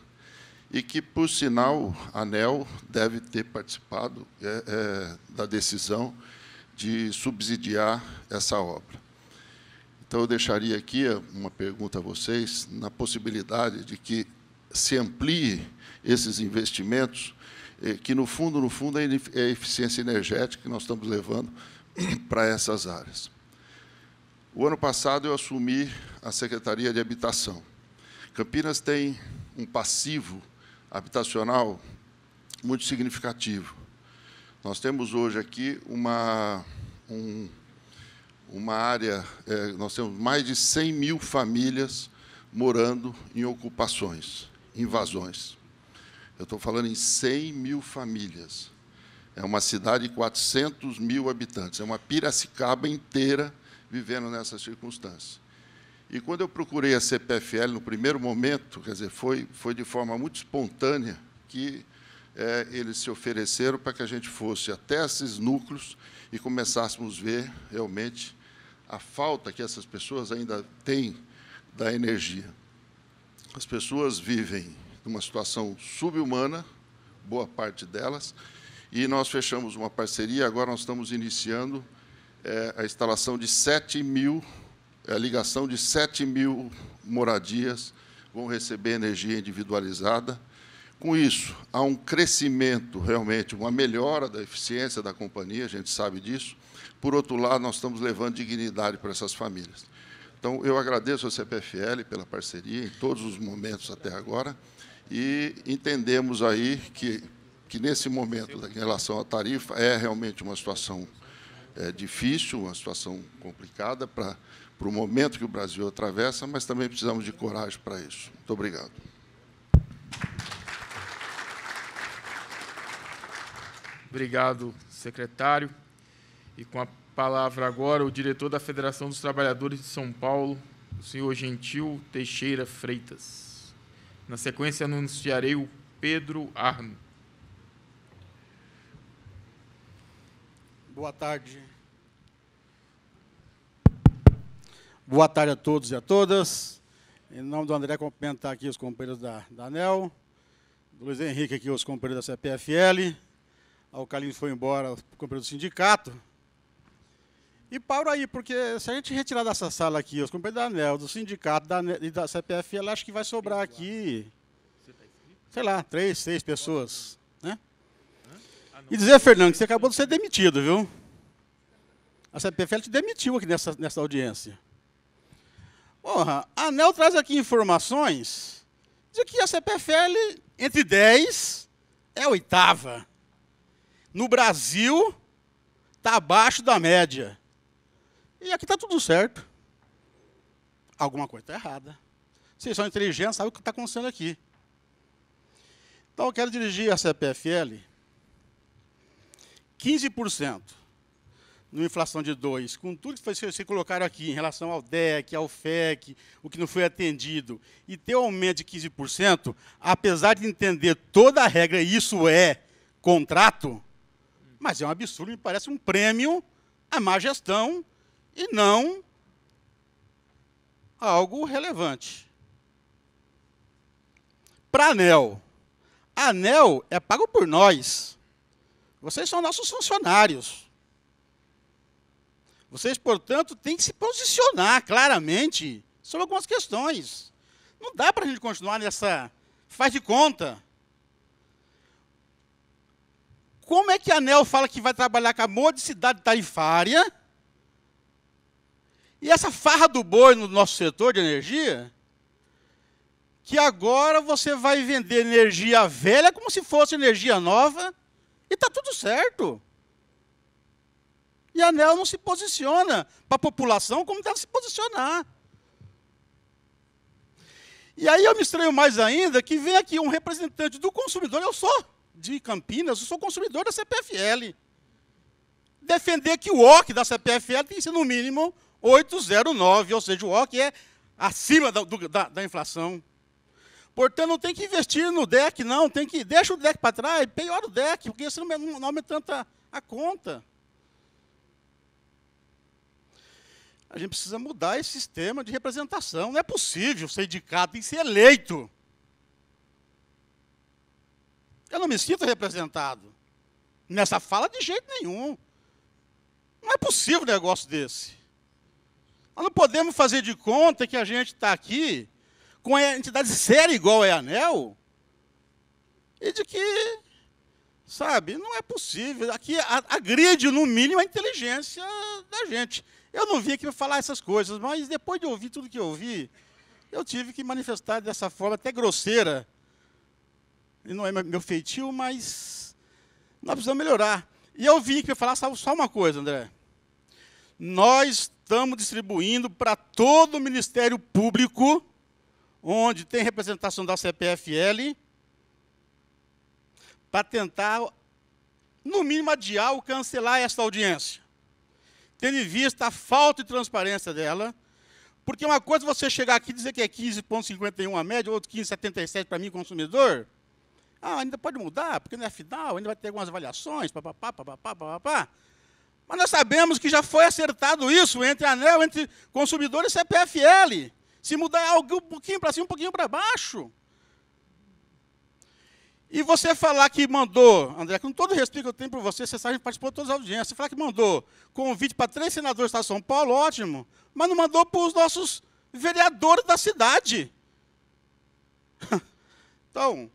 e que, por sinal, a ANEL deve ter participado é, é, da decisão de subsidiar essa obra. Então, eu deixaria aqui uma pergunta a vocês, na possibilidade de que se amplie esses investimentos, eh, que, no fundo, no fundo, é a é eficiência energética que nós estamos levando <coughs> para essas áreas. O ano passado eu assumi a Secretaria de Habitação. Campinas tem um passivo habitacional muito significativo. Nós temos hoje aqui uma, um, uma área, é, nós temos mais de 100 mil famílias morando em ocupações, invasões. Eu estou falando em 100 mil famílias. É uma cidade de 400 mil habitantes, é uma Piracicaba inteira vivendo nessas circunstâncias. E quando eu procurei a CPFL, no primeiro momento, quer dizer, foi, foi de forma muito espontânea que é, eles se ofereceram para que a gente fosse até esses núcleos e começássemos a ver realmente a falta que essas pessoas ainda têm da energia. As pessoas vivem numa situação subhumana, boa parte delas, e nós fechamos uma parceria, agora nós estamos iniciando é, a instalação de 7 mil, a ligação de 7 mil moradias vão receber energia individualizada. Com isso, há um crescimento, realmente, uma melhora da eficiência da companhia, a gente sabe disso. Por outro lado, nós estamos levando dignidade para essas famílias. Então, eu agradeço a CPFL pela parceria em todos os momentos até agora e entendemos aí que que nesse momento, em relação à tarifa, é realmente uma situação é, difícil, uma situação complicada para, para o momento que o Brasil atravessa, mas também precisamos de coragem para isso. Muito obrigado. Obrigado, secretário. E com a palavra agora o diretor da Federação dos Trabalhadores de São Paulo, o senhor Gentil Teixeira Freitas. Na sequência, anunciarei o Pedro Arno. Boa tarde. Boa tarde a todos e a todas. Em nome do André, cumprimentar aqui os companheiros da, da ANEL, do Luiz Henrique aqui os companheiros da CPFL, o Calino foi embora, os companheiro do sindicato. E paro aí, porque se a gente retirar dessa sala aqui os companheiros da ANEL, do sindicato da ANEL, e da CPFL, acho que vai sobrar aqui, sei lá, três, seis pessoas. E dizer, Fernando, que você acabou de ser demitido, viu? A CPFL te demitiu aqui nessa, nessa audiência. Porra, a ANEL traz aqui informações de que a CPFL, entre 10, é a oitava. No Brasil, está abaixo da média. E aqui está tudo certo. Alguma coisa está errada. Vocês são inteligentes, sabem o que está acontecendo aqui. Então, eu quero dirigir a CPFL 15%, numa inflação de 2%, com tudo que vocês colocaram aqui em relação ao DEC, ao FEC, o que não foi atendido, e ter um aumento de 15%, apesar de entender toda a regra, isso é contrato, mas é um absurdo, me parece um prêmio à má gestão e não algo relevante. Para a ANEL. A ANEL é pago por nós. Vocês são nossos funcionários. Vocês, portanto, têm que se posicionar claramente sobre algumas questões. Não dá para a gente continuar nessa faz de conta. Como é que a ANEL fala que vai trabalhar com a modicidade tarifária? E essa farra do boi no nosso setor de energia, que agora você vai vender energia velha como se fosse energia nova, e está tudo certo. E a Nel não se posiciona para a população como deve se posicionar. E aí eu me estranho mais ainda que vem aqui um representante do consumidor, eu sou de Campinas, eu sou consumidor da CPFL. Defender que o OC da CPFL tem que ser no mínimo 809, ou seja, o OC é acima da, do, da, da inflação. Portanto, não tem que investir no deck, não. Tem que deixa o deck para trás, piora o deck, porque você não aumenta tanta a conta. A gente precisa mudar esse sistema de representação. Não é possível ser indicado e ser eleito. Eu não me sinto representado nessa fala de jeito nenhum. Não é possível um negócio desse. Nós não podemos fazer de conta que a gente está aqui com a entidade séria igual é anel, e de que, sabe, não é possível. Aqui agride, no mínimo, a inteligência da gente. Eu não vim aqui para falar essas coisas, mas depois de ouvir tudo que eu ouvi, eu tive que manifestar dessa forma até grosseira. E não é meu feitio, mas nós precisamos melhorar. E eu vim aqui para falar só uma coisa, André. Nós estamos distribuindo para todo o Ministério Público onde tem representação da CPFL, para tentar, no mínimo, adiar ou cancelar esta audiência. Tendo em vista a falta de transparência dela, porque uma coisa é você chegar aqui e dizer que é 15,51 a média, outro 15,77 para mim, consumidor. Ah, ainda pode mudar, porque não é final, ainda vai ter algumas avaliações, papapá, papapá, papapá. Mas nós sabemos que já foi acertado isso entre ANEL, entre consumidor e CPFL. Se mudar algo um pouquinho para cima, um pouquinho para baixo. E você falar que mandou, André, com todo o respeito que eu tenho por você, você sabe que participou de todas as audiências, você falar que mandou convite para três senadores do Estado de São Paulo, ótimo, mas não mandou para os nossos vereadores da cidade. <laughs> então,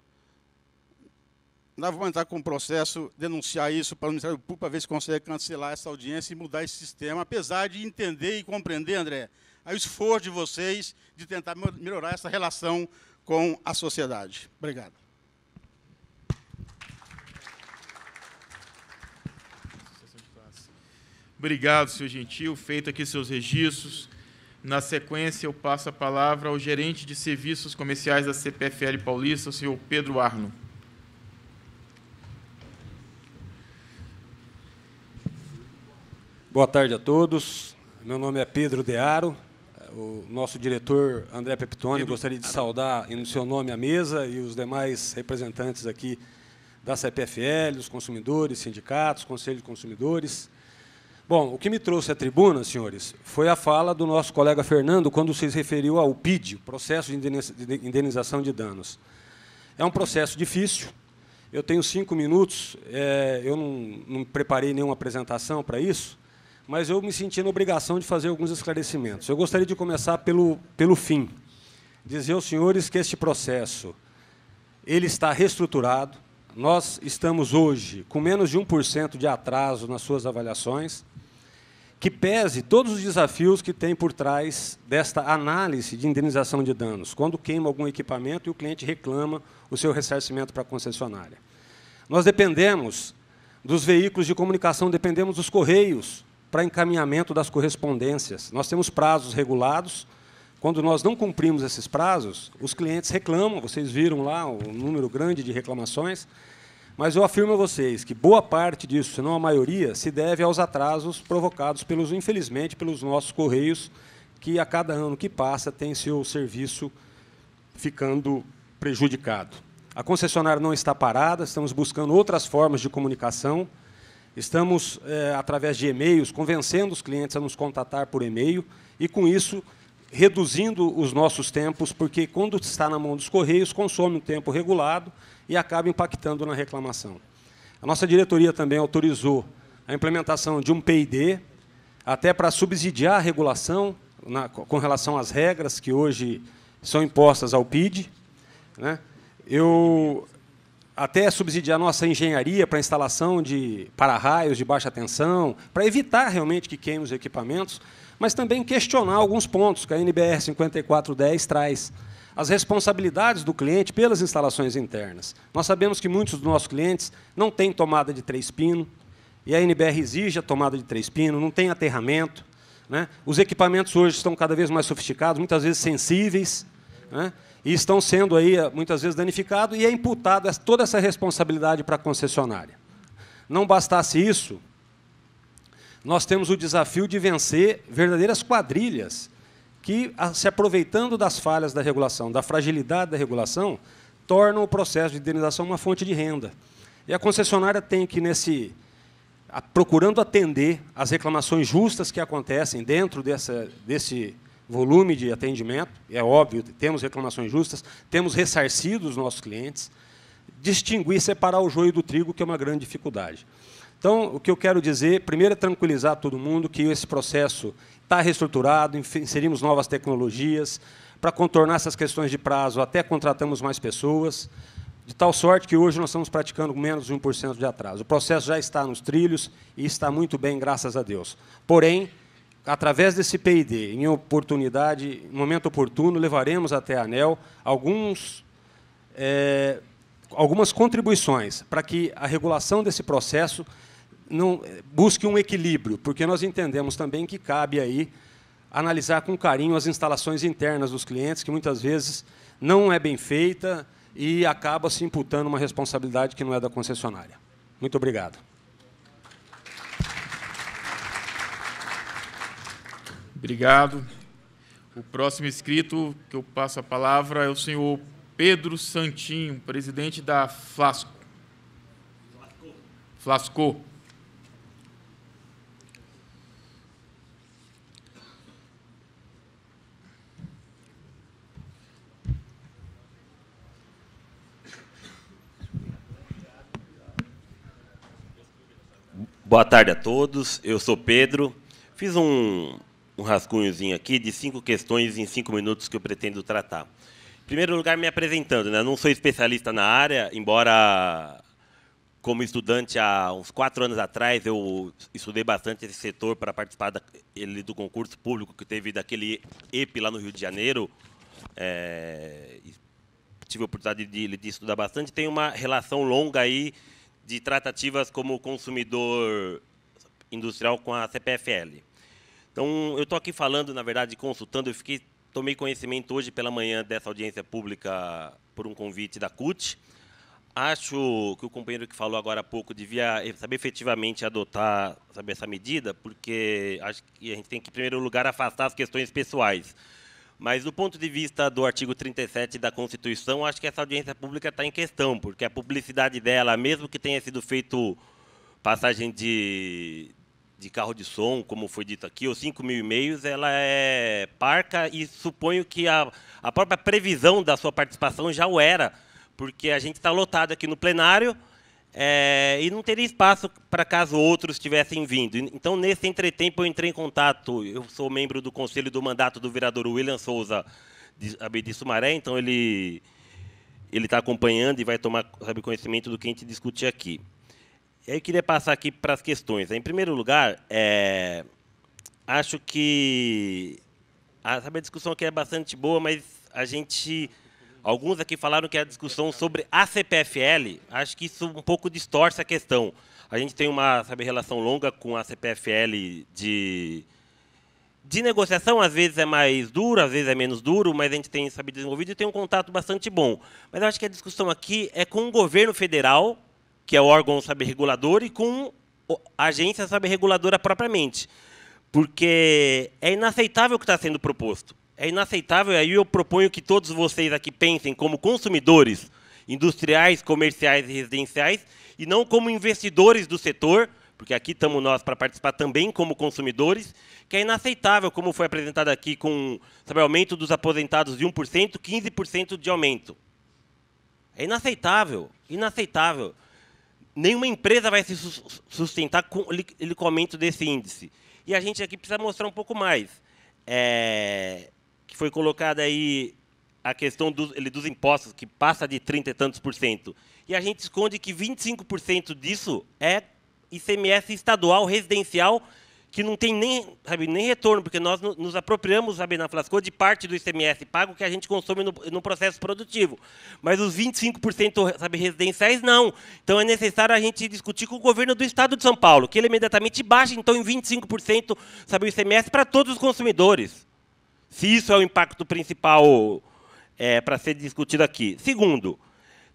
nós vamos entrar com um processo, denunciar isso para o Ministério Público, para ver se consegue cancelar essa audiência e mudar esse sistema, apesar de entender e compreender, André, ao esforço de vocês de tentar melhorar essa relação com a sociedade. Obrigado. Obrigado, senhor Gentil. Feito aqui seus registros. Na sequência, eu passo a palavra ao gerente de serviços comerciais da CPFL Paulista, o senhor Pedro Arno. Boa tarde a todos. Meu nome é Pedro Dearo, o nosso diretor André Peptoni gostaria de saudar em seu nome a mesa e os demais representantes aqui da CPFL, os consumidores, sindicatos, Conselho de Consumidores. Bom, o que me trouxe à tribuna, senhores, foi a fala do nosso colega Fernando quando se referiu ao PID, Processo de Indenização de Danos. É um processo difícil. Eu tenho cinco minutos, é, eu não, não preparei nenhuma apresentação para isso, mas eu me senti na obrigação de fazer alguns esclarecimentos. Eu gostaria de começar pelo, pelo fim. Dizer aos senhores que este processo ele está reestruturado. Nós estamos hoje com menos de 1% de atraso nas suas avaliações, que pese todos os desafios que tem por trás desta análise de indenização de danos, quando queima algum equipamento e o cliente reclama o seu ressarcimento para a concessionária. Nós dependemos dos veículos de comunicação, dependemos dos correios para encaminhamento das correspondências. Nós temos prazos regulados. Quando nós não cumprimos esses prazos, os clientes reclamam. Vocês viram lá um número grande de reclamações. Mas eu afirmo a vocês que boa parte disso, se não a maioria, se deve aos atrasos provocados pelos, infelizmente, pelos nossos correios, que a cada ano que passa tem seu serviço ficando prejudicado. A concessionária não está parada, estamos buscando outras formas de comunicação. Estamos, é, através de e-mails, convencendo os clientes a nos contatar por e-mail e, com isso, reduzindo os nossos tempos, porque quando está na mão dos correios, consome um tempo regulado e acaba impactando na reclamação. A nossa diretoria também autorizou a implementação de um PID, até para subsidiar a regulação na, com relação às regras que hoje são impostas ao PID. Né? Eu até subsidiar nossa engenharia para instalação de para-raios de baixa tensão, para evitar realmente que queime os equipamentos, mas também questionar alguns pontos que a NBR 5410 traz. As responsabilidades do cliente pelas instalações internas. Nós sabemos que muitos dos nossos clientes não têm tomada de três pinos e a NBR exige a tomada de três pinos. não tem aterramento. Né? Os equipamentos hoje estão cada vez mais sofisticados, muitas vezes sensíveis. Né? e estão sendo aí eh, muitas vezes danificados e é imputada toda essa responsabilidade para a concessionária. Não bastasse isso, nós temos o desafio de vencer verdadeiras quadrilhas que, se aproveitando das falhas da regulação, da fragilidade da regulação, tornam o processo de indenização uma fonte de renda. E a concessionária tem que, nesse procurando atender às reclamações justas que acontecem dentro dessa, desse volume de atendimento, é óbvio, temos reclamações justas, temos ressarcido os nossos clientes, distinguir, separar o joio do trigo, que é uma grande dificuldade. Então, o que eu quero dizer, primeiro é tranquilizar todo mundo que esse processo está reestruturado, inserimos novas tecnologias, para contornar essas questões de prazo, até contratamos mais pessoas, de tal sorte que hoje nós estamos praticando menos de 1% de atraso. O processo já está nos trilhos e está muito bem, graças a Deus. Porém, através desse PID, em oportunidade, em momento oportuno, levaremos até a ANEL alguns, é, algumas contribuições para que a regulação desse processo não, é, busque um equilíbrio, porque nós entendemos também que cabe aí analisar com carinho as instalações internas dos clientes, que muitas vezes não é bem feita e acaba se imputando uma responsabilidade que não é da concessionária. Muito obrigado. Obrigado. O próximo inscrito que eu passo a palavra é o senhor Pedro Santinho, presidente da Flasco. Flasco. Boa tarde a todos. Eu sou Pedro. Fiz um um rascunhozinho aqui de cinco questões em cinco minutos que eu pretendo tratar. Em primeiro lugar, me apresentando. Né? Não sou especialista na área, embora, como estudante, há uns quatro anos atrás, eu estudei bastante esse setor para participar da, ele, do concurso público que teve daquele EP lá no Rio de Janeiro. É, tive a oportunidade de, de estudar bastante. Tem uma relação longa aí de tratativas como consumidor industrial com a CPFL. Então, eu estou aqui falando, na verdade, consultando, eu fiquei, tomei conhecimento hoje pela manhã dessa audiência pública por um convite da CUT. Acho que o companheiro que falou agora há pouco devia saber efetivamente adotar saber essa medida, porque acho que a gente tem que, em primeiro lugar, afastar as questões pessoais. Mas, do ponto de vista do artigo 37 da Constituição, acho que essa audiência pública está em questão, porque a publicidade dela, mesmo que tenha sido feito passagem de, de carro de som, como foi dito aqui, ou 5 mil e-mails, ela é parca e suponho que a, a própria previsão da sua participação já o era, porque a gente está lotado aqui no plenário é, e não teria espaço para caso outros tivessem vindo. Então, nesse entretempo, eu entrei em contato, eu sou membro do conselho do mandato do vereador William Souza de, de Sumaré, então ele ele está acompanhando e vai tomar sabe, conhecimento do que a gente discutir aqui. Eu queria passar aqui para as questões. Né? Em primeiro lugar, é, acho que a, sabe, a discussão aqui é bastante boa, mas a gente. Alguns aqui falaram que a discussão sobre a CPFL, acho que isso um pouco distorce a questão. A gente tem uma sabe, relação longa com a CPFL de, de negociação, às vezes é mais duro, às vezes é menos duro, mas a gente tem sabe, desenvolvido e tem um contato bastante bom. Mas eu acho que a discussão aqui é com o governo federal que é o órgão saber-regulador, e com a agência saber-reguladora propriamente. Porque é inaceitável o que está sendo proposto. É inaceitável, e aí eu proponho que todos vocês aqui pensem como consumidores industriais, comerciais e residenciais, e não como investidores do setor, porque aqui estamos nós para participar também como consumidores, que é inaceitável, como foi apresentado aqui, com sabe, aumento dos aposentados de 1%, 15% de aumento. É inaceitável, inaceitável nenhuma empresa vai se sustentar com o licomento desse índice. E a gente aqui precisa mostrar um pouco mais. É, que foi colocada aí a questão dos impostos, que passa de 30 e tantos por cento. E a gente esconde que 25% disso é ICMS estadual, residencial, que não tem nem, sabe, nem retorno, porque nós nos apropriamos, sabe, na Flascô, de parte do ICMS pago que a gente consome no, no processo produtivo. Mas os 25% sabe, residenciais, não. Então é necessário a gente discutir com o governo do Estado de São Paulo, que ele é imediatamente baixa, então, em 25% sabe, o ICMS para todos os consumidores. Se isso é o impacto principal é, para ser discutido aqui. Segundo,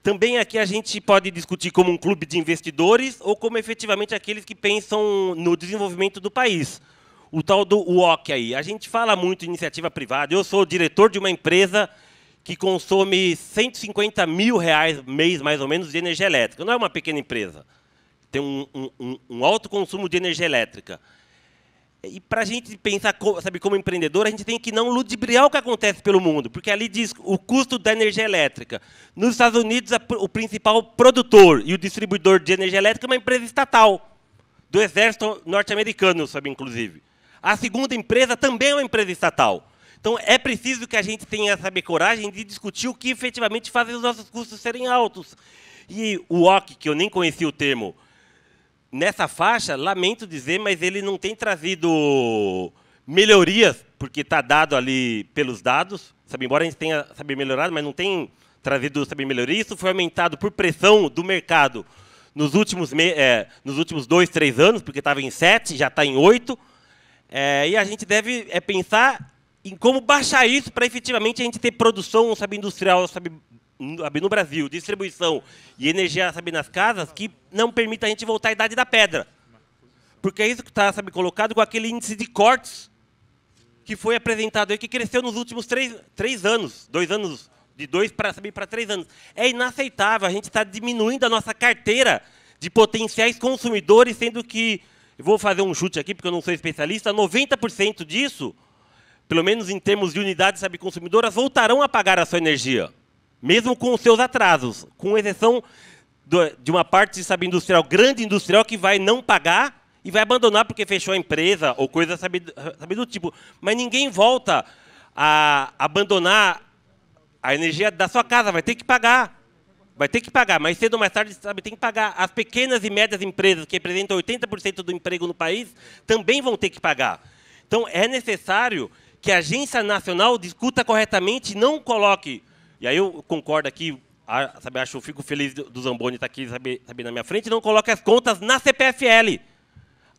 também aqui a gente pode discutir como um clube de investidores ou como efetivamente aqueles que pensam no desenvolvimento do país. O tal do WOC aí. A gente fala muito iniciativa privada. Eu sou diretor de uma empresa que consome 150 mil reais mês, mais ou menos, de energia elétrica. Não é uma pequena empresa. Tem um, um, um alto consumo de energia elétrica. E para a gente pensar, sabe, como empreendedor, a gente tem que não ludibriar o que acontece pelo mundo, porque ali diz o custo da energia elétrica. Nos Estados Unidos, o principal produtor e o distribuidor de energia elétrica é uma empresa estatal, do exército norte-americano, sabe, inclusive. A segunda empresa também é uma empresa estatal. Então, é preciso que a gente tenha, sabe, coragem de discutir o que efetivamente faz os nossos custos serem altos. E o OC, que eu nem conhecia o termo, nessa faixa, lamento dizer, mas ele não tem trazido melhorias, porque está dado ali pelos dados, sabe? Embora a gente tenha sabe, melhorado, mas não tem trazido sabe, melhoria. Isso foi aumentado por pressão do mercado nos últimos, é, nos últimos dois, três anos, porque estava em sete, já está em oito. É, e a gente deve é, pensar em como baixar isso para efetivamente a gente ter produção sabe, industrial sabe, no Brasil, distribuição e energia sabe, nas casas, que não permita a gente voltar à idade da pedra. Porque é isso que está colocado com aquele índice de cortes que foi apresentado aí, que cresceu nos últimos três, três anos, dois anos, de dois para para três anos. É inaceitável, a gente está diminuindo a nossa carteira de potenciais consumidores, sendo que, vou fazer um chute aqui, porque eu não sou especialista, 90% disso, pelo menos em termos de unidades sabe, consumidoras, voltarão a pagar a sua energia mesmo com os seus atrasos, com exceção de uma parte de sabe, industrial, grande industrial, que vai não pagar e vai abandonar porque fechou a empresa ou coisa sabe, sabe do tipo. Mas ninguém volta a abandonar a energia da sua casa, vai ter que pagar. Vai ter que pagar, mais cedo ou mais tarde, sabe, tem que pagar. As pequenas e médias empresas, que representam 80% do emprego no país, também vão ter que pagar. Então, é necessário que a Agência Nacional discuta corretamente e não coloque e aí eu concordo aqui, sabe, acho, eu fico feliz do, Zamboni estar tá aqui, sabe, sabe, na minha frente, não coloque as contas na CPFL.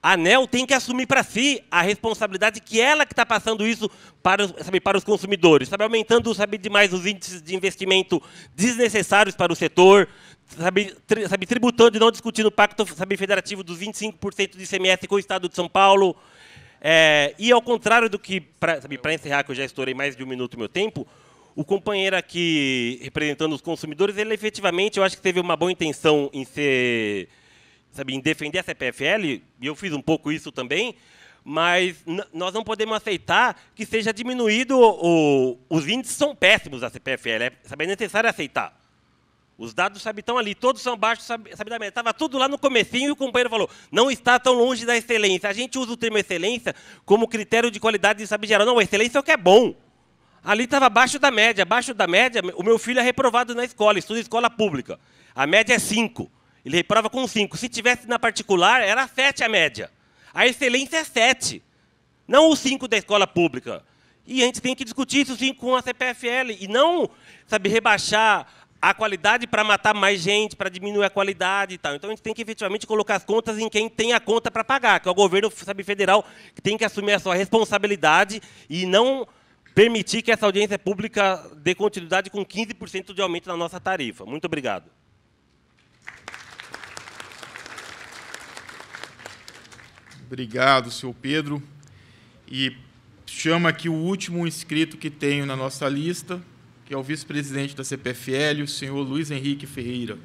A ANEL tem que assumir para si a responsabilidade que ela que está passando isso para, sabe, para os consumidores, sabe, aumentando sabe, demais os índices de investimento desnecessários para o setor, sabe, tri, sabe tributando e não discutindo o pacto sabe, federativo dos 25% de ICMS com o Estado de São Paulo. É, e ao contrário do que, para encerrar, que eu já estourei mais de um minuto meu tempo, o companheiro aqui representando os consumidores, ele efetivamente, eu acho que teve uma boa intenção em ser, sabe, em defender a CPFL, e eu fiz um pouco isso também, mas nós não podemos aceitar que seja diminuído o, os índices são péssimos da CPFL, é, sabe, é necessário aceitar. Os dados sabe, estão ali, todos são baixos, sabe, sabe da média. Estava tudo lá no comecinho e o companheiro falou, não está tão longe da excelência. A gente usa o termo excelência como critério de qualidade, sabe, geral. Não, excelência é o que é bom. Ali estava abaixo da média. Abaixo da média, o meu filho é reprovado na escola, estuda em escola pública. A média é 5. Ele reprova com 5. Se tivesse na particular, era 7 a média. A excelência é 7, não o 5 da escola pública. E a gente tem que discutir isso sim com a CPFL e não, sabe, rebaixar a qualidade para matar mais gente, para diminuir a qualidade e tal. Então a gente tem que efetivamente colocar as contas em quem tem a conta para pagar, que é o governo sabe, federal que tem que assumir a sua responsabilidade e não permitir que essa audiência pública dê continuidade com 15% de aumento na nossa tarifa. Muito obrigado. Obrigado, senhor Pedro. E chama aqui o último inscrito que tenho na nossa lista, que é o vice-presidente da CPFL, o senhor Luiz Henrique Ferreira.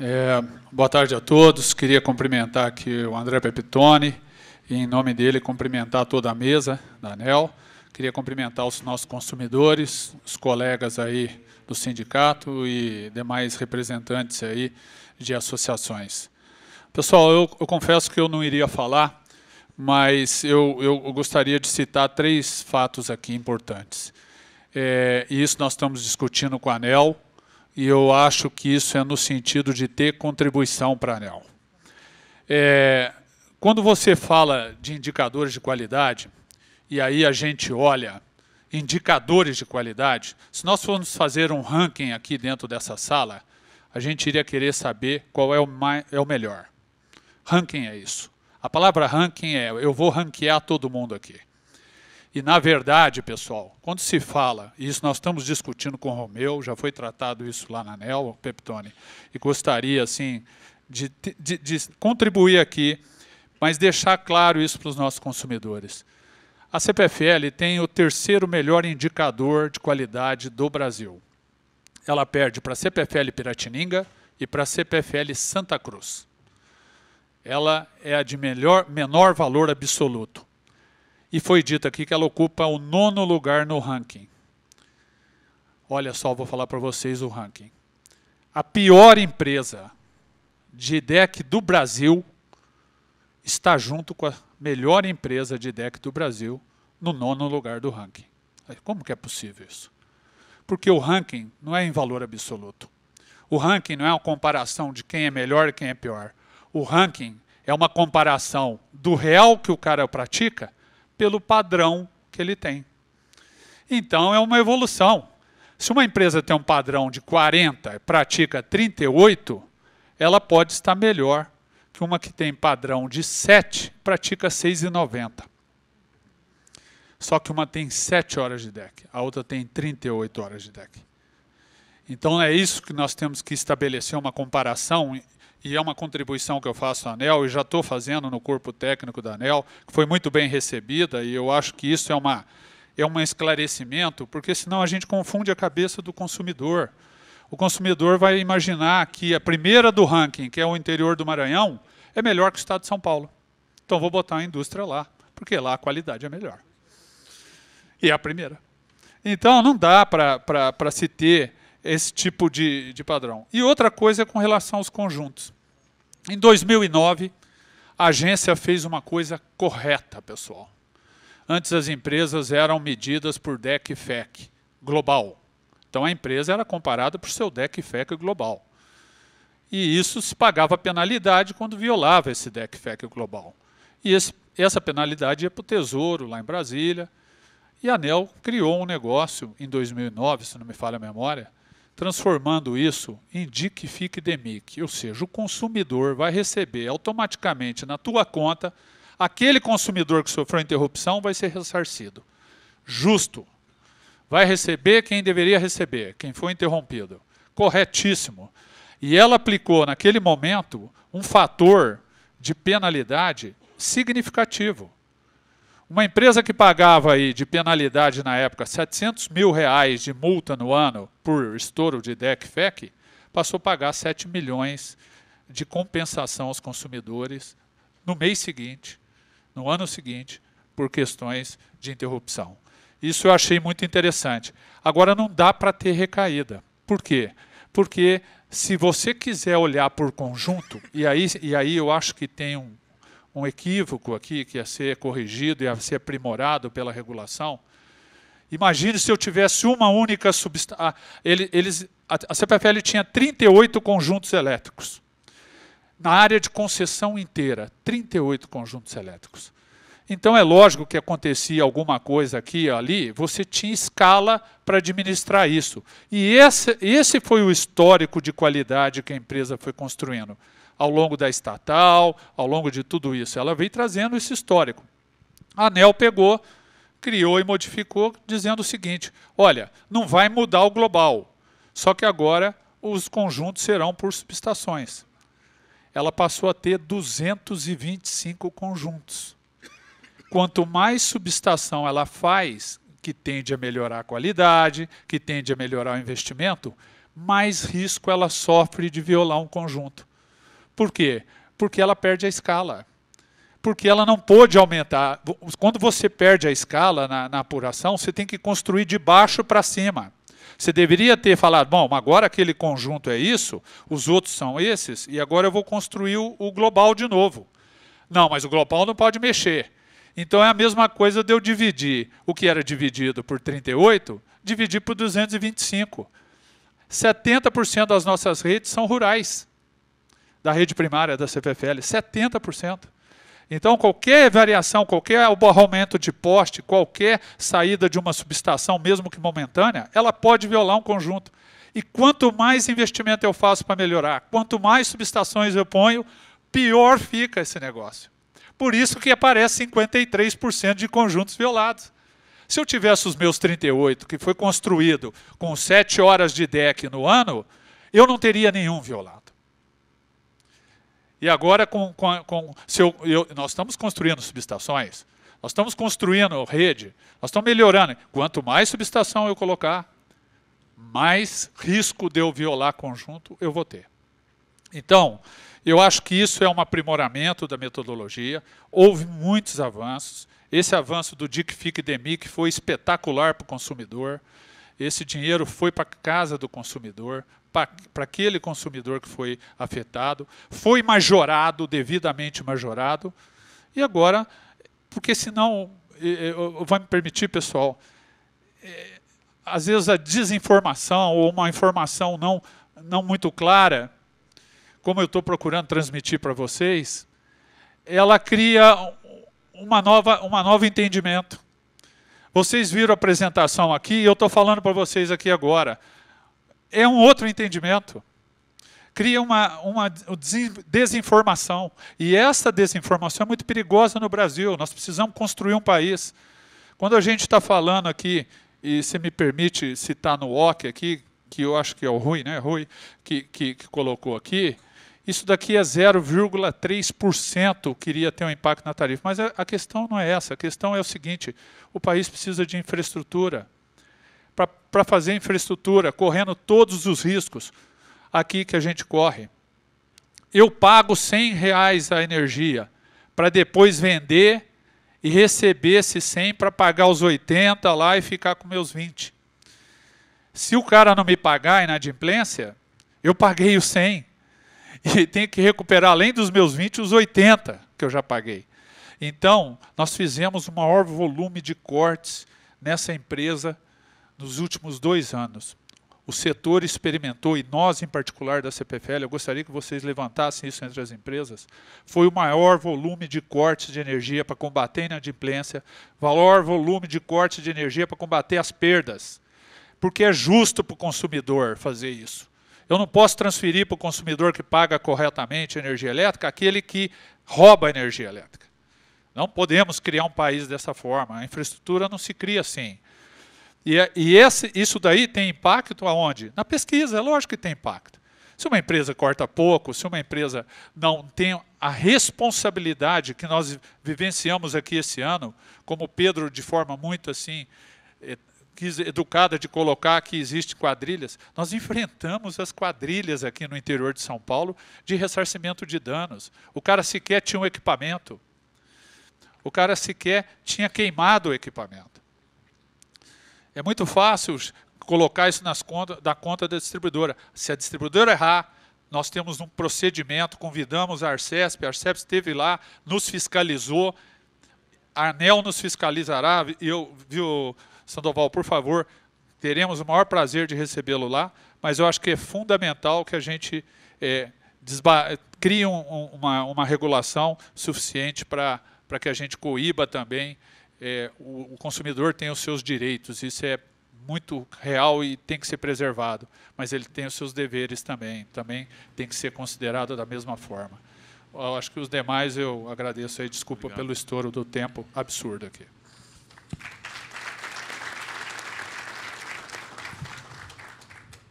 É, boa tarde a todos. Queria cumprimentar aqui o André Pepitone e, em nome dele, cumprimentar toda a mesa da ANEL. Queria cumprimentar os nossos consumidores, os colegas aí do sindicato e demais representantes aí de associações. Pessoal, eu, eu confesso que eu não iria falar, mas eu, eu gostaria de citar três fatos aqui importantes. É, isso nós estamos discutindo com a ANEL, e eu acho que isso é no sentido de ter contribuição para a ANEL. É, quando você fala de indicadores de qualidade, e aí a gente olha indicadores de qualidade, se nós formos fazer um ranking aqui dentro dessa sala, a gente iria querer saber qual é o, mais, é o melhor. Ranking é isso. A palavra ranking é eu vou ranquear todo mundo aqui. E, na verdade, pessoal, quando se fala, e isso nós estamos discutindo com o Romeu, já foi tratado isso lá na NEL, Peptone, e gostaria, assim, de, de, de contribuir aqui, mas deixar claro isso para os nossos consumidores. A CPFL tem o terceiro melhor indicador de qualidade do Brasil. Ela perde para a CPFL Piratininga e para a CPFL Santa Cruz. Ela é a de melhor, menor valor absoluto. E foi dito aqui que ela ocupa o nono lugar no ranking. Olha só, vou falar para vocês o ranking. A pior empresa de IDEC do Brasil está junto com a melhor empresa de IDEC do Brasil no nono lugar do ranking. É, como que é possível isso? Porque o ranking não é em valor absoluto. O ranking não é uma comparação de quem é melhor e quem é pior. O ranking é uma comparação do real que o cara pratica pelo padrão que ele tem. Então é uma evolução. Se uma empresa tem um padrão de 40 e pratica 38, ela pode estar melhor que uma que tem padrão de 7 pratica 6,90. Só que uma tem 7 horas de deck, a outra tem 38 horas de deck. Então é isso que nós temos que estabelecer uma comparação e é uma contribuição que eu faço à ANEL e já estou fazendo no corpo técnico da ANEL, que foi muito bem recebida, e eu acho que isso é, uma, é um esclarecimento, porque senão a gente confunde a cabeça do consumidor. O consumidor vai imaginar que a primeira do ranking, que é o interior do Maranhão, é melhor que o estado de São Paulo. Então vou botar a indústria lá, porque lá a qualidade é melhor. E é a primeira. Então não dá para se ter esse tipo de, de padrão. E outra coisa é com relação aos conjuntos. Em 2009, a agência fez uma coisa correta, pessoal. Antes as empresas eram medidas por DEC e FEC global. Então a empresa era comparada por seu DEC e FEC global. E isso se pagava penalidade quando violava esse DEC e FEC global. E esse, essa penalidade ia para o Tesouro, lá em Brasília. E a ANEL criou um negócio em 2009, se não me falha a memória, transformando isso em DIC FIC DEMIC, ou seja, o consumidor vai receber automaticamente na tua conta, aquele consumidor que sofreu interrupção vai ser ressarcido. Justo. Vai receber quem deveria receber, quem foi interrompido. Corretíssimo. E ela aplicou, naquele momento, um fator de penalidade significativo. Uma empresa que pagava aí de penalidade na época 700 mil reais de multa no ano por estouro de DEC-FEC, passou a pagar 7 milhões de compensação aos consumidores no mês seguinte, no ano seguinte, por questões de interrupção. Isso eu achei muito interessante. Agora, não dá para ter recaída. Por quê? Porque se você quiser olhar por conjunto, e aí, e aí eu acho que tem um, um equívoco aqui que ia ser corrigido, ia ser aprimorado pela regulação. Imagine se eu tivesse uma única substância. Ah, ele, eles, a, CPFL tinha 38 conjuntos elétricos. Na área de concessão inteira, 38 conjuntos elétricos. Então é lógico que acontecia alguma coisa aqui ali, você tinha escala para administrar isso. E esse, esse foi o histórico de qualidade que a empresa foi construindo ao longo da estatal, ao longo de tudo isso. Ela veio trazendo esse histórico. A ANEL pegou, criou e modificou, dizendo o seguinte: olha, não vai mudar o global, só que agora os conjuntos serão por subestações. Ela passou a ter 225 conjuntos. Quanto mais subestação ela faz, que tende a melhorar a qualidade, que tende a melhorar o investimento, mais risco ela sofre de violar um conjunto. Por quê? Porque ela perde a escala. Porque ela não pôde aumentar. Quando você perde a escala na, na apuração, você tem que construir de baixo para cima. Você deveria ter falado, bom, agora aquele conjunto é isso, os outros são esses, e agora eu vou construir o, o, global de novo. Não, mas o global não pode mexer. Então é a mesma coisa de eu dividir o que era dividido por 38, dividir por 225. 70% das nossas redes são rurais da rede primária da CPFL, 70%. Então, qualquer variação, qualquer aumento de poste, qualquer saída de uma subestação, mesmo que momentânea, ela pode violar um conjunto. E quanto mais investimento eu faço para melhorar, quanto mais subestações eu ponho, pior fica esse negócio. Por isso que aparece 53% de conjuntos violados. Se eu tivesse os meus 38, que foi construído com 7 horas de deck no ano, eu não teria nenhum violado. E agora, com, com, com eu, eu, nós estamos construindo subestações, nós estamos construindo rede, nós estamos melhorando. Quanto mais subestação eu colocar, mais risco de eu violar conjunto eu vou ter. Então, eu acho que isso é um aprimoramento da metodologia. Houve muitos avanços. Esse avanço do DIC, FIC e DEMIC foi espetacular para o consumidor. Esse dinheiro foi para a casa do consumidor para aquele consumidor que foi afetado, foi majorado, devidamente majorado, e agora, porque senão, vai me permitir, pessoal, é, às vezes a desinformação ou uma informação não, não muito clara, como eu estou procurando transmitir para vocês, ela cria uma nova, uma nova entendimento. Vocês viram a apresentação aqui, eu estou falando para vocês aqui agora é um outro entendimento. Cria uma, uma desinformação. E essa desinformação é muito perigosa no Brasil. Nós precisamos construir um país. Quando a gente está falando aqui, e se me permite citar no OC aqui, que eu acho que é o Rui, né? Rui, que, que, que colocou aqui, isso daqui é 0,3% queria ter um impacto na tarifa. Mas a questão não é essa. A questão é o seguinte: o país precisa de infraestrutura para fazer infraestrutura, correndo todos os riscos aqui que a gente corre. Eu pago 100 reais a energia para depois vender e receber esses 100 para pagar os 80 lá e ficar com meus 20. Se o cara não me pagar inadimplência, eu paguei os <laughs> 100 e tenho que recuperar, além dos meus 20, os 80 que eu já paguei. Então, nós fizemos o maior volume de cortes nessa empresa nos últimos dois anos. O setor experimentou, e nós em particular da CPFL, eu gostaria que vocês levantassem isso entre as empresas, foi o maior volume de cortes de energia para combater a inadimplência, maior volume de corte de energia para combater as perdas, porque é justo para o consumidor fazer isso. Eu não posso transferir para o consumidor que paga corretamente a energia elétrica aquele que rouba a energia elétrica. Não podemos criar um país dessa forma. A infraestrutura não se cria assim. E, é, e esse, isso daí tem impacto aonde? Na pesquisa, é lógico que tem impacto. Se uma empresa corta pouco, se uma empresa não tem a responsabilidade que nós vivenciamos aqui esse ano, como o Pedro, de forma muito assim, eh, quis, educada de colocar que existe quadrilhas, nós enfrentamos as quadrilhas aqui no interior de São Paulo de ressarcimento de danos. O cara sequer tinha um equipamento. O cara sequer tinha queimado o equipamento. É muito fácil colocar isso nas conta, da conta da distribuidora. Se a distribuidora errar, nós temos um procedimento, convidamos a Arcesp, a Arcesp esteve lá, nos fiscalizou, a ANEL nos fiscalizará, eu, viu, Sandoval, por favor, teremos o maior prazer de recebê-lo lá, mas eu acho que é fundamental que a gente é, crie um, uma, uma regulação suficiente para que a gente coíba também é, o, o consumidor tem os seus direitos, isso é muito real e tem que ser preservado, mas ele tem os seus deveres também, também tem que ser considerado da mesma forma. Eu acho que os demais eu agradeço aí, desculpa Obrigado. pelo estouro do tempo absurdo aqui.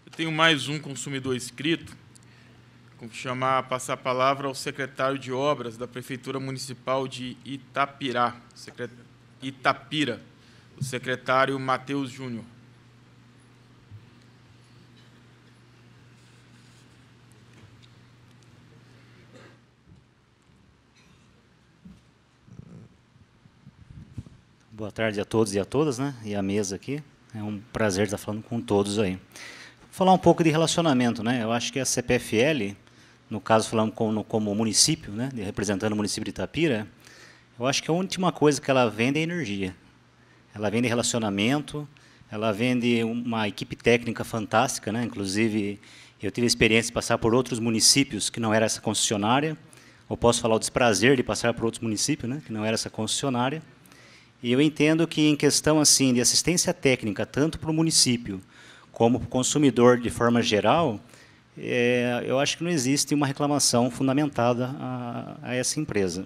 Eu tenho mais um consumidor inscrito. Vou chamar, passar a palavra ao secretário de Obras da Prefeitura Municipal de Itapirá. Secretário Itapira, o secretário Matheus Júnior. Boa tarde a todos e a todas, né? E a mesa aqui. É um prazer estar falando com todos aí. Vou falar um pouco de relacionamento, né? Eu acho que a CPFL, no caso falando como, como município, né? Representando o município de Itapira, eu acho que a última coisa que ela vende é energia. Ela vende relacionamento, ela vende uma equipe técnica fantástica, né? Inclusive, eu tive a experiência de passar por outros municípios que não era essa concessionária. Ou posso falar o desprazer de passar por outros municípios, né? Que não era essa concessionária. E eu entendo que em questão assim de assistência técnica, tanto para o município como para o consumidor de forma geral, é, eu acho que não existe uma reclamação fundamentada a, a essa empresa.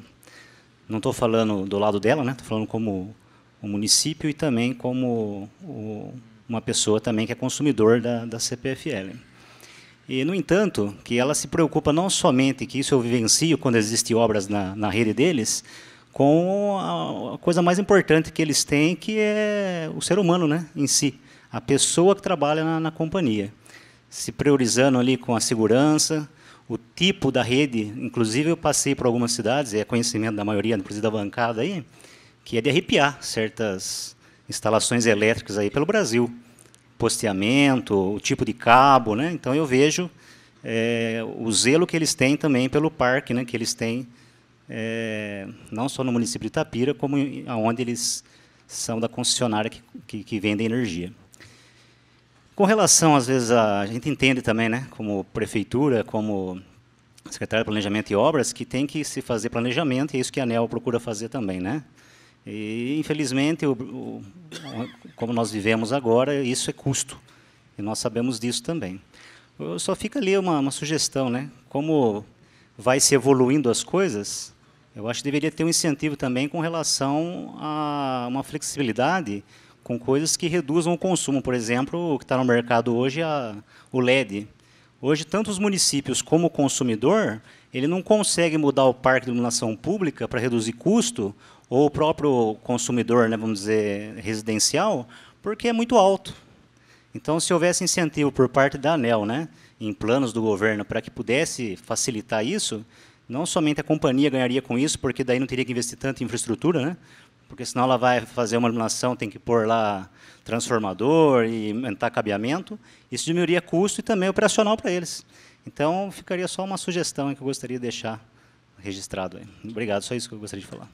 Não estou falando do lado dela, né? Estou falando como o município e também como o, uma pessoa também que é consumidor da, da CPFL. E, no entanto, que ela se preocupa não somente, que isso eu vivencio quando existem obras na, na rede deles, com a, coisa mais importante que eles têm, que é o ser humano né, em si, a pessoa que trabalha na, na companhia. Se priorizando ali com a segurança, o tipo da rede, inclusive eu passei por algumas cidades, é conhecimento da maioria, inclusive da bancada aí, que é de arrepiar certas instalações elétricas aí pelo Brasil, posteamento, o tipo de cabo, né? Então eu vejo é, o zelo que eles têm também pelo parque, né? Que eles têm é, não só no município de Itapira, como aonde eles são da concessionária que, que, que vende energia. Com relação, às vezes, a, a gente entende também, né, como prefeitura, como secretário de Planejamento e Obras, que tem que se fazer planejamento, e é isso que a ANEL procura fazer também. Né? E, infelizmente, o, o, como nós vivemos agora, isso é custo, e nós sabemos disso também. Só fica ali uma, uma sugestão, né? como vai se evoluindo as coisas, eu acho que deveria ter um incentivo também com relação a uma flexibilidade com coisas que reduzam o consumo. Por exemplo, o que está no mercado hoje é o LED. Hoje, tanto os municípios como o consumidor, ele não consegue mudar o parque de iluminação pública para reduzir custo, ou o próprio consumidor, né, vamos dizer, residencial, porque é muito alto. Então, se houvesse incentivo por parte da ANEL, né, em planos do governo, para que pudesse facilitar isso, não somente a companhia ganharia com isso, porque daí não teria que investir tanto em infraestrutura, né, porque senão ela vai fazer uma iluminação, tem que pôr lá transformador e aumentar cabeamento. Isso diminuiria custo e também operacional para eles. Então, ficaria só uma sugestão que eu gostaria de deixar registrado. Aí. Obrigado, só isso que eu gostaria de falar.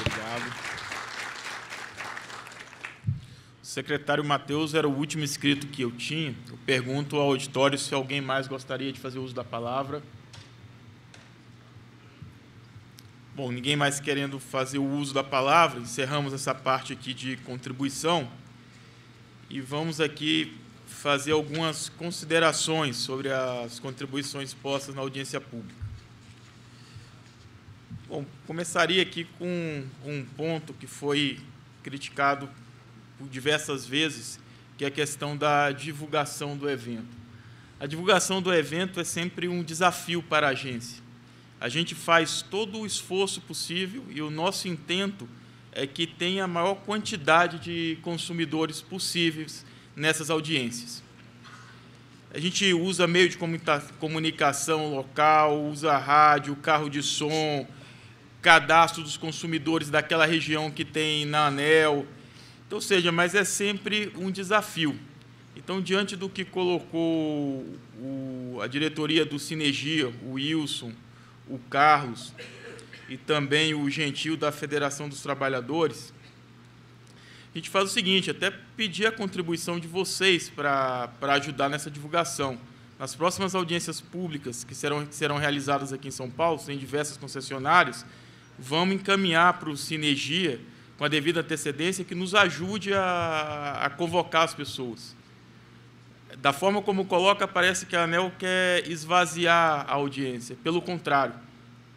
Obrigado. Secretário Matheus era o último inscrito que eu tinha. Eu pergunto ao auditório se alguém mais gostaria de fazer uso da palavra. Bom, ninguém mais querendo fazer o uso da palavra, encerramos essa parte aqui de contribuição e vamos aqui fazer algumas considerações sobre as contribuições postas na audiência pública. Bom, começaria aqui com um ponto que foi criticado por diversas vezes, que é a questão da divulgação do evento. A divulgação do evento é sempre um desafio para a agência a gente faz todo o esforço possível e o nosso intento é que tenha a maior quantidade de consumidores possíveis nessas audiências. A gente usa meio de comunicação local, usa rádio, carro de som, cadastro dos consumidores daquela região que tem na ANEL. Então, ou seja, mas é sempre um desafio. Então, diante do que colocou o, a diretoria do Sinergia, o Wilson, o Carlos e também o Gentil da Federação dos Trabalhadores, a gente faz o seguinte, até pedir a contribuição de vocês para ajudar nessa divulgação. Nas próximas audiências públicas que serão, que serão realizadas aqui em São Paulo, em diversas concessionárias, vamos encaminhar para o Sinergia, com a devida antecedência, que nos ajude a, a convocar as pessoas da forma como coloca, parece que a ANEL quer esvaziar a audiência. Pelo contrário,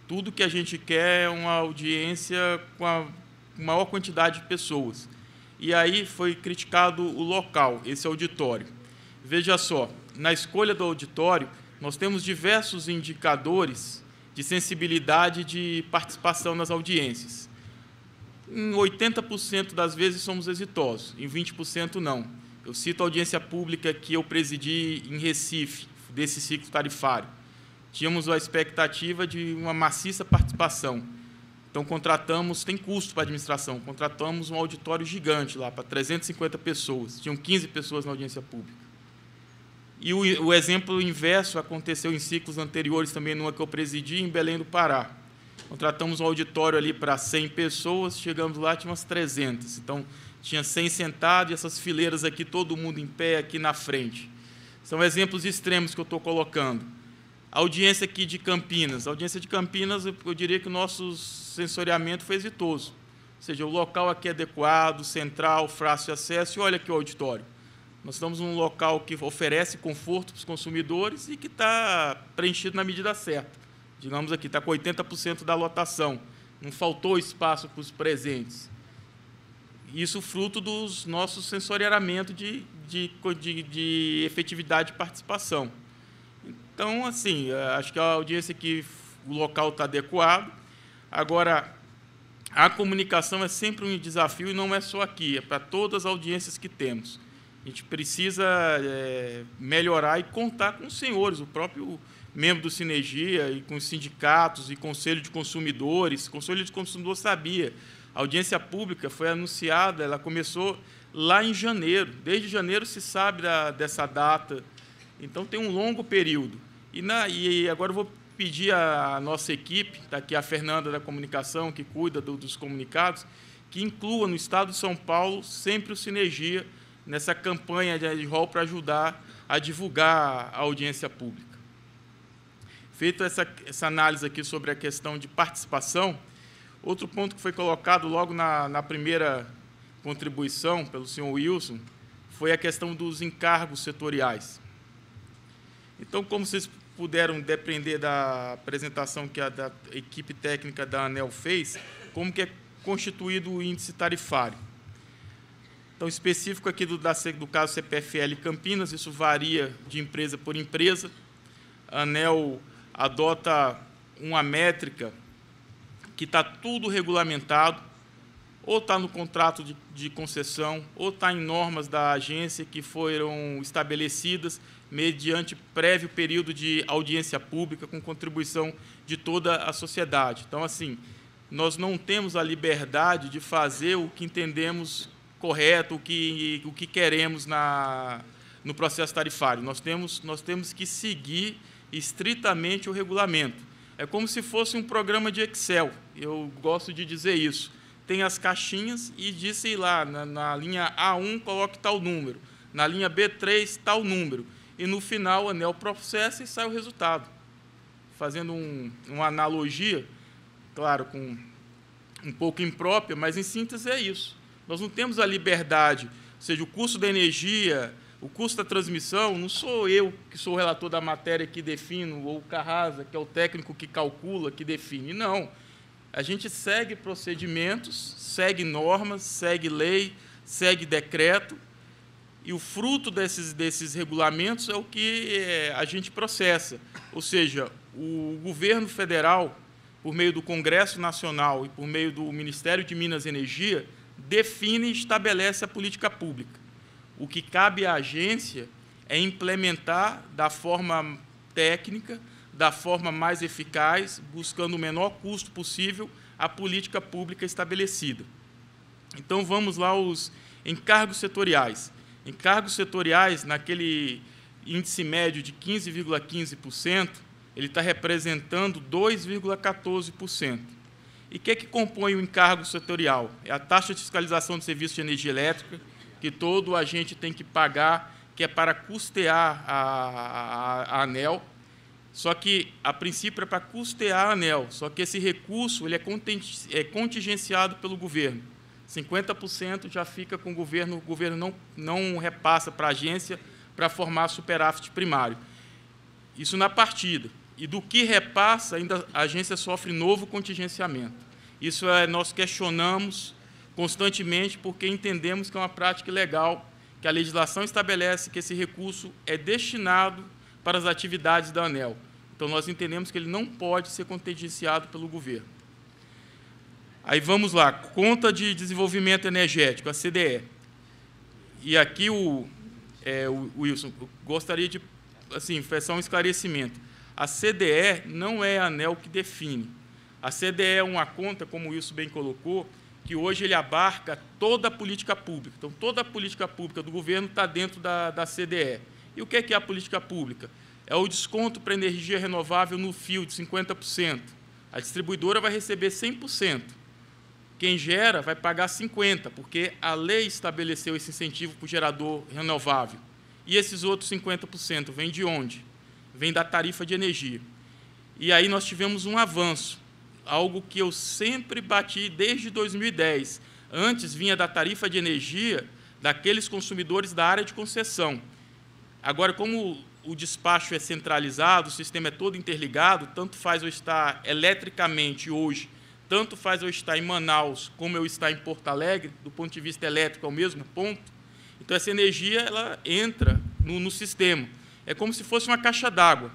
tudo que a gente quer é uma audiência com a maior quantidade de pessoas. E aí foi criticado o local, esse auditório. Veja só, na escolha do auditório, nós temos diversos indicadores de sensibilidade de participação nas audiências. Em 80% das vezes somos exitosos, em 20% não. Eu cito a audiência pública que eu presidi em Recife, desse ciclo tarifário. Tínhamos a expectativa de uma maciça participação. Então, contratamos, tem custo para a administração, contratamos um auditório gigante lá, para 350 pessoas. Tinham 15 pessoas na audiência pública. E o, o, exemplo inverso aconteceu em ciclos anteriores, também numa que eu presidi, em Belém do Pará. Contratamos um auditório ali para 100 pessoas, chegamos lá, tinha umas 300. Então, tinha 100 sentados e essas fileiras aqui, todo mundo em pé aqui na frente. São exemplos extremos que eu estou colocando. A audiência aqui de Campinas. A audiência de Campinas, eu diria que o nosso sensoriamento foi exitoso. Ou seja, o local aqui é adequado, central, fácil de acesso, e olha aqui o auditório. Nós estamos num local que oferece conforto para os consumidores e que está preenchido na medida certa. Digamos aqui, está com 80% da lotação. Não faltou espaço para os presentes. Isso fruto dos nossos sensoriamento de, de, de, de efetividade e participação. Então, assim, eh, acho que a audiência que o local está adequado. Agora, a comunicação é sempre um desafio e não é só aqui, é para todas as audiências que temos. A gente precisa é, melhorar e contar com os senhores, o próprio membro do Sinergia, e com os sindicatos, e conselho de consumidores. O conselho de consumidor sabia a audiência pública foi anunciada, ela começou lá em janeiro. Desde janeiro se sabe da, dessa data. Então tem um longo período. E, na, e agora eu vou pedir à nossa equipe, está aqui a Fernanda da Comunicação, que cuida do, dos comunicados, que inclua no Estado de São Paulo sempre o Sinergia nessa campanha de rol para ajudar a divulgar a audiência pública. Feita essa, essa análise aqui sobre a questão de participação, Outro ponto que foi colocado logo na, na primeira contribuição pelo senhor Wilson foi a questão dos encargos setoriais. Então, como vocês puderam depender da apresentação que a da equipe técnica da ANEL fez, como que é constituído o índice tarifário. Então, específico aqui do, da, do caso CPFL Campinas, isso varia de empresa por empresa. A ANEL adota uma métrica que está tudo regulamentado, ou está no contrato de, de concessão, ou está em normas da agência que foram estabelecidas mediante prévio período de audiência pública com contribuição de toda a sociedade. Então, assim, nós não temos a liberdade de fazer o que entendemos correto, o que, o que queremos na, no processo tarifário. Nós temos, nós temos que seguir estritamente o regulamento. É como se fosse um programa de Excel. Eu gosto de dizer isso. Tem as caixinhas e diz, sei lá, na, na linha A1 coloque tal número, na linha B3 tal número. E no final o anel processa e sai o resultado. Fazendo um, uma analogia, claro, com um pouco imprópria, mas em síntese é isso. Nós não temos a liberdade, ou seja, o custo da energia, o custo da transmissão não sou eu que sou o relator da matéria que defino, ou o Carrasa, que é o técnico que calcula, que define. Não. A gente segue procedimentos, segue normas, segue lei, segue decreto, e o fruto desses, desses regulamentos é o que eh, a gente processa. Ou seja, o governo federal, por meio do Congresso Nacional e por meio do Ministério de Minas e Energia, define e estabelece a política pública. O que cabe à agência é implementar da forma técnica, da forma mais eficaz, buscando o menor custo possível, a política pública estabelecida. Então, vamos lá os encargos setoriais. Encargos setoriais, naquele índice médio de 15,15%, ele está representando 2,14%. E o que, é que compõe o encargo setorial? É a taxa de fiscalização de serviço de energia elétrica, que todo agente tem que pagar, que é para custear a, a, a ANEL. Só que, a princípio, é para custear a ANEL. Só que esse recurso ele é, é contingenciado pelo governo. 50% já fica com o governo, o governo não, não repassa para a agência para formar superávit primário. Isso na partida. E do que repassa, ainda a agência sofre novo contingenciamento. Isso é, nós questionamos constantemente porque entendemos que é uma prática legal, que a legislação estabelece que esse recurso é destinado para as atividades da ANEL. Então, nós entendemos que ele não pode ser contingenciado pelo governo. Aí vamos lá, conta de desenvolvimento energético, a CDE. E aqui o, é, o Wilson, gostaria de assim, só um esclarecimento. A CDE não é a ANEL que define. A CDE é uma conta, como o Wilson bem colocou, que hoje ele abarca toda a política pública. Então, toda a política pública do governo está dentro da, da CDE. E o que é, que é a política pública? É o desconto para energia renovável no fio de 50%. A distribuidora vai receber 100%. Quem gera vai pagar 50%, porque a lei estabeleceu esse incentivo para o gerador renovável. E esses outros 50% vem de onde? Vem da tarifa de energia. E aí nós tivemos um avanço algo que eu sempre bati desde 2010. Antes vinha da tarifa de energia daqueles consumidores da área de concessão. Agora, como o despacho é centralizado, o sistema é todo interligado, tanto faz eu estar eletricamente hoje, tanto faz eu estar em Manaus como eu estar em Porto Alegre, do ponto de vista elétrico é o mesmo ponto. Então, essa energia ela entra no, no sistema. É como se fosse uma caixa d'água.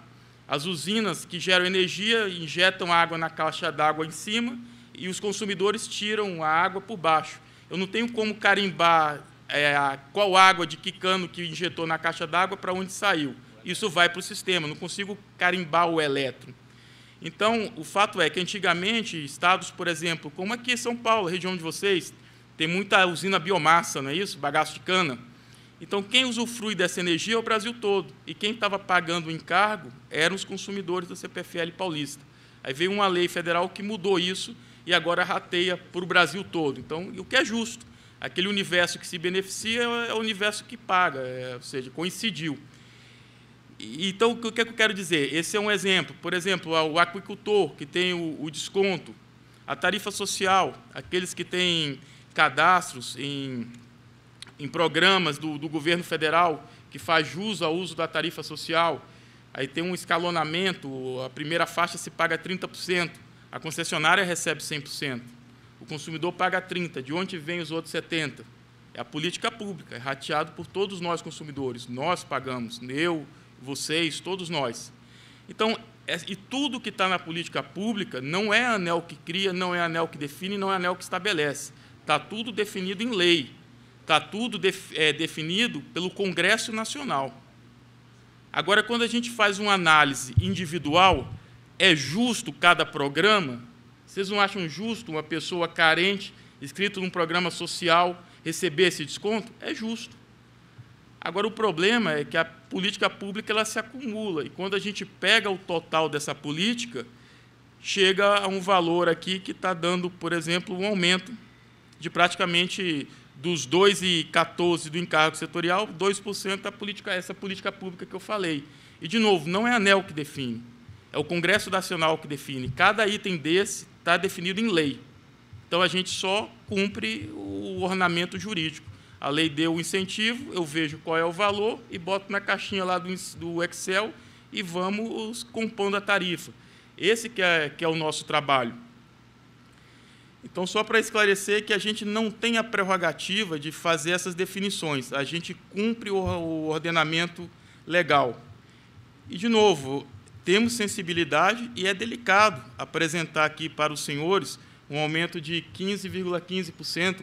As usinas que geram energia injetam água na caixa d'água em cima e os consumidores tiram a água por baixo. Eu não tenho como carimbar é, qual água de que cano que injetou na caixa d'água para onde saiu. Isso vai para o sistema, não consigo carimbar o elétron. Então, o fato é que antigamente, estados, por exemplo, como aqui em São Paulo, região de vocês, tem muita usina biomassa, não é isso? Bagaço de cana. Então, quem usufrui dessa energia é o Brasil todo. E quem estava pagando o encargo eram os consumidores da CPFL paulista. Aí veio uma lei federal que mudou isso e agora rateia para o Brasil todo. Então, o que é justo. Aquele universo que se beneficia é, é o universo que paga, é, ou seja, coincidiu. Então, o que, é que eu quero dizer? Esse é um exemplo. Por exemplo, o aquicultor, que tem o, o desconto, a tarifa social, aqueles que têm cadastros em em programas do, do governo federal que faz jus ao uso da tarifa social. Aí tem um escalonamento, a primeira faixa se paga 30%, a concessionária recebe 100%, o consumidor paga 30%, de onde vem os outros 70%? É a política pública, é rateado por todos nós consumidores, nós pagamos, eu, vocês, todos nós. Então, é, e tudo que está na política pública não é anel que cria, não é anel que define, não é anel que estabelece. Está tudo definido em lei. Está tudo é, definido pelo Congresso Nacional. Agora, quando a gente faz uma análise individual, é justo cada programa? Vocês não acham justo uma pessoa carente, inscrita num programa social, receber esse desconto? É justo. Agora, o problema é que a política pública ela se acumula, e quando a gente pega o total dessa política, chega a um valor aqui que está dando, por exemplo, um aumento de praticamente dos 2,14% do encargo setorial, 2% a política, essa política pública que eu falei. E, de novo, não é a ANEL que define, é o Congresso Nacional que define. Cada item desse está definido em lei. Então, a gente só cumpre o ornamento jurídico. A lei deu o incentivo, eu vejo qual é o valor e boto na caixinha lá do, do Excel e vamos compondo a tarifa. Esse que é, que é o nosso trabalho. Então, só para esclarecer que a gente não tem a prerrogativa de fazer essas definições, a gente cumpre o ordenamento legal. E, de novo, temos sensibilidade e é delicado apresentar aqui para os senhores um aumento de 15,15%,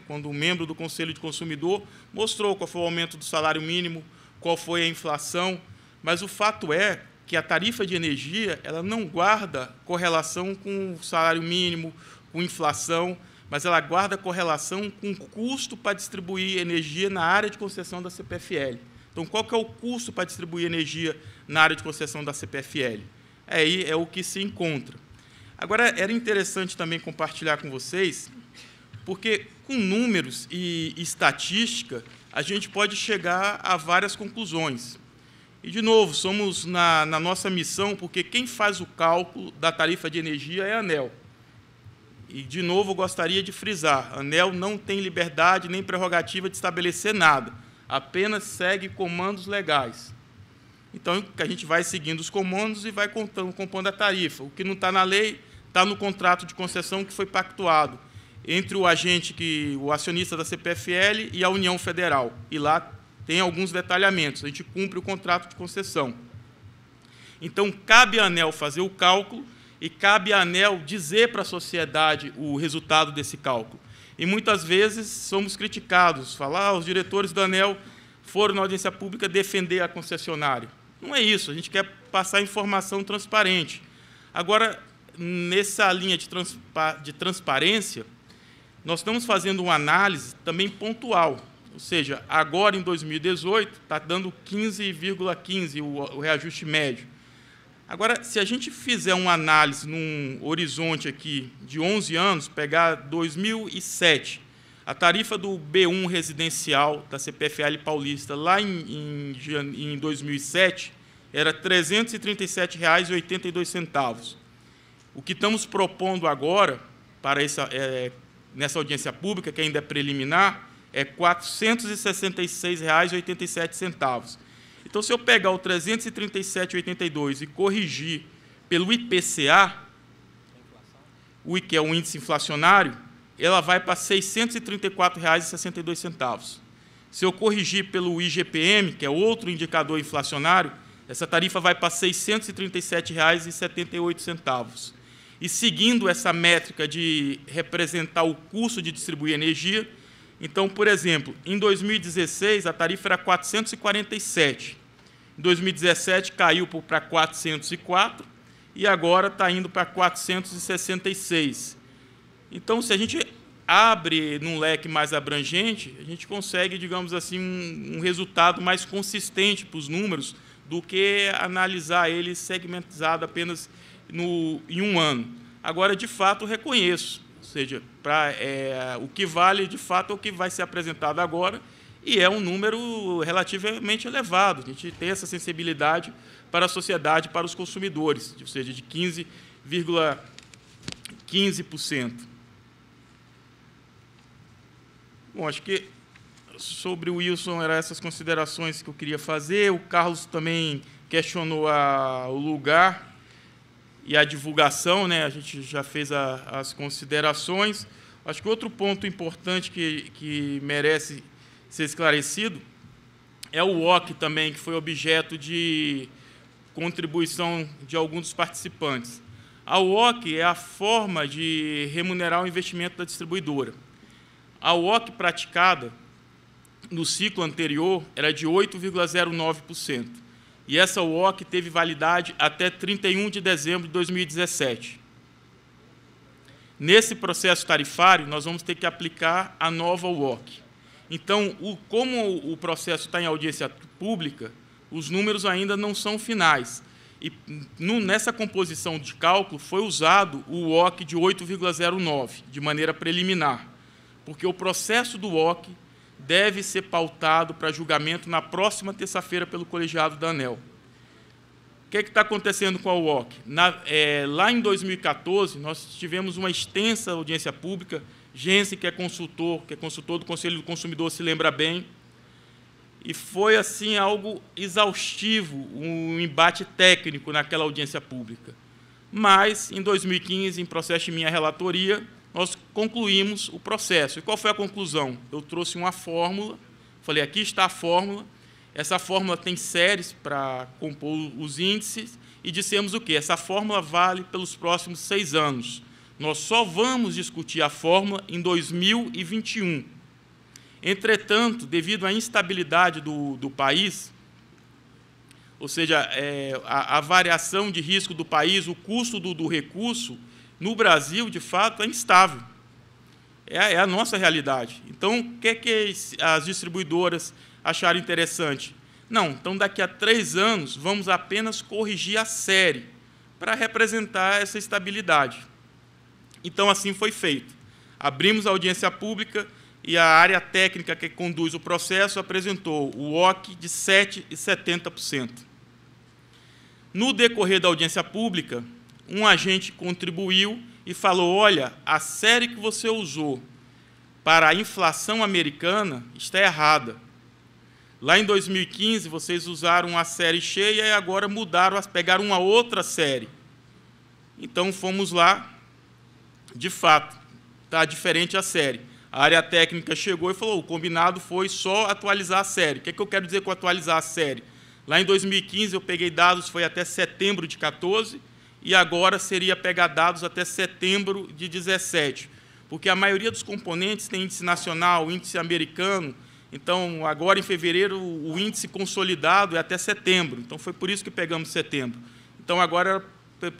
,15 quando um membro do Conselho de Consumidor mostrou qual foi o aumento do salário mínimo, qual foi a inflação, mas o fato é que a tarifa de energia ela não guarda correlação com o salário mínimo, com inflação, mas ela guarda correlação com o custo para distribuir energia na área de concessão da CPFL. Então, qual que é o custo para distribuir energia na área de concessão da CPFL? Aí é o que se encontra. Agora, era interessante também compartilhar com vocês, porque com números e estatística, a gente pode chegar a várias conclusões. E, de novo, somos na, na nossa missão, porque quem faz o cálculo da tarifa de energia é a ANEL e de novo gostaria de frisar: ANEL não tem liberdade nem prerrogativa de estabelecer nada, apenas segue comandos legais. Então, a gente vai seguindo os comandos e vai contando, compondo a tarifa. O que não está na lei está no contrato de concessão que foi pactuado entre o agente, que o acionista da CPFL e a União Federal. E lá tem alguns detalhamentos. A gente cumpre o contrato de concessão. Então, cabe à ANEL fazer o cálculo e cabe à ANEL dizer para a sociedade o resultado desse cálculo. E muitas vezes somos criticados, falar ah, os diretores da ANEL foram na audiência pública defender a concessionária. Não é isso, a gente quer passar informação transparente. Agora, nessa linha de, transpa de transparência, nós estamos fazendo uma análise também pontual. Ou seja, agora em 2018 está dando 15,15 ,15 o, o reajuste médio. Agora, se a gente fizer uma análise num horizonte aqui de 11 anos, pegar 2007, a tarifa do B1 residencial da CPFL paulista lá em, em, em 2007 era R$ 337,82. O que estamos propondo agora, para essa, é, nessa audiência pública, que ainda é preliminar, é R$ 466,87. Então, se eu pegar o 337,82 e corrigir pelo IPCA, o que é o índice inflacionário, ela vai para R$ 634,62. Se eu corrigir pelo IGPM, que é outro indicador inflacionário, essa tarifa vai para R$ 637,78. E seguindo essa métrica de representar o custo de distribuir energia, então, por exemplo, em 2016 a tarifa era 447. Em 2017 caiu para 404 e agora está indo para 466. Então, se a gente abre num leque mais abrangente, a gente consegue, digamos assim, um, um resultado mais consistente para os números do que analisar ele segmentado apenas no, em um ano. Agora, de fato, reconheço ou seja, pra, é, o que vale de fato é o que vai ser apresentado agora, e é um número relativamente elevado. A gente tem essa sensibilidade para a sociedade, para os consumidores, ou seja, de 15,15%. 15%. Bom, acho que sobre o Wilson eram essas considerações que eu queria fazer. O Carlos também questionou a, o lugar e a divulgação, né? a gente já fez a, as considerações. Acho que outro ponto importante que, que merece ser esclarecido é o OC também, que foi objeto de contribuição de alguns dos participantes. A OC é a forma de remunerar o investimento da distribuidora. A OC praticada no ciclo anterior era de 8,09% e essa UOC teve validade até 31 de dezembro de 2017. Nesse processo tarifário, nós vamos ter que aplicar a nova UOC. Então, o, como o processo está em audiência pública, os números ainda não são finais. E no, nessa composição de cálculo foi usado o UOC de 8,09, de maneira preliminar, porque o processo do UOC deve ser pautado para julgamento na próxima terça-feira pelo colegiado da ANEL. O que é está acontecendo com a UOC? Na, é, lá em 2014, nós tivemos uma extensa audiência pública. Gense que é consultor, que é consultor do Conselho do Consumidor, se lembra bem. E foi assim algo exaustivo, um embate técnico naquela audiência pública. Mas, em 2015, em processo de minha relatoria, nós concluímos o processo. E qual foi a conclusão? Eu trouxe uma fórmula, falei, aqui está a fórmula, essa fórmula tem séries para compor os índices, e dissemos o quê? Essa fórmula vale pelos próximos seis anos. Nós só vamos discutir a fórmula em 2021. Entretanto, devido à instabilidade do, do país, ou seja, é, a, a, variação de risco do país, o custo do, do recurso, no Brasil, de fato, é instável. É, é a nossa realidade. Então, o que, é que as distribuidoras acharam interessante? Não, então daqui a três anos vamos apenas corrigir a série para representar essa estabilidade. Então, assim foi feito. Abrimos a audiência pública e a área técnica que conduz o processo apresentou o OC de 7,70%. No decorrer da audiência pública, um agente contribuiu e falou: olha, a série que você usou para a inflação americana está errada. Lá em 2015, vocês usaram a série cheia e agora mudaram, pegaram uma outra série. Então fomos lá, de fato, está diferente a série. A área técnica chegou e falou: o combinado foi só atualizar a série. O que, é que eu quero dizer com atualizar a série? Lá em 2015, eu peguei dados, foi até setembro de 14 e agora seria pegar dados até setembro de 17, porque a maioria dos componentes tem índice nacional, índice americano, então agora em fevereiro o índice consolidado é até setembro, então foi por isso que pegamos setembro. Então agora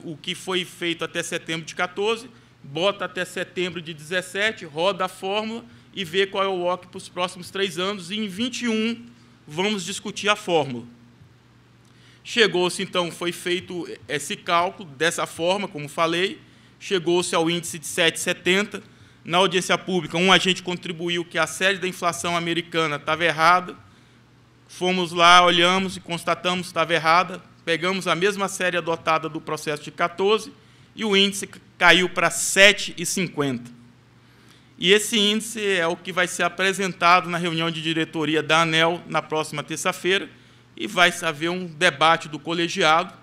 o que foi feito até setembro de 14, bota até setembro de 17, roda a fórmula e vê qual é o walk para os próximos três anos, e em 21 vamos discutir a fórmula. Chegou-se, então, foi feito esse cálculo dessa forma, como falei, chegou-se ao índice de 7,70. Na audiência pública, um agente contribuiu que a série da inflação americana estava errada. Fomos lá, olhamos e constatamos que estava errada. Pegamos a mesma série adotada do processo de 14 e o índice caiu para 7,50. E esse índice é o que vai ser apresentado na reunião de diretoria da ANEL na próxima terça-feira e vai haver um debate do colegiado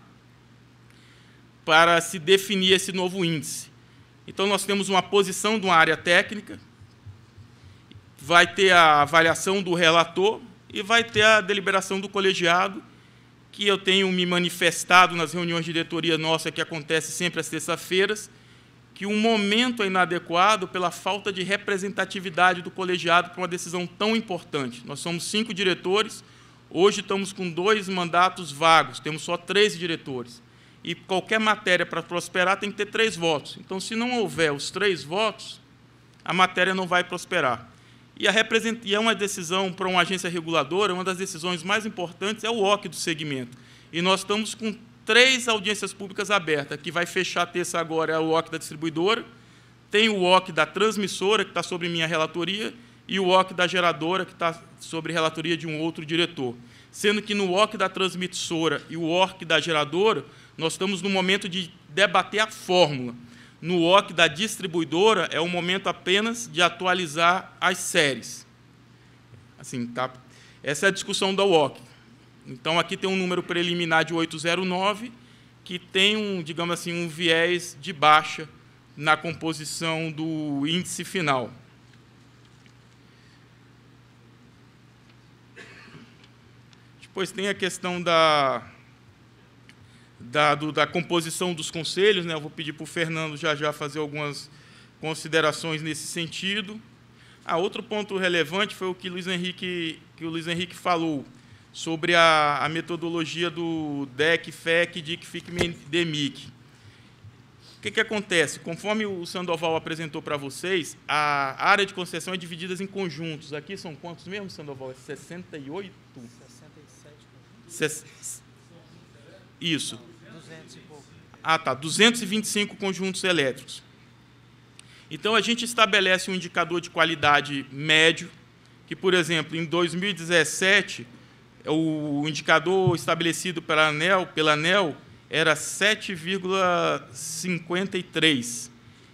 para se definir esse novo índice. Então, nós temos uma posição de uma área técnica, vai ter a avaliação do relator e vai ter a deliberação do colegiado, que eu tenho me manifestado nas reuniões de diretoria nossa, que acontece sempre às terças-feiras, que um momento é inadequado pela falta de representatividade do colegiado para uma decisão tão importante. Nós somos cinco diretores, Hoje estamos com dois mandatos vagos, temos só três diretores. E qualquer matéria para prosperar tem que ter três votos. Então, se não houver os três votos, a matéria não vai prosperar. E, e é uma decisão para uma agência reguladora, uma das decisões mais importantes é o OC do segmento. E nós estamos com três audiências públicas abertas, que vai fechar terça agora é o OC da distribuidora, tem o OC da transmissora, que está sobre minha relatoria, e o OC da geradora, que está sobre relatoria de um outro diretor. Sendo que no OC da transmissora e o ORC da geradora, nós estamos no momento de debater a fórmula. No OC da distribuidora, é o momento apenas de atualizar as séries. Assim, tá? Essa é a discussão da OC. Então, aqui tem um número preliminar de 809, que tem, um, digamos assim, um viés de baixa na composição do índice final. Depois tem a questão da, da, do, da composição dos conselhos. Né? Eu vou pedir para o Fernando já já fazer algumas considerações nesse sentido. Ah, outro ponto relevante foi o que, Luiz Henrique, que o Luiz Henrique falou sobre a, a metodologia do DEC, FEC, DIC, FIC, DEMIC. O que, que acontece? Conforme o Sandoval apresentou para vocês, a área de concessão é dividida em conjuntos. Aqui são quantos mesmo, Sandoval? É 68? 68. Isso. Ah, tá. 225 conjuntos elétricos. Então, a gente estabelece um indicador de qualidade médio, que, por exemplo, em 2017, o indicador estabelecido pela ANEL, pela ANEL era 7,53.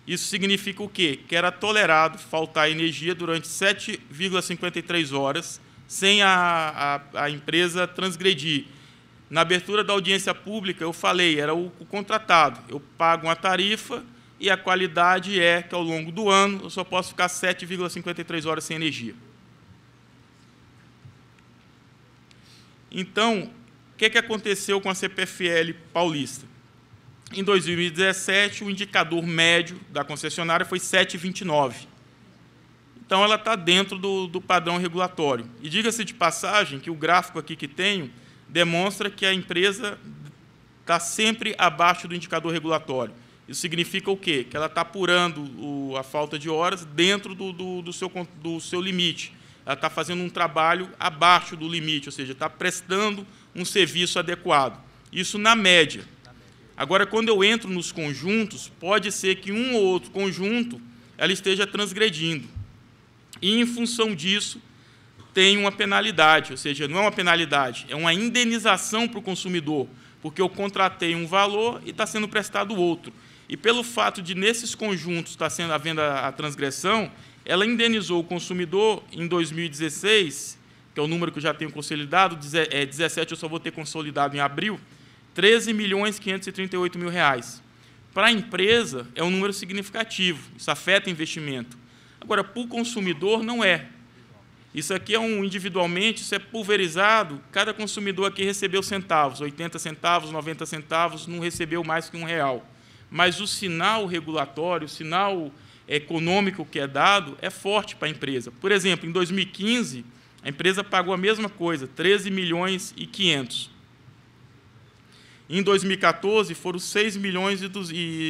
Isso significa o quê? Que era tolerado faltar energia durante 7,53 horas sem a, a, a empresa transgredir. Na abertura da audiência pública, eu falei, era o, o contratado. Eu pago uma tarifa e a qualidade é que, ao longo do ano, eu só posso ficar 7,53 horas sem energia. Então, o que, que aconteceu com a CPFL paulista? Em 2017, o indicador médio da concessionária foi 7,29. Então, ela está dentro do, do padrão regulatório. E diga-se de passagem que o gráfico aqui que tenho demonstra que a empresa está sempre abaixo do indicador regulatório. Isso significa o quê? Que ela está apurando o, a falta de horas dentro do, do, do, seu, do seu limite. Ela está fazendo um trabalho abaixo do limite, ou seja, está prestando um serviço adequado. Isso na média. Agora, quando eu entro nos conjuntos, pode ser que um ou outro conjunto ela esteja transgredindo e, em função disso, tem uma penalidade, ou seja, não é uma penalidade, é uma indenização para o consumidor, porque eu contratei um valor e está sendo prestado outro. E pelo fato de nesses conjuntos estar tá sendo havendo a, a transgressão, ela indenizou o consumidor em 2016, que é o número que eu já tenho consolidado, 17 é, eu só vou ter consolidado em abril, 13 milhões 538 mil reais. Para a empresa é um número significativo, isso afeta investimento. Agora, para o consumidor, não é. Isso aqui é um individualmente, isso é pulverizado. Cada consumidor aqui recebeu centavos, 80 centavos, 90 centavos, não recebeu mais que um real. Mas o sinal regulatório, o sinal econômico que é dado é forte para a empresa. Por exemplo, em 2015, a empresa pagou a mesma coisa, 13 milhões e 500. Em 2014, foram 6 milhões e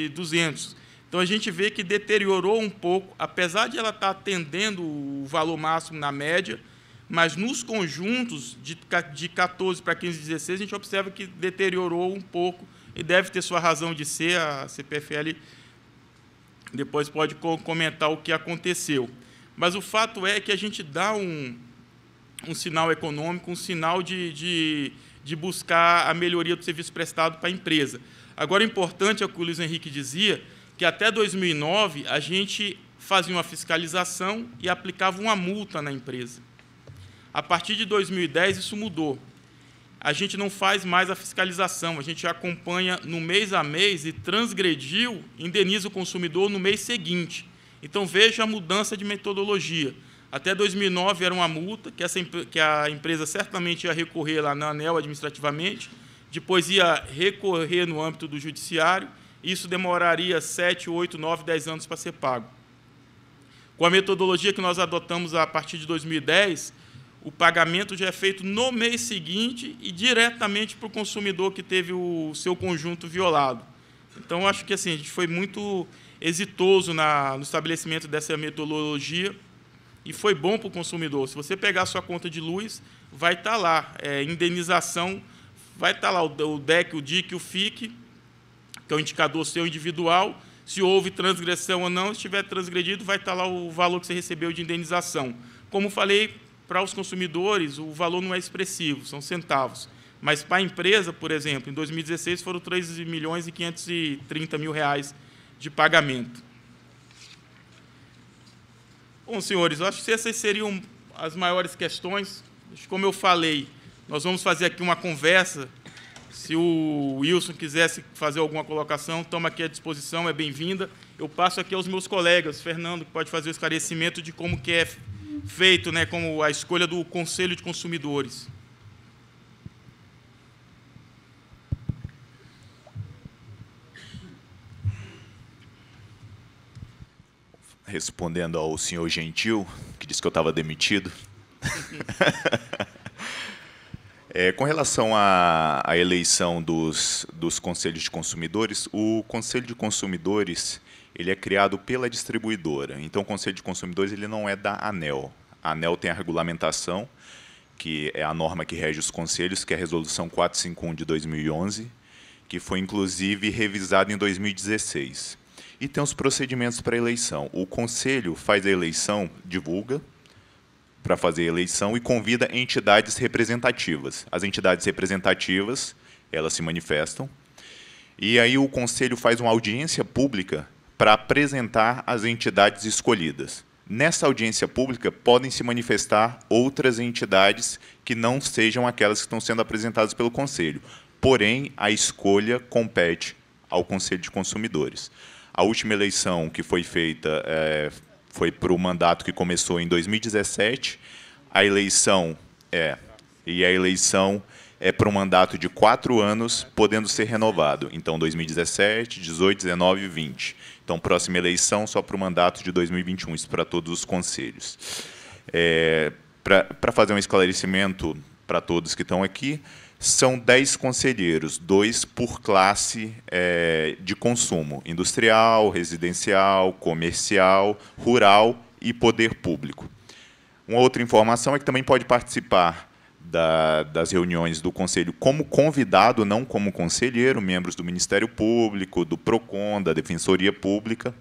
200. Então a gente vê que deteriorou um pouco, apesar de ela estar tá atendendo o valor máximo na média, mas nos conjuntos de, de 14 para 15, 16, a gente observa que deteriorou um pouco e deve ter sua razão de ser. A CPFL depois pode comentar o que aconteceu. Mas o fato é que a gente dá um, um sinal econômico, um sinal de, de, de buscar a melhoria do serviço prestado para a empresa. Agora, importante é o que o Luiz Henrique dizia, que até 2009 a gente fazia uma fiscalização e aplicava uma multa na empresa. A partir de 2010 isso mudou. A gente não faz mais a fiscalização, a gente acompanha no mês a mês e transgrediu, indeniza o consumidor no mês seguinte. Então veja a mudança de metodologia. Até 2009 era uma multa que, essa, que a empresa certamente ia recorrer lá na ANEL administrativamente, depois ia recorrer no âmbito do judiciário isso demoraria 7, 8, 9, 10 anos para ser pago. Com a metodologia que nós adotamos a partir de 2010, o pagamento já é feito no mês seguinte e diretamente para o consumidor que teve o seu conjunto violado. Então, acho que assim, a gente foi muito exitoso na, no estabelecimento dessa metodologia e foi bom para o consumidor. Se você pegar a sua conta de luz, vai estar tá lá, é, indenização, vai estar tá lá o, o DEC, o DIC, o FIC, que é o indicador seu individual, se houve transgressão ou não, se estiver transgredido, vai estar lá o valor que você recebeu de indenização. Como falei, para os consumidores, o valor não é expressivo, são centavos. Mas para a empresa, por exemplo, em 2016 foram 3 milhões e 530 mil reais de pagamento. Bom, senhores, acho que essas seriam as maiores questões. Como eu falei, nós vamos fazer aqui uma conversa se o Wilson quisesse fazer alguma colocação, estamos aqui à disposição, é bem-vinda. Eu passo aqui aos meus colegas, Fernando, que pode fazer o esclarecimento de como que é feito, né, como a escolha do Conselho de Consumidores. Respondendo ao senhor Gentil, que disse que eu estava demitido. <laughs> É, com relação à, à eleição dos, dos conselhos de consumidores, o conselho de consumidores ele é criado pela distribuidora. Então, o conselho de consumidores ele não é da ANEL. A ANEL tem a regulamentação, que é a norma que rege os conselhos, que é a resolução 451 de 2011, que foi inclusive revisada em 2016. E tem os procedimentos para eleição. O conselho faz a eleição, divulga para fazer a eleição e convida entidades representativas. As entidades representativas, elas se manifestam, e aí o conselho faz uma audiência pública para apresentar as entidades escolhidas. Nessa audiência pública podem se manifestar outras entidades que não sejam aquelas que estão sendo apresentadas pelo conselho. Porém, a escolha compete ao Conselho de Consumidores. A última eleição que foi feita é, foi para o mandato que começou em 2017. A eleição é e a eleição é para um mandato de quatro anos, podendo ser renovado. Então, 2017, 18, 19 e 20. Então, próxima eleição só para o mandato de 2021. Isso para todos os conselhos. É, para fazer um esclarecimento para todos que estão aqui, são 10 conselheiros, dois por classe é, de consumo: industrial, residencial, comercial, rural e poder público. Uma outra informação é que também pode participar da, das reuniões do Conselho como convidado, não como conselheiro, membros do Ministério Público, do PROCON, da Defensoria Pública.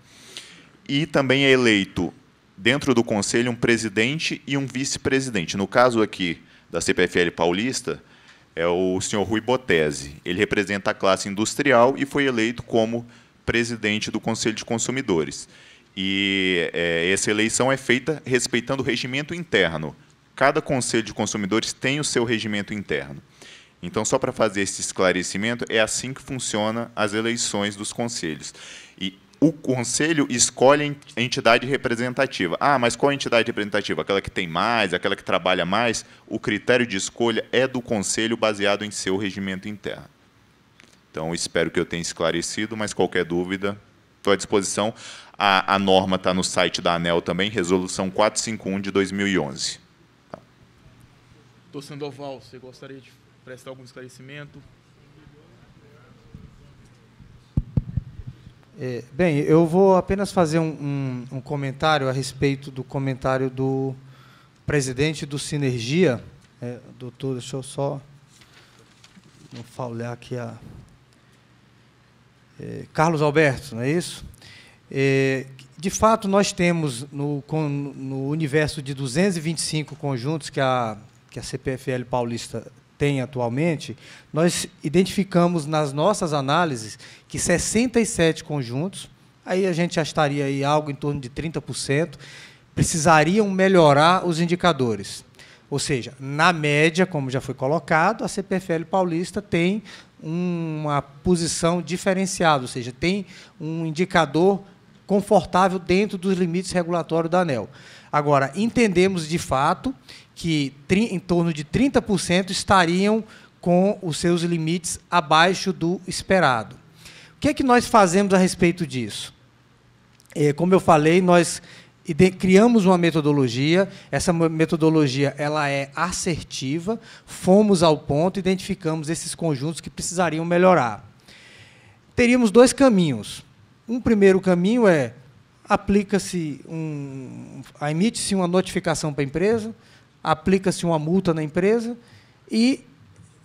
E também é eleito dentro do Conselho um presidente e um vice-presidente. No caso aqui da CPFL Paulista, é o senhor Rui Botese. Ele representa a classe industrial e foi eleito como presidente do Conselho de Consumidores. E é, essa eleição é feita respeitando o regimento interno. Cada Conselho de Consumidores tem o seu regimento interno. Então, só para fazer esse esclarecimento, é assim que funciona as eleições dos conselhos. E o conselho escolhe a entidade representativa. Ah, mas qual é a entidade representativa? Aquela que tem mais, aquela que trabalha mais? O critério de escolha é do conselho baseado em seu regimento interno. Então, espero que eu tenha esclarecido, mas qualquer dúvida, estou à disposição. A, a norma está no site da ANEL também, resolução 451 de 2011. Doutor tá. Sandoval, você gostaria de prestar algum esclarecimento? É, bem, eu vou apenas fazer um, um, um, comentário a respeito do comentário do presidente do Sinergia. É, doutor, deixa eu só não falhar aqui a. É, Carlos Alberto, não é isso? É, de fato, nós temos no, no universo de 225 conjuntos que a, que a CPFL paulista tem atualmente, nós identificamos nas nossas análises que 67 conjuntos, aí a gente já estaria aí algo em torno de 30%, precisariam melhorar os indicadores. Ou seja, na média, como já foi colocado, a CPFL paulista tem uma posição diferenciada, ou seja, tem um indicador confortável dentro dos limites regulatórios da ANEL. Agora, entendemos de fato que em torno de 30% estariam com os seus limites abaixo do esperado. O que é que nós fazemos a respeito disso? É, como eu falei, nós criamos uma metodologia. Essa metodologia ela é assertiva. Fomos ao ponto, identificamos esses conjuntos que precisariam melhorar. Teríamos dois caminhos. Um primeiro caminho é aplica-se um, emite-se uma notificação para a empresa aplica-se uma multa na empresa e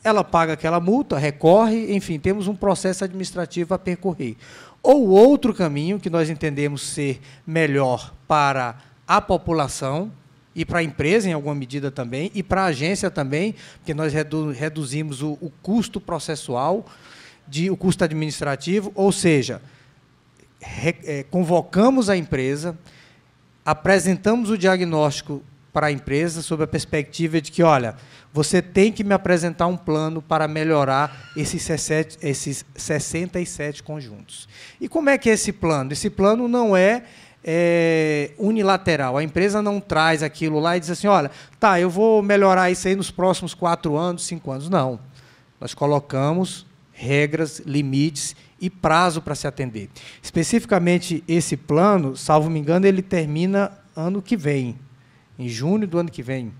ela paga aquela multa, recorre, enfim, temos um processo administrativo a percorrer. Ou outro caminho que nós entendemos ser melhor para a população e para a empresa, em alguma medida também, e para a agência também, porque nós redu reduzimos o, o, custo processual, de, o custo administrativo, ou seja, é, convocamos a empresa, apresentamos o diagnóstico para a empresa sob a perspectiva de que, olha, você tem que me apresentar um plano para melhorar esses 67, esses 67 conjuntos. E como é que é esse plano? Esse plano não é, é unilateral. A empresa não traz aquilo lá e diz assim, olha, tá, eu vou melhorar isso aí nos próximos quatro anos, cinco anos. Não. Nós colocamos regras, limites e prazo para se atender. Especificamente esse plano, salvo me engano, ele termina ano que vem, em junho do ano que vem.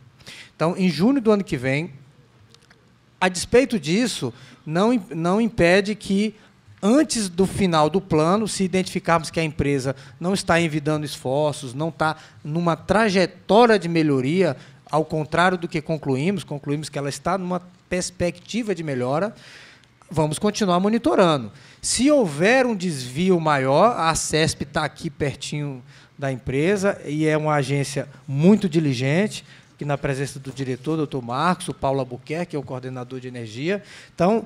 Então, em junho do ano que vem, a despeito disso, não, não impede que, antes do final do plano, se identificarmos que a empresa não está envidando esforços, não está numa trajetória de melhoria, ao contrário do que concluímos, concluímos que ela está numa perspectiva de melhora, vamos continuar monitorando. Se houver um desvio maior, a CESP está aqui pertinho da empresa e é uma agência muito diligente, que na presença do diretor, doutor Marcos, o Paulo Albuquerque, que é o coordenador de energia. Então,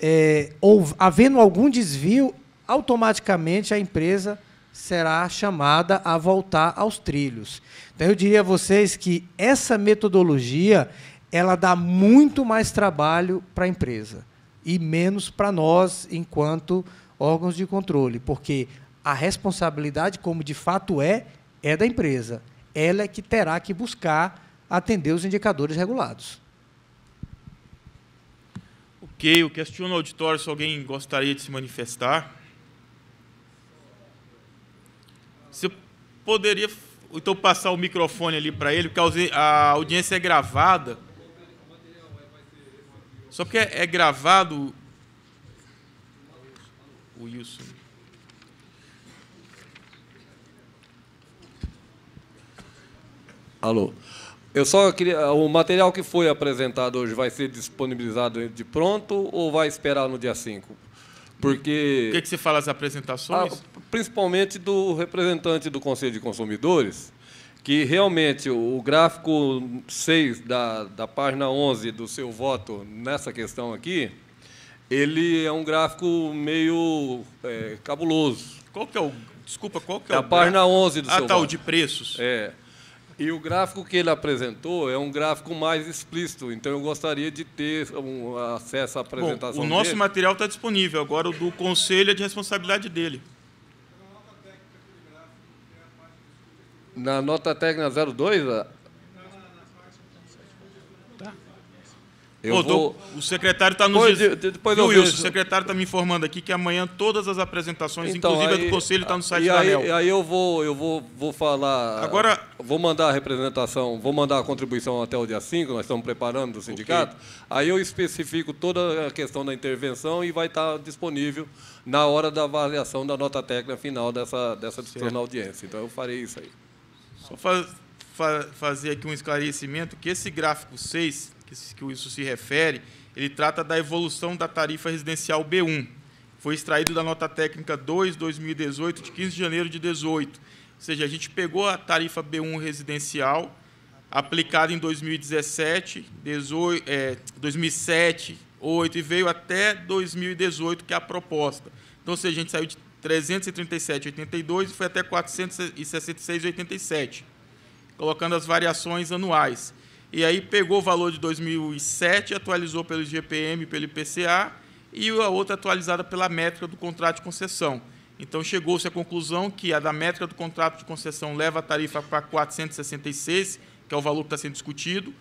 é, houve, havendo algum desvio, automaticamente a empresa será chamada a voltar aos trilhos. Então, eu diria a vocês que essa metodologia ela dá muito mais trabalho para a empresa e menos para nós, enquanto órgãos de controle, porque a responsabilidade, como de fato é, é da empresa. Ela é que terá que buscar atender os indicadores regulados. Ok, eu questiono o auditório se alguém gostaria de se manifestar. Você poderia, então, passar o microfone ali para ele, porque a audiência é gravada. Só porque é gravado, o Wilson. Alô. Eu só queria. O material que foi apresentado hoje vai ser disponibilizado de pronto ou vai esperar no dia 5? Porque. O que, que se fala das apresentações? Ah, principalmente do representante do Conselho de Consumidores, que realmente o gráfico 6 da, da página 11 do seu voto nessa questão aqui, ele é um gráfico meio é, cabuloso. Qual que é o. Desculpa, qual que é, é o. A página 11 do ah, seu tá, voto. Ah, tá, o de preços. É. E o gráfico que ele apresentou é um gráfico mais explícito, então eu gostaria de ter um acesso à apresentação. Bom, o nosso dele. material está disponível, agora o do conselho é de responsabilidade dele. Na nota técnica 02, Eu Pô, vou... O secretário está nos. Depois, depois Wilson, vejo... o secretário está me informando aqui que amanhã todas as apresentações, então, inclusive aí, a do Conselho, está no site da aí, ANEL. Aí eu vou, eu vou, vou falar. Agora. Vou mandar a representação, vou mandar a contribuição até o dia 5, nós estamos preparando do sindicato. Okay. Aí eu especifico toda a questão da intervenção e vai estar tá disponível na hora da avaliação da nota técnica final dessa, dessa discussão na audiência. Então eu farei isso aí. Só faz, fa, fazer aqui um esclarecimento que esse gráfico 6 que, que isso se refere, ele trata da evolução da tarifa residencial B1. Foi extraído da nota técnica 2, 2018, de 15 de janeiro de 18. Ou seja, a gente pegou a tarifa B1 residencial, aplicada em 2017, 18, é, 2007, 8 e veio até 2018, que é a proposta. Então, ou seja, a gente saiu de 337,82 e foi até 466,87, colocando as variações anuais. E aí pegou o valor de 2007, atualizou pelo IGPM, pelo IPCA, e a outra atualizada pela métrica do contrato de concessão. Então, chegou-se à conclusão que a da métrica do contrato de concessão leva a tarifa para 466, que é o valor que está sendo discutido,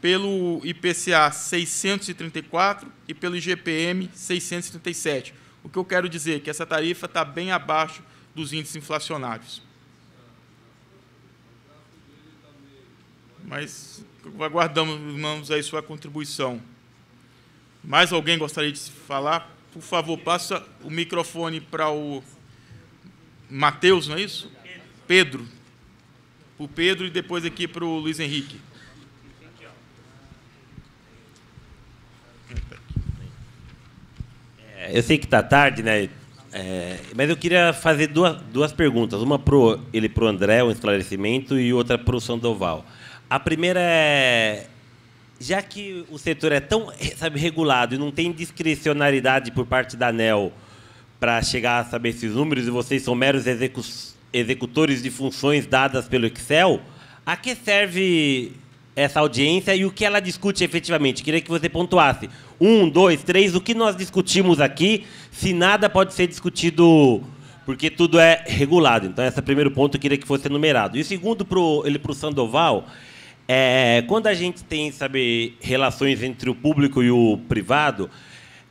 pelo IPCA 634 e pelo IGPM 637. O que eu quero dizer é que essa tarifa está bem abaixo dos índices inflacionários. Mas aguardamos, irmãos, aí sua contribuição. Mais alguém gostaria de falar? Por favor, passa o microfone para o Matheus, não é isso? Pedro. Para o Pedro e depois aqui para o Luiz Henrique. É, eu sei que está tarde, né? É, mas eu queria fazer duas, duas perguntas. Uma para ele para o André, um esclarecimento, e outra para o Sandoval. A primeira é já que o setor é tão sabe, regulado e não tem discricionariedade por parte da ANEL para chegar a saber esses números, e vocês são meros execu executores de funções dadas pelo Excel, a que serve essa audiência e o que ela discute efetivamente? Queria que você pontuasse. Um, dois, três, o que nós discutimos aqui, se nada pode ser discutido porque tudo é regulado. Então, esse é o primeiro ponto que eu queria que fosse enumerado. E o segundo, ele para o Sandoval, é, quando a gente tem, sabe, relações entre o público e o privado,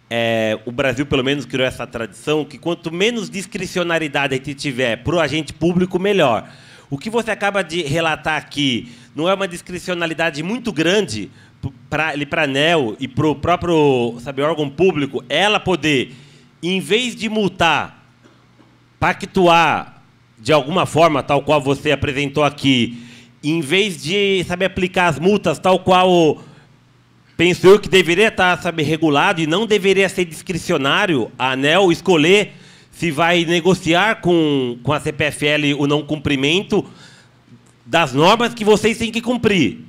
é, o Brasil, pelo menos, criou essa tradição que quanto menos discricionariedade a gente tiver para o agente público, melhor. O que você acaba de relatar aqui não é uma discricionalidade muito grande para a ANEL e para o próprio sabe, órgão público, ela poder, em vez de multar, pactuar de alguma forma, tal qual você apresentou aqui, em vez de, sabe, aplicar as multas tal qual pensou penso eu que deveria estar, tá, sabe, regulado e não deveria ser discricionário a ANEL escolher se vai negociar com, com a CPFL o não cumprimento das normas que vocês têm que cumprir.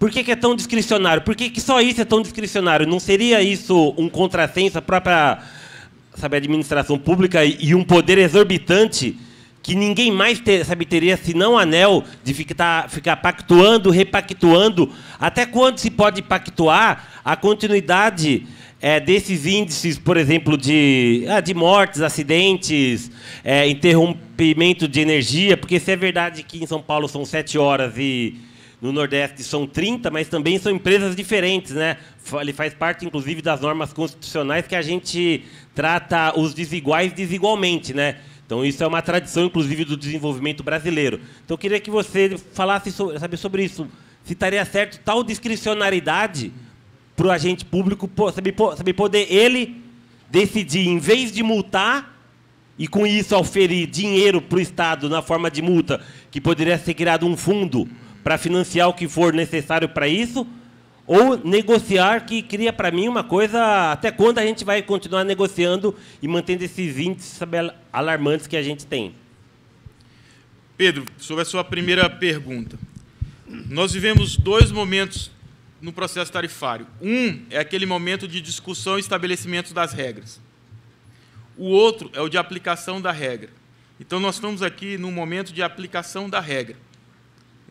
Por que, que é tão discricionário? Por que, que só isso é tão discricionário? Não seria isso um contrassenso à própria sabe, administração pública e, e um poder exorbitante que ninguém mais ter, sabe, teria senão anel de ficar, ficar pactuando, repactuando. Até quando se pode pactuar a continuidade é, desses índices, por exemplo, de, ah, de mortes, acidentes, é, interrompimento de energia? Porque se é verdade que em São Paulo são sete horas e no Nordeste são 30, mas também são empresas diferentes, né? Ele faz parte, inclusive, das normas constitucionais que a gente trata os desiguais desigualmente, né? Então, isso é uma tradição, inclusive, do desenvolvimento brasileiro. Então, eu queria que você falasse sobre, saber sobre isso. Se estaria certo tal discricionariedade para o agente público saber, poder ele decidir, em vez de multar, e com isso oferir dinheiro para o Estado na forma de multa, que poderia ser criado um fundo para financiar o que for necessário para isso, ou negociar que cria para mim uma coisa até quando a gente vai continuar negociando e mantendo esses índices alarmantes que a gente tem. Pedro, sobre a sua primeira pergunta. Nós vivemos dois momentos no processo tarifário. Um é aquele momento de discussão e estabelecimento das regras. O outro é o de aplicação da regra. Então, nós estamos aqui no momento de aplicação da regra.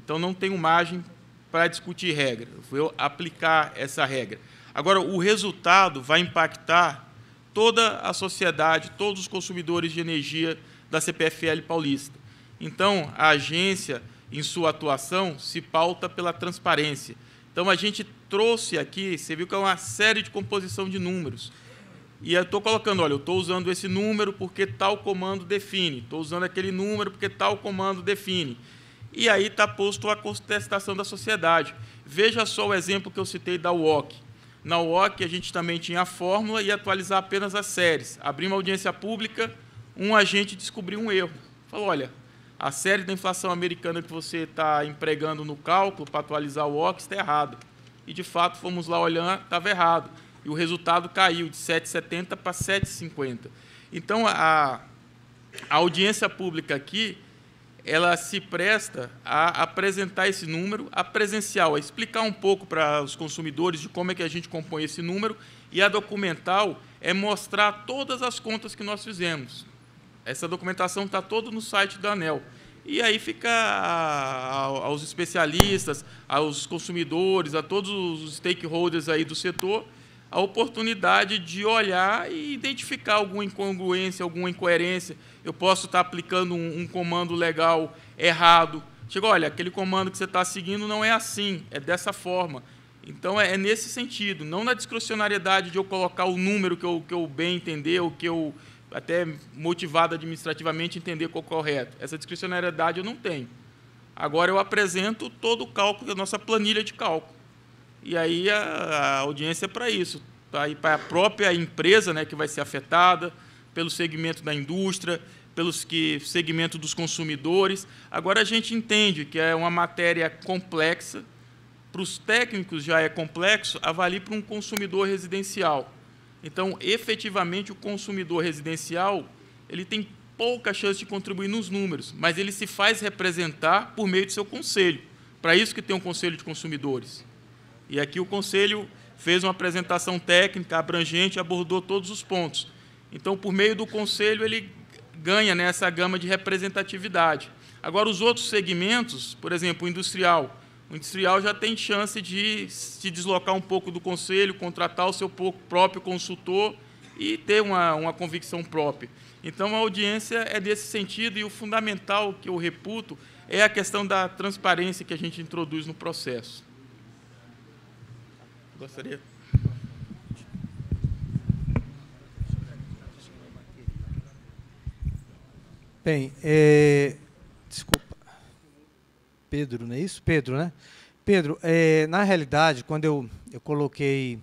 Então, não tenho margem para discutir regra, vou aplicar essa regra. Agora, o resultado vai impactar toda a sociedade, todos os consumidores de energia da CPFL paulista. Então, a agência, em sua atuação, se pauta pela transparência. Então, a gente trouxe aqui, você viu que é uma série de composição de números. E eu estou colocando, olha, eu estou usando esse número porque tal comando define, estou usando aquele número porque tal comando define. E aí está posto a contestação da sociedade. Veja só o exemplo que eu citei da UOC. Na UOC, a gente também tinha a fórmula e atualizar apenas as séries. Abrir uma audiência pública, um agente descobriu um erro. Falou, olha, a série da inflação americana que você está empregando no cálculo para atualizar o UOC está errado. E, de fato, fomos lá olhando, estava errado. E o resultado caiu de 7,70 para 7,50. Então, a, a audiência pública aqui ela se presta a apresentar esse número, a presencial, a explicar um pouco para os consumidores de como é que a gente compõe esse número, e a documental é mostrar todas as contas que nós fizemos. Essa documentação está toda no site da ANEL. E aí fica aos especialistas, aos consumidores, a todos os stakeholders aí do setor, a oportunidade de olhar e identificar alguma incongruência, alguma incoerência, eu posso estar aplicando um, um comando legal errado. Chega, olha, aquele comando que você está seguindo não é assim, é dessa forma. Então, é, é nesse sentido, não na discricionariedade de eu colocar o número que eu, que eu bem entender, ou que eu, até motivado administrativamente, entender qual é o correto. Essa discricionariedade eu não tenho. Agora, eu apresento todo o cálculo, é a nossa planilha de cálculo. E aí, a, a audiência é para isso. Tá? para a própria empresa né, que vai ser afetada, pelo segmento da indústria, pelo que, segmento dos consumidores. Agora a gente entende que é uma matéria complexa, para os técnicos já é complexo, avalie para um consumidor residencial. Então, efetivamente, o consumidor residencial ele tem pouca chance de contribuir nos números, mas ele se faz representar por meio do seu conselho. Para isso que tem um conselho de consumidores. E aqui o conselho fez uma apresentação técnica abrangente, abordou todos os pontos. Então, por meio do conselho, ele ganha né, essa gama de representatividade. Agora, os outros segmentos, por exemplo, o industrial. O industrial já tem chance de se deslocar um pouco do conselho, contratar o seu próprio consultor e ter uma, uma convicção própria. Então, a audiência é desse sentido, e o fundamental que eu reputo é a questão da transparência que a gente introduz no processo. Gostaria? Bem, é, desculpa. Pedro, não é isso? Pedro, né? Pedro, é, na realidade, quando eu, eu coloquei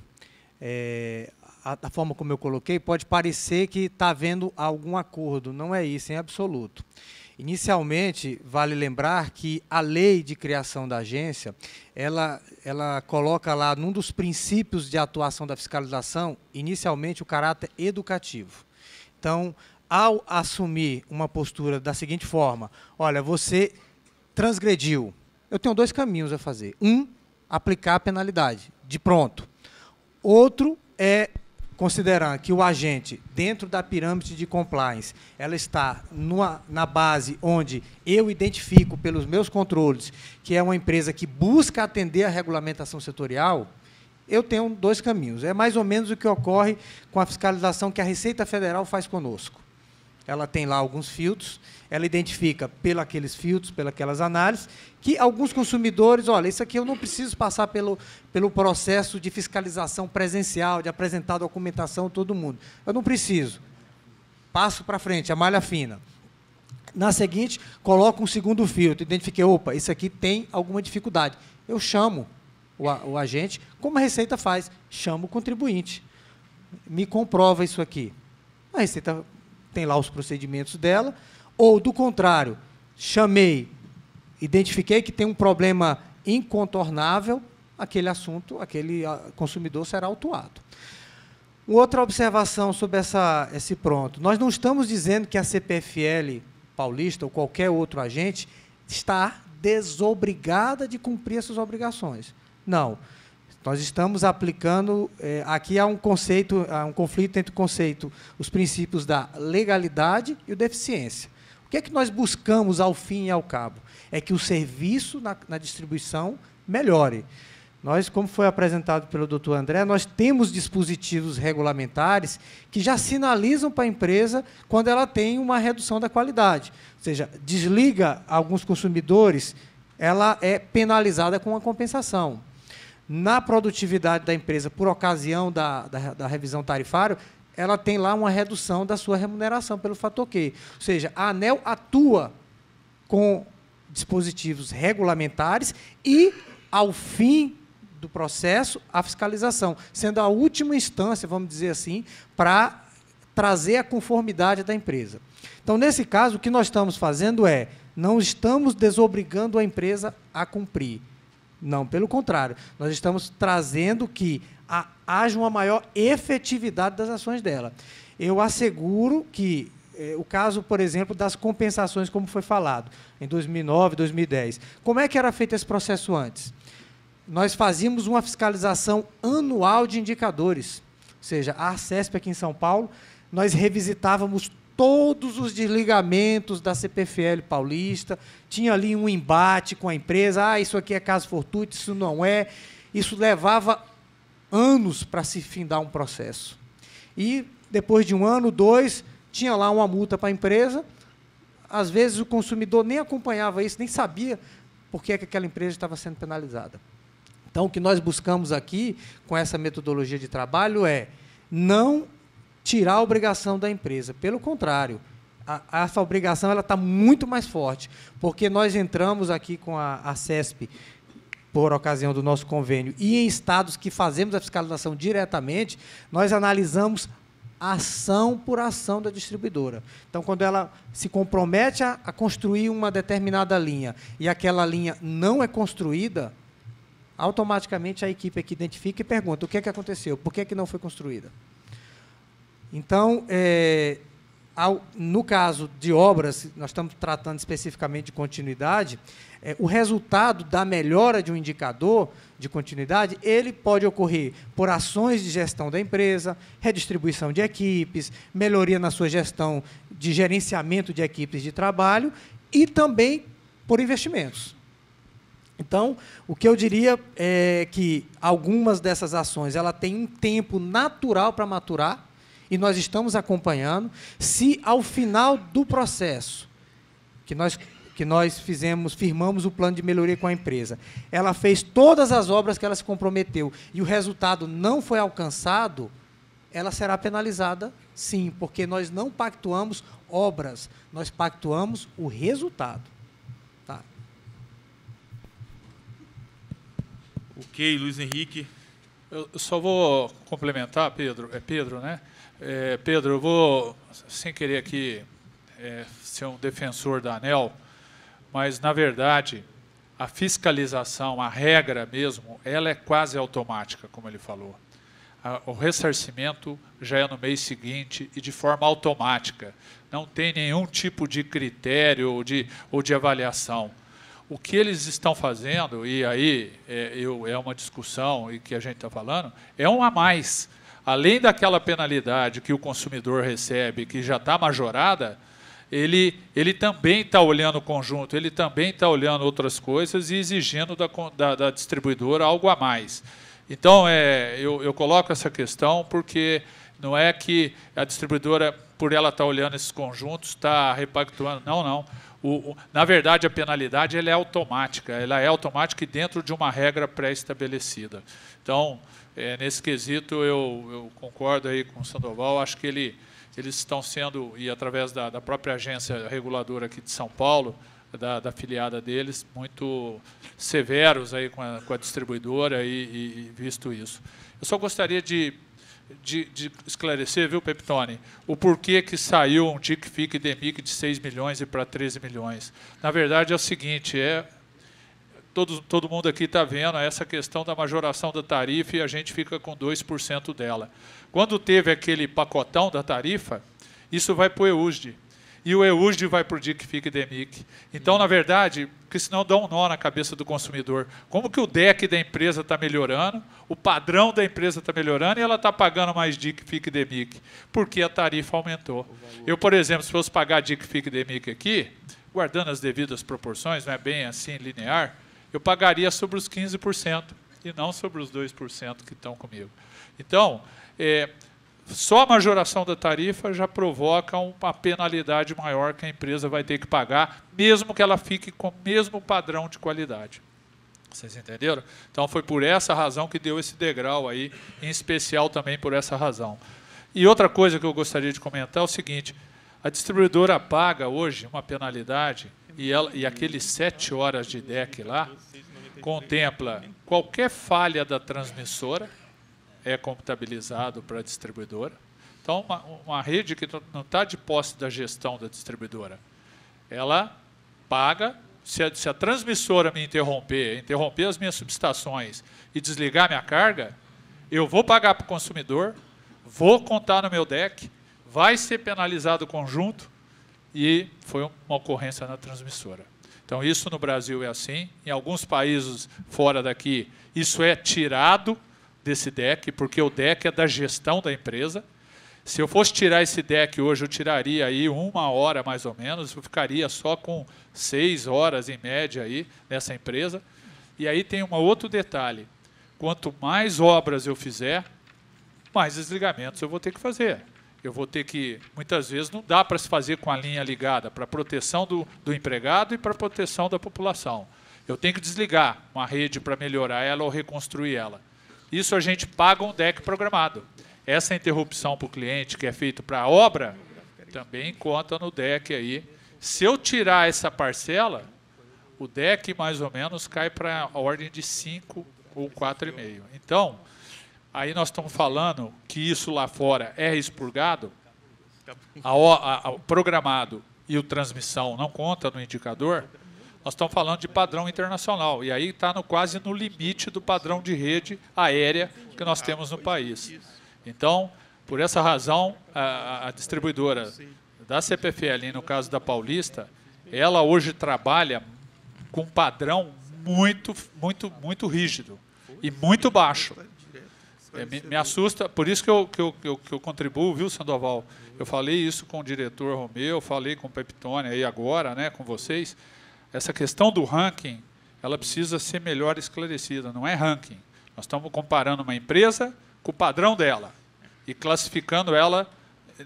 é, a, a, forma como eu coloquei, pode parecer que está havendo algum acordo. Não é isso, em absoluto. Inicialmente, vale lembrar que a lei de criação da agência, ela, ela coloca lá, num dos princípios de atuação da fiscalização, inicialmente o caráter educativo. Então, ao assumir uma postura da seguinte forma: olha, você transgrediu. Eu tenho dois caminhos a fazer. Um, aplicar a penalidade, de pronto. Outro é considerar que o agente, dentro da pirâmide de compliance, ela está numa, na base onde eu identifico pelos meus controles que é uma empresa que busca atender a regulamentação setorial, eu tenho dois caminhos. É mais ou menos o que ocorre com a fiscalização que a Receita Federal faz conosco ela tem lá alguns filtros, ela identifica pelos aqueles filtros, pelas análises, que alguns consumidores, olha, isso aqui eu não preciso passar pelo, pelo processo de fiscalização presencial, de apresentar documentação a todo mundo. Eu não preciso. Passo para frente, a malha fina. Na seguinte, coloco um segundo filtro, identifiquei, opa, isso aqui tem alguma dificuldade. Eu chamo o, o agente, como a Receita faz, chamo o contribuinte. Me comprova isso aqui. A Receita tem lá os procedimentos dela, ou, do contrário, chamei, identifiquei que tem um problema incontornável, aquele assunto, aquele ah, consumidor será autuado. Outra observação sobre essa, esse pronto. Nós não estamos dizendo que a CPFL paulista ou qualquer outro agente está desobrigada de cumprir essas obrigações. Não. Nós estamos aplicando. É, aqui há um conceito, há um conflito entre o conceito, os princípios da legalidade e o deficiência. O que é que nós buscamos ao fim e ao cabo? É que o serviço na, na distribuição melhore. Nós, como foi apresentado pelo doutor André, nós temos dispositivos regulamentares que já sinalizam para a empresa quando ela tem uma redução da qualidade. Ou seja, desliga alguns consumidores, ela é penalizada com a compensação na produtividade da empresa por ocasião da, da, da revisão tarifária, ela tem lá uma redução da sua remuneração pelo fator Q. Ou seja, a ANEL atua com dispositivos regulamentares e, ao fim do processo, a fiscalização, sendo a última instância, vamos dizer assim, para trazer a conformidade da empresa. Então, nesse caso, o que nós estamos fazendo é, não estamos desobrigando a empresa a cumprir não, pelo contrário. Nós estamos trazendo que a, haja uma maior efetividade das ações dela. Eu asseguro que eh, o caso, por exemplo, das compensações, como foi falado, em 2009, 2010. Como é que era feito esse processo antes? Nós fazíamos uma fiscalização anual de indicadores. Ou seja, a CESP aqui em São Paulo, nós revisitávamos todos os desligamentos da CPFL paulista, tinha ali um embate com a empresa, ah, isso aqui é caso fortuito, isso não é. Isso levava anos para se findar um processo. E depois de um ano, dois, tinha lá uma multa para a empresa. Às vezes o consumidor nem acompanhava isso, nem sabia por que, é que aquela empresa estava sendo penalizada. Então, o que nós buscamos aqui, com essa metodologia de trabalho, é não tirar a obrigação da empresa. Pelo contrário, a, essa obrigação ela está muito mais forte, porque nós entramos aqui com a, a CESP por ocasião do nosso convênio e em estados que fazemos a fiscalização diretamente, nós analisamos ação por ação da distribuidora. Então, quando ela se compromete a, a construir uma determinada linha e aquela linha não é construída, automaticamente a equipe aqui identifica e pergunta o que é que aconteceu, por que é que não foi construída. Então, é, ao, no caso de obras, nós estamos tratando especificamente de continuidade, é, o resultado da melhora de um indicador de continuidade, ele pode ocorrer por ações de gestão da empresa, redistribuição de equipes, melhoria na sua gestão de gerenciamento de equipes de trabalho e também por investimentos. Então, o que eu diria é que algumas dessas ações ela tem um tempo natural para maturar, e nós estamos acompanhando, se ao final do processo que nós que nós fizemos, firmamos o plano de melhoria com a empresa. Ela fez todas as obras que ela se comprometeu e o resultado não foi alcançado, ela será penalizada, sim, porque nós não pactuamos obras, nós pactuamos o resultado. Tá. Ok, Luiz Henrique. Eu só vou complementar, Pedro. É Pedro, né? É, Pedro, eu vou, sem querer aqui é, ser um defensor da ANEL, mas, na verdade, a fiscalização, a regra mesmo, ela é quase automática, como ele falou. o ressarcimento já é no mês seguinte e de forma automática. Não tem nenhum tipo de critério ou de, ou de avaliação. O que eles estão fazendo, e aí é, eu, é uma discussão e que a gente está falando, é um a mais além daquela penalidade que o consumidor recebe, que já está majorada, ele, ele também está olhando o conjunto, ele também está olhando outras coisas e exigindo da, da, da distribuidora algo a mais. Então, é, eu, eu coloco essa questão porque não é que a distribuidora, por ela estar tá olhando esses conjuntos, está repactuando. Não, não. O, o, na verdade, a penalidade ela é automática. Ela é automática e dentro de uma regra pré-estabelecida. Então, é, nesse quesito, eu, eu, concordo aí com o Sandoval, acho que ele, eles estão sendo, e através da, da própria agência reguladora aqui de São Paulo, da, da, filiada deles, muito severos aí com a, com a distribuidora e, e, visto isso. Eu só gostaria de, de, de esclarecer, viu, Peptone, o porquê que saiu um TIC-FIC e DEMIC de 6 milhões e para 13 milhões. Na verdade, é o seguinte, é todo, todo mundo aqui está vendo essa questão da majoração da tarifa e a gente fica com 2% dela. Quando teve aquele pacotão da tarifa, isso vai para o EUSD. E o EUSD vai para o DIC, FIC e DEMIC. Então, na verdade, porque senão dá um nó na cabeça do consumidor. Como que o DEC da empresa está melhorando, o padrão da empresa está melhorando e ela está pagando mais DIC, FIC e DEMIC? Porque a tarifa aumentou. Eu, por exemplo, se fosse pagar DIC, FIC e DEMIC aqui, guardando as devidas proporções, não é bem assim linear, eu pagaria sobre os 15% e não sobre os 2% que estão comigo. Então, é, só a majoração da tarifa já provoca uma penalidade maior que a empresa vai ter que pagar, mesmo que ela fique com o mesmo padrão de qualidade. Vocês entenderam? Então foi por essa razão que deu esse degrau aí, em especial também por essa razão. E outra coisa que eu gostaria de comentar é o seguinte: a distribuidora paga hoje uma penalidade e, ela, e aqueles sete horas de deck lá contempla qualquer falha da transmissora, é computabilizado para a distribuidora. Então, uma, uma rede que não está de posse da gestão da distribuidora, ela paga. Se a, se a transmissora me interromper, interromper as minhas subestações e desligar minha carga, eu vou pagar para o consumidor, vou contar no meu deck, vai ser penalizado o conjunto, e foi uma ocorrência na transmissora. Então, isso no Brasil é assim. Em alguns países fora daqui, isso é tirado desse DEC, porque o DEC é da gestão da empresa. Se eu fosse tirar esse DEC hoje, eu tiraria aí uma hora mais ou menos, eu ficaria só com seis horas em média aí nessa empresa. E aí tem um outro detalhe: quanto mais obras eu fizer, mais desligamentos eu vou ter que fazer. Eu vou ter que, muitas vezes, não dá para se fazer com a linha ligada para proteção do, do empregado e para proteção da população. Eu tenho que desligar uma rede para melhorar ela ou reconstruir ela. Isso a gente paga um deck programado. Essa interrupção para o cliente, que é feito para a obra, também conta no deck aí. Se eu tirar essa parcela, o deck mais ou menos cai para a ordem de 5 ou 4,5. Então, Aí nós estamos falando que isso lá fora é expurgado, a, a, a, programado e o transmissão não conta no indicador, nós estamos falando de padrão internacional. E aí está no, quase no limite do padrão de rede aérea que nós temos no país. Então, por essa razão, a, a distribuidora da CPFL, no caso da Paulista, ela hoje trabalha com um padrão muito, muito, muito rígido e muito baixo. É, me, me, assusta, por isso que eu, que, eu, que, eu, que eu contribuo, viu, Sandoval? Eu falei isso com o diretor Romeu, falei com o Peptone aí agora, né, com vocês. Essa questão do ranking, ela precisa ser melhor esclarecida, não é ranking. Nós estamos comparando uma empresa com o padrão dela e classificando ela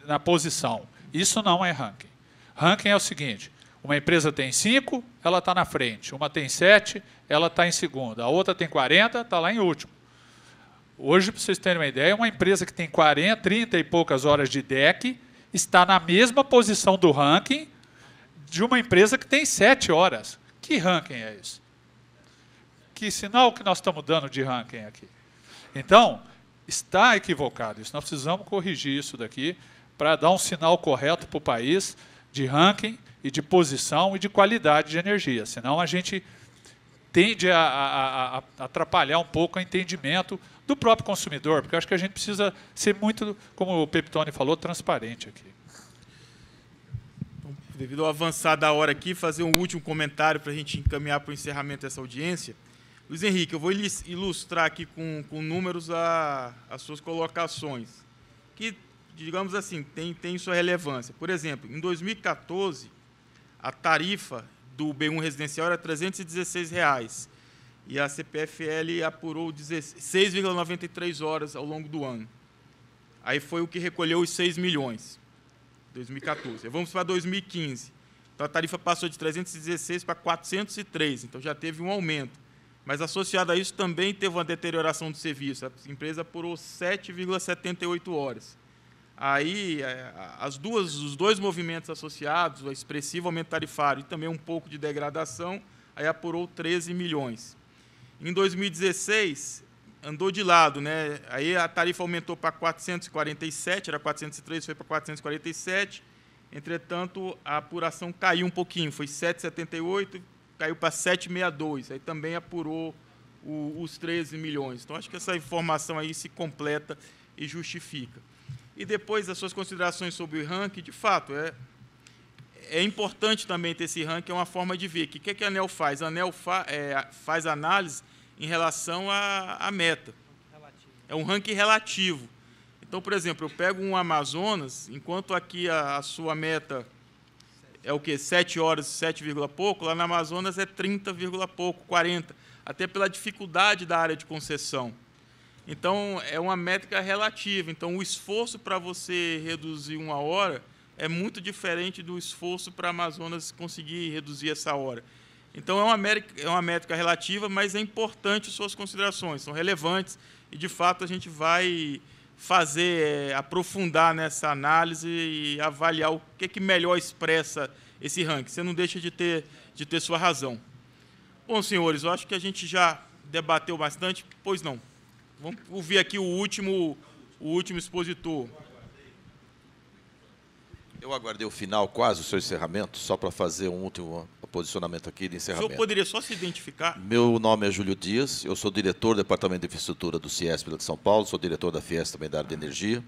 na posição. Isso não é ranking. Ranking é o seguinte: uma empresa tem 5, ela está na frente. Uma tem 7, ela está em segunda. A outra tem 40, está lá em último. Hoje, para vocês terem uma ideia, uma empresa que tem 40, 30 e poucas horas de deck está na mesma posição do ranking de uma empresa que tem 7 horas. Que ranking é isso? Que sinal que nós estamos dando de ranking aqui? Então, está equivocado isso. Nós precisamos corrigir isso daqui para dar um sinal correto para o país de ranking e de posição e de qualidade de energia. Senão a gente tende a, a, a atrapalhar um pouco o entendimento do próprio consumidor, porque eu acho que a gente precisa ser muito, como o Peptone falou, transparente aqui. Então, devido ao avançar da hora aqui, fazer um último comentário para a gente encaminhar para o encerramento dessa audiência. Luiz Henrique, eu vou ilustrar aqui com, com números a, as suas colocações, que, digamos assim, tem, tem sua relevância. Por exemplo, em 2014, a tarifa do B1 residencial era R$ 316. Reais. E a CPFL apurou 6,93 horas ao longo do ano. Aí foi o que recolheu os 6 milhões, 2014. Vamos para 2015. Então, a tarifa passou de 316 para 403, então já teve um aumento. Mas, associado a isso, também teve uma deterioração do serviço. A empresa apurou 7,78 horas. Aí, é, as duas, os dois movimentos associados, o expressivo aumento tarifário e também um pouco de degradação, aí apurou 13 milhões. Em 2016, andou de lado, né? Aí a tarifa aumentou para 447, era 403, foi para 447. Entretanto, a apuração caiu um pouquinho, foi 778, caiu para 762. Aí também apurou o, os 13 milhões. Então acho que essa informação aí se completa e justifica. E depois as suas considerações sobre o ranking, de fato, é é importante também ter esse ranking, é uma forma de ver. O que, é que a ANEL faz? A ANEL fa, é, faz análise em relação à, à meta. É um ranking relativo. Então, por exemplo, eu pego um Amazonas, enquanto aqui a, a sua meta é o quê? 7 horas, 7, pouco, lá no Amazonas é 30, pouco, 40, até pela dificuldade da área de concessão. Então, é uma métrica relativa. Então, o esforço para você reduzir uma hora é muito diferente do esforço para Amazonas conseguir reduzir essa hora. Então, é uma, métrica, é uma métrica relativa, mas é importante suas considerações, são relevantes e, de fato, a gente vai fazer, é, aprofundar nessa análise e avaliar o que, é que melhor expressa esse ranking. Você não deixa de ter, de ter sua razão. Bom, senhores, eu acho que a gente já debateu bastante, pois não. Vamos ouvir aqui o último, o último expositor. Eu aguardei o final, quase o seu encerramento, só para fazer um último posicionamento aqui de encerramento. O senhor poderia só se identificar? Meu nome é Júlio Dias, eu sou diretor do Departamento de Infraestrutura do CIESP de São Paulo, sou diretor da Fiesta também da área de energia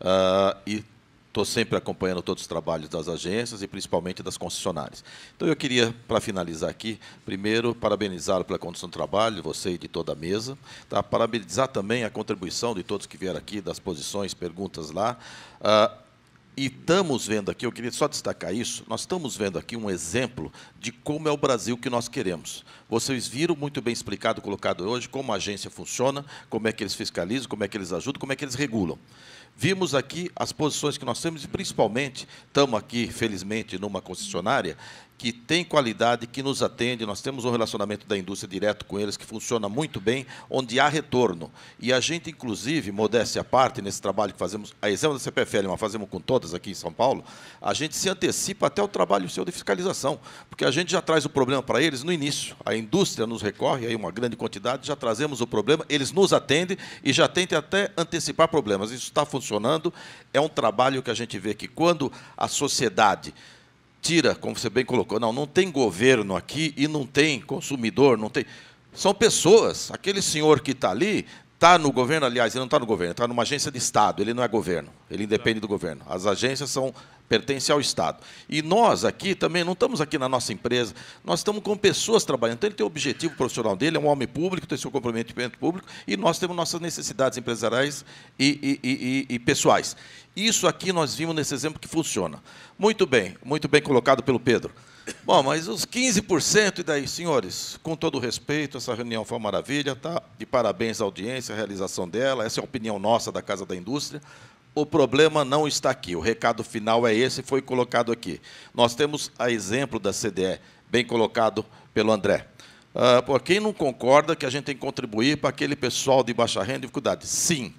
uh, e estou sempre acompanhando todos os trabalhos das agências e principalmente das concessionárias. Então eu queria, para finalizar aqui, primeiro parabenizá-lo pela condução do trabalho, você e de toda a mesa, tá? parabenizar também a contribuição de todos que vieram aqui, das posições, perguntas lá. Uh, e estamos vendo aqui, eu queria só destacar isso, nós estamos vendo aqui um exemplo de como é o Brasil que nós queremos. Vocês viram muito bem explicado, colocado hoje, como a agência funciona, como é que eles fiscalizam, como é que eles ajudam, como é que eles regulam. Vimos aqui as posições que nós temos e, principalmente, estamos aqui, felizmente, numa concessionária que tem qualidade, que nos atende. Nós temos um relacionamento da indústria direto com eles que funciona muito bem, onde há retorno. E a gente, inclusive, modéstia à parte, nesse trabalho que fazemos, a exemplo da CPFL, mas fazemos com todas aqui em São Paulo, a gente se antecipa até o trabalho seu de fiscalização, porque a gente já traz o problema para eles no início. A indústria nos recorre aí uma grande quantidade, já trazemos o problema, eles nos atendem e já tentam até antecipar problemas. Isso está funcionando, é um trabalho que a gente vê que quando a sociedade tira, como você bem colocou, não, não tem governo aqui e não tem consumidor, não tem. São pessoas. Aquele senhor que está ali está no governo, aliás, ele não está no governo, está numa agência de Estado, ele não é governo, ele independe do governo. As agências são pertencem ao Estado. E nós aqui também não estamos aqui na nossa empresa, nós estamos com pessoas trabalhando. Então ele tem o objetivo profissional dele, é um homem público, tem seu comprometimento público, e nós temos nossas necessidades empresariais e, e, e, e pessoais. Isso aqui nós vimos nesse exemplo que funciona. Muito bem, muito bem colocado pelo Pedro. Bom, mas os 15% e daí, senhores, com todo respeito, essa reunião foi uma maravilha, tá? De parabéns à audiência, a realização dela, essa é a opinião nossa da Casa da Indústria. O problema não está aqui, o recado final é esse, foi colocado aqui. Nós temos a exemplo da CDE, bem colocado pelo André. Uh, quem não concorda que a gente tem que contribuir para aquele pessoal de baixa renda e dificuldade? Sim,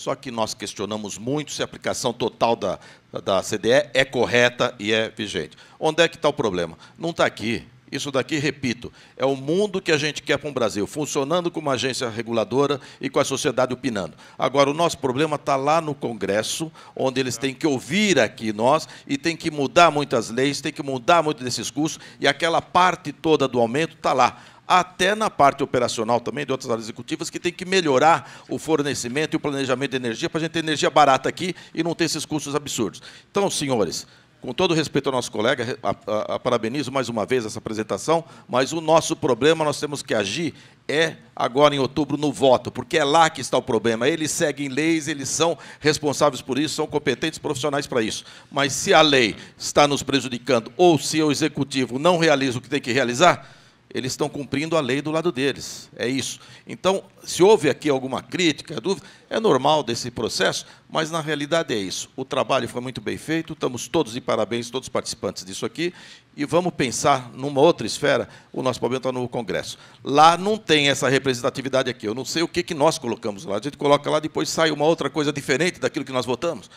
só que nós questionamos muito se a aplicação total da, da CDE é correta e é vigente. Onde é que está o problema? Não está aqui. Isso daqui, repito, é o mundo que a gente quer para o Brasil, funcionando com uma agência reguladora e com a sociedade opinando. Agora, o nosso problema está lá no Congresso, onde eles têm que ouvir aqui nós e têm que mudar muitas leis, têm que mudar muito desses cursos, e aquela parte toda do aumento está lá até na parte operacional também de outras áreas executivas, que tem que melhorar o fornecimento e o planejamento de energia para a gente ter energia barata aqui e não ter esses custos absurdos. Então, senhores, com todo respeito ao nosso colega, a, a, a parabenizo mais uma vez essa apresentação, mas o nosso problema, nós temos que agir, é agora em outubro no voto, porque é lá que está o problema. Eles seguem leis, eles são responsáveis por isso, são competentes profissionais para isso. Mas se a lei está nos prejudicando ou se o executivo não realiza o que tem que realizar, eles estão cumprindo a lei do lado deles. É isso. Então, se houve aqui alguma crítica, dúvida, é normal desse processo, mas na realidade é isso. O trabalho foi muito bem feito, estamos todos de parabéns, todos participantes disso aqui, e vamos pensar numa outra esfera. O nosso problema está no Congresso. Lá não tem essa representatividade aqui. Eu não sei o que, que nós colocamos lá. A gente coloca lá, depois sai uma outra coisa diferente daquilo que nós votamos.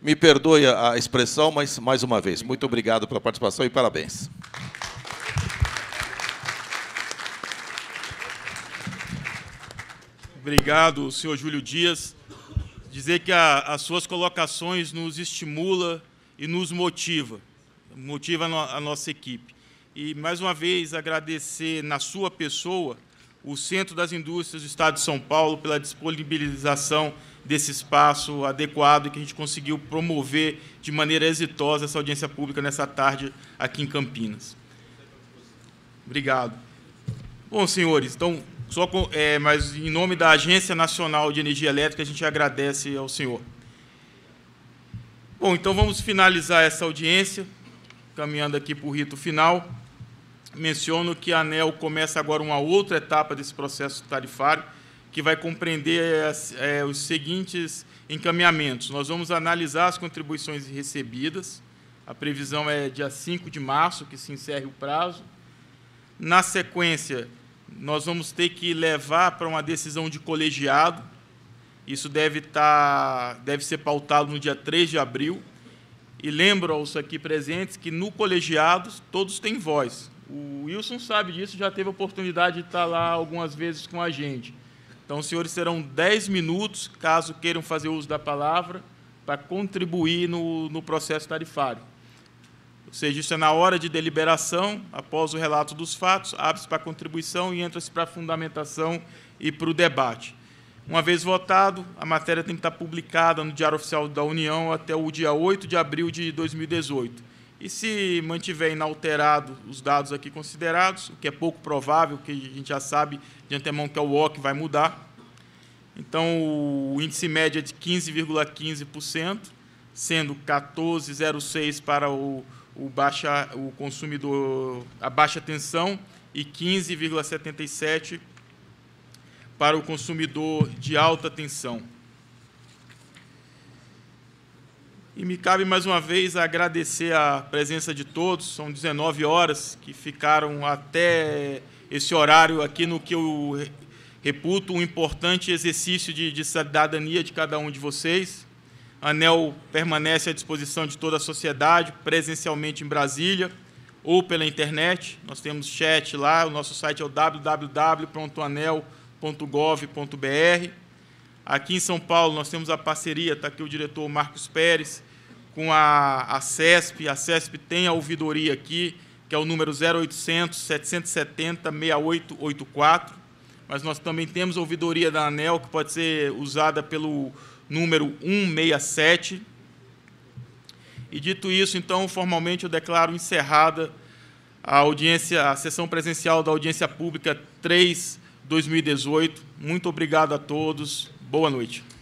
Me perdoe a expressão, mas mais uma vez, muito obrigado pela participação e parabéns. Obrigado, senhor Júlio Dias. Dizer que a, as suas colocações nos estimula e nos motiva, motiva a, no, a nossa equipe. E, mais uma vez, agradecer na sua pessoa o Centro das Indústrias do Estado de São Paulo pela disponibilização desse espaço adequado e que a gente conseguiu promover de maneira exitosa essa audiência pública nessa tarde aqui em Campinas. Obrigado. Bom, senhores, então só com, é, mas em nome da Agência Nacional de Energia Elétrica, a gente agradece ao senhor. Bom, então vamos finalizar essa audiência, caminhando aqui para o rito final. Menciono que a ANEL começa agora uma outra etapa desse processo tarifário, que vai compreender as, é, é, os seguintes encaminhamentos. Nós vamos analisar as contribuições recebidas. A previsão é dia 5 de março, que se encerre o prazo. Na sequência, nós vamos ter que levar para uma decisão de colegiado. Isso deve, estar, tá, deve ser pautado no dia 3 de abril. E lembro aos aqui presentes que no colegiado todos têm voz. O Wilson sabe disso, já teve a oportunidade de estar tá lá algumas vezes com a gente. Então, os senhores terão 10 minutos, caso queiram fazer uso da palavra, para contribuir no, no processo tarifário ou seja, isso é na hora de deliberação, após o relato dos fatos, abre-se para a contribuição e entra-se para a fundamentação e para o debate. Uma vez votado, a matéria tem que estar publicada no Diário Oficial da União até o dia 8 de abril de 2018. E se mantiver inalterado os dados aqui considerados, o que é pouco provável, que a gente já sabe de antemão que é o OC vai mudar, então, o índice médio é de 15,15%, ,15%, sendo 14,06% para o, o, baixa, o consumidor, a baixa tensão e 15,77 para o consumidor de alta tensão. E me cabe mais uma vez agradecer a presença de todos. São 19 horas que ficaram até esse horário aqui no que eu reputo um importante exercício de, de cidadania de cada um de vocês. ANEL permanece à disposição de toda a sociedade, presencialmente em Brasília ou pela internet. Nós temos chat lá, o nosso site é o www.anel.gov.br. Aqui em São Paulo, nós temos a parceria, está aqui o diretor Marcos Pérez, com a, a CESP. A CESP tem a ouvidoria aqui, que é o número 0800 770 6884. Mas nós também temos ouvidoria da ANEL, que pode ser usada pelo número 167. E dito isso, então, formalmente eu declaro encerrada a audiência, a sessão presencial da audiência pública 3 2018. Muito obrigado a todos. Boa noite.